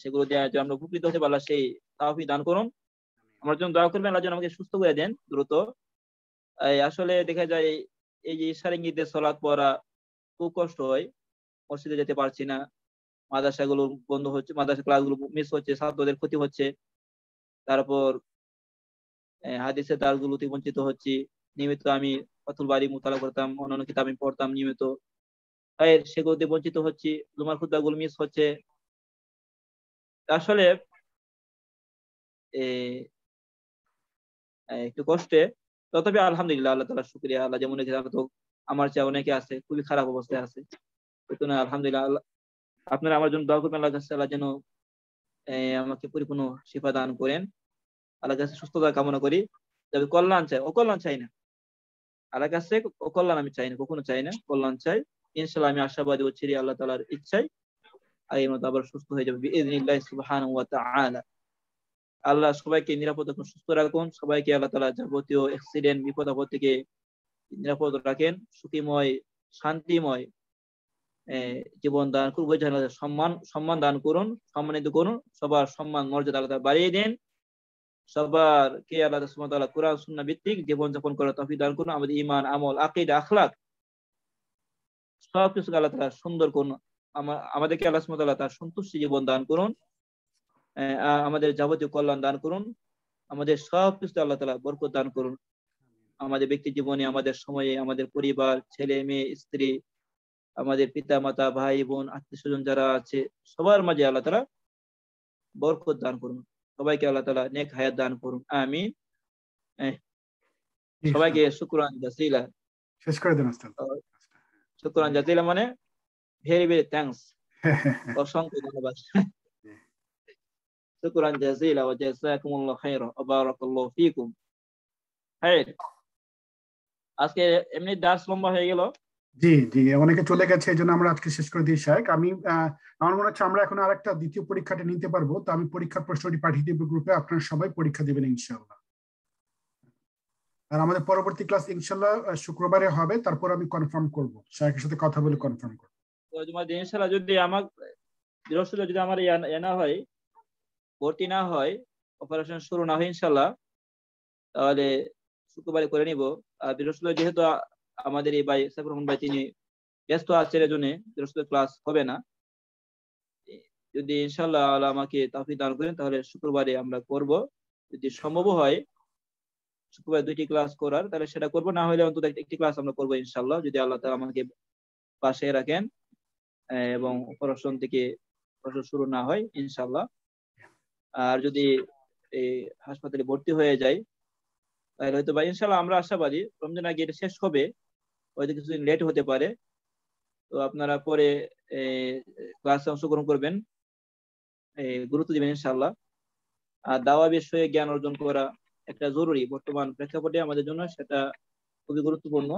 সেগুলো দেওয়ার জন্য আমরা উপকৃত হতে পারলাম সেই তাহফি দান করুন আমার জন্য দোয়া করবেন আল্লাহ যেন আমাকে সুস্থ করে দেন দ্রুত আসলে দেখা যায় এই যে ঈশ্বর ইঙ্গিতে সলাদ পড়া খুব কষ্ট হয় মসজিদে যেতে পারছি না মাদ্রাসাগুলো বন্ধ হচ্ছে মাদ্রাসা ক্লাসগুলো মিস হচ্ছে ছাত্রদের ক্ষতি হচ্ছে তারপর হাদিসের দাসগুলোতে বঞ্চিত হচ্ছে নিয়মিত আমি অতুল বাড়ি মোতালা করতাম অন্যান্য কিতাব আমি পড়তাম নিয়মিত সেগুলোতে বঞ্চিত হচ্ছি জুমার গুলো মিস হচ্ছে আসলে একটু কষ্টে তথাপি আলহামদুলিল্লাহ আল্লাহ তালা শুক্রিয়া আল্লাহ যেমন আমার চেয়ে অনেকে আছে খুবই খারাপ অবস্থায় আছে আলহামদুলিল্লাহ আল্লাহ আপনারা আমার জন্য দোয়া করবেন আল্লাহ কাছে আল্লাহ যেন আমাকে পরিপূর্ণ শিফা দান করেন আল্লাহ কাছে সুস্থতা কামনা করি তবে কল্যাণ চাই অকল্যাণ চাই না আল্লাহ কাছে অকল্যাণ আমি চাই না কখনো চাই না কল্যাণ চাই ইনশাল্লাহ আমি আশাবাদী ও চিরি আল্লাহ তালার ইচ্ছায় আগের মতো আবার সুস্থ হয়ে যাবে আল্লাহ সবাইকে নিরাপদ রাখুন সুস্থ রাখুন সবাইকে আল্লাহ তালা যাবতীয় অ্যাক্সিডেন্ট বিপদ আপদ থেকে নিরাপদ রাখেন সুখীময় শান্তিময় জীবন দান করুন সম্মান সম্মান দান করুন সম্মানিত করুন সবার সম্মান মর্যাদা আলাদা বাড়িয়ে দেন সবার কে আল্লাহ সুমতাল্লাহ কোরআন সুন্না ভিত্তিক জীবনযাপন করার তফি দান করুন আমাদের ইমান আমল আকিদ আখলাখ সবকিছুকে আল্লাহ তালা সুন্দর করুন আমাদেরকে আল্লাহ সুমতাল্লাহ তার সন্তুষ্টি জীবন দান করুন আমাদের যাবতীয় কল্যাণ দান করুন আমাদের সব কিছু আল্লাহ তালা বরকত দান করুন আমাদের ব্যক্তি জীবনে আমাদের সময়ে আমাদের পরিবার ছেলে মেয়ে স্ত্রী আমাদের পিতা মাতা ভাই বোন আত্মীয় স্বজন যারা আছে সবার মাঝে আল্লাহ তালা বরকত দান করুন সবাইকে আল্লাহ তালা নেক হায়াত দান করুন আমি সবাইকে শুক্রান শেষ করে দেন মানে সুতরাং জাজিলা মানে ভেরি ভেরি থ্যাংকস অসংখ্য ধন্যবাদ শুকরান জাজিলা ওয়া জাযাকুমুল্লাহ খাইরা ওয়া বারাকাল্লাহু ফিকুম হাই আজকে এমনি দাস লম্বা হয়ে গেল জি জি অনেকে চলে গেছে এই জন্য আমরা আজকে শেষ করে দিই শেখ আমি আমার মনে হচ্ছে আমরা এখন আরেকটা দ্বিতীয় পরীক্ষাটা নিতে পারবো তো আমি পরীক্ষার প্রশ্নটি পাঠিয়ে দেব গ্রুপে আপনারা সবাই পরীক্ষা দেবেন ইনশাআল্লাহ আর আমাদের পরবর্তী ক্লাস ইনশাল্লাহ শুক্রবারে হবে তারপর আমি কনফার্ম করব শাহের সাথে কথা বলে কনফার্ম করব ইনশাল্লাহ যদি আমার যদি আমার হয় ভর্তি না হয় অপারেশন শুরু না হয় ইনশাল্লাহ তাহলে শুক্রবারে করে নিব আর বৃহস্পতি যেহেতু আমাদের এই ভাই রহমান ভাই তিনি ব্যস্ত আছেন এজনে ক্লাস হবে না যদি ইনশাল্লাহ আমাকে তাফি দান করেন তাহলে শুক্রবারে আমরা করব যদি সম্ভব হয় শুক্রবার দুইটি ক্লাস করার তাহলে সেটা করবো না হলে অন্তত একটি ক্লাস আমরা করবো ইনশাল্লাহ যদি আল্লাহ তালা আমাকে পাশে রাখেন এবং অপারেশন থেকে অপারেশন শুরু না হয় ইনশাল্লাহ আর যদি এই হাসপাতালে ভর্তি হয়ে যায় তাহলে হয়তো বা ইনশাল্লাহ আমরা আশাবাদী রমজান আগে এটা শেষ হবে হয়তো কিছুদিন লেট হতে পারে তো আপনারা পরে ক্লাসে অংশগ্রহণ করবেন গুরুত্ব দিবেন ইনশাল্লাহ আর দাওয়া বিষয়ে জ্ঞান অর্জন করা একটা জরুরি বর্তমান প্রেক্ষাপটে আমাদের জন্য সেটা খুবই গুরুত্বপূর্ণ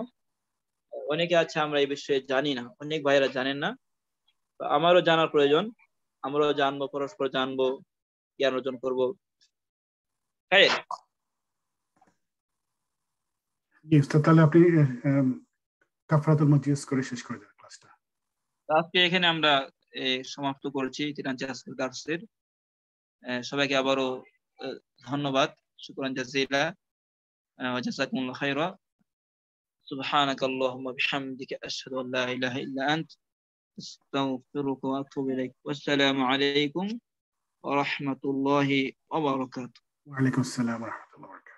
অনেকে আছে আমরা এই বিষয়ে জানি না অনেক ভাইয়েরা জানেন না আমারও জানার প্রয়োজন আমরাও জানবো পরস্পর জানবো জ্ঞান অর্জন করবো হ্যাঁ। তাহলে আপনি কাফরাতুল মজিজ করে শেষ করে ক্লাসটা আজকে এখানে আমরা সমাপ্ত করছি তিরাঞ্চি আজকের সবাইকে আবারও ধন্যবাদ شكرا جزيلا آه، وجزاكم الله خيرا سبحانك اللهم بحمدك أشهد أن لا إله إلا أنت أستغفرك وأتوب إليك والسلام عليكم ورحمة الله وبركاته وعليكم السلام ورحمة الله وبركاته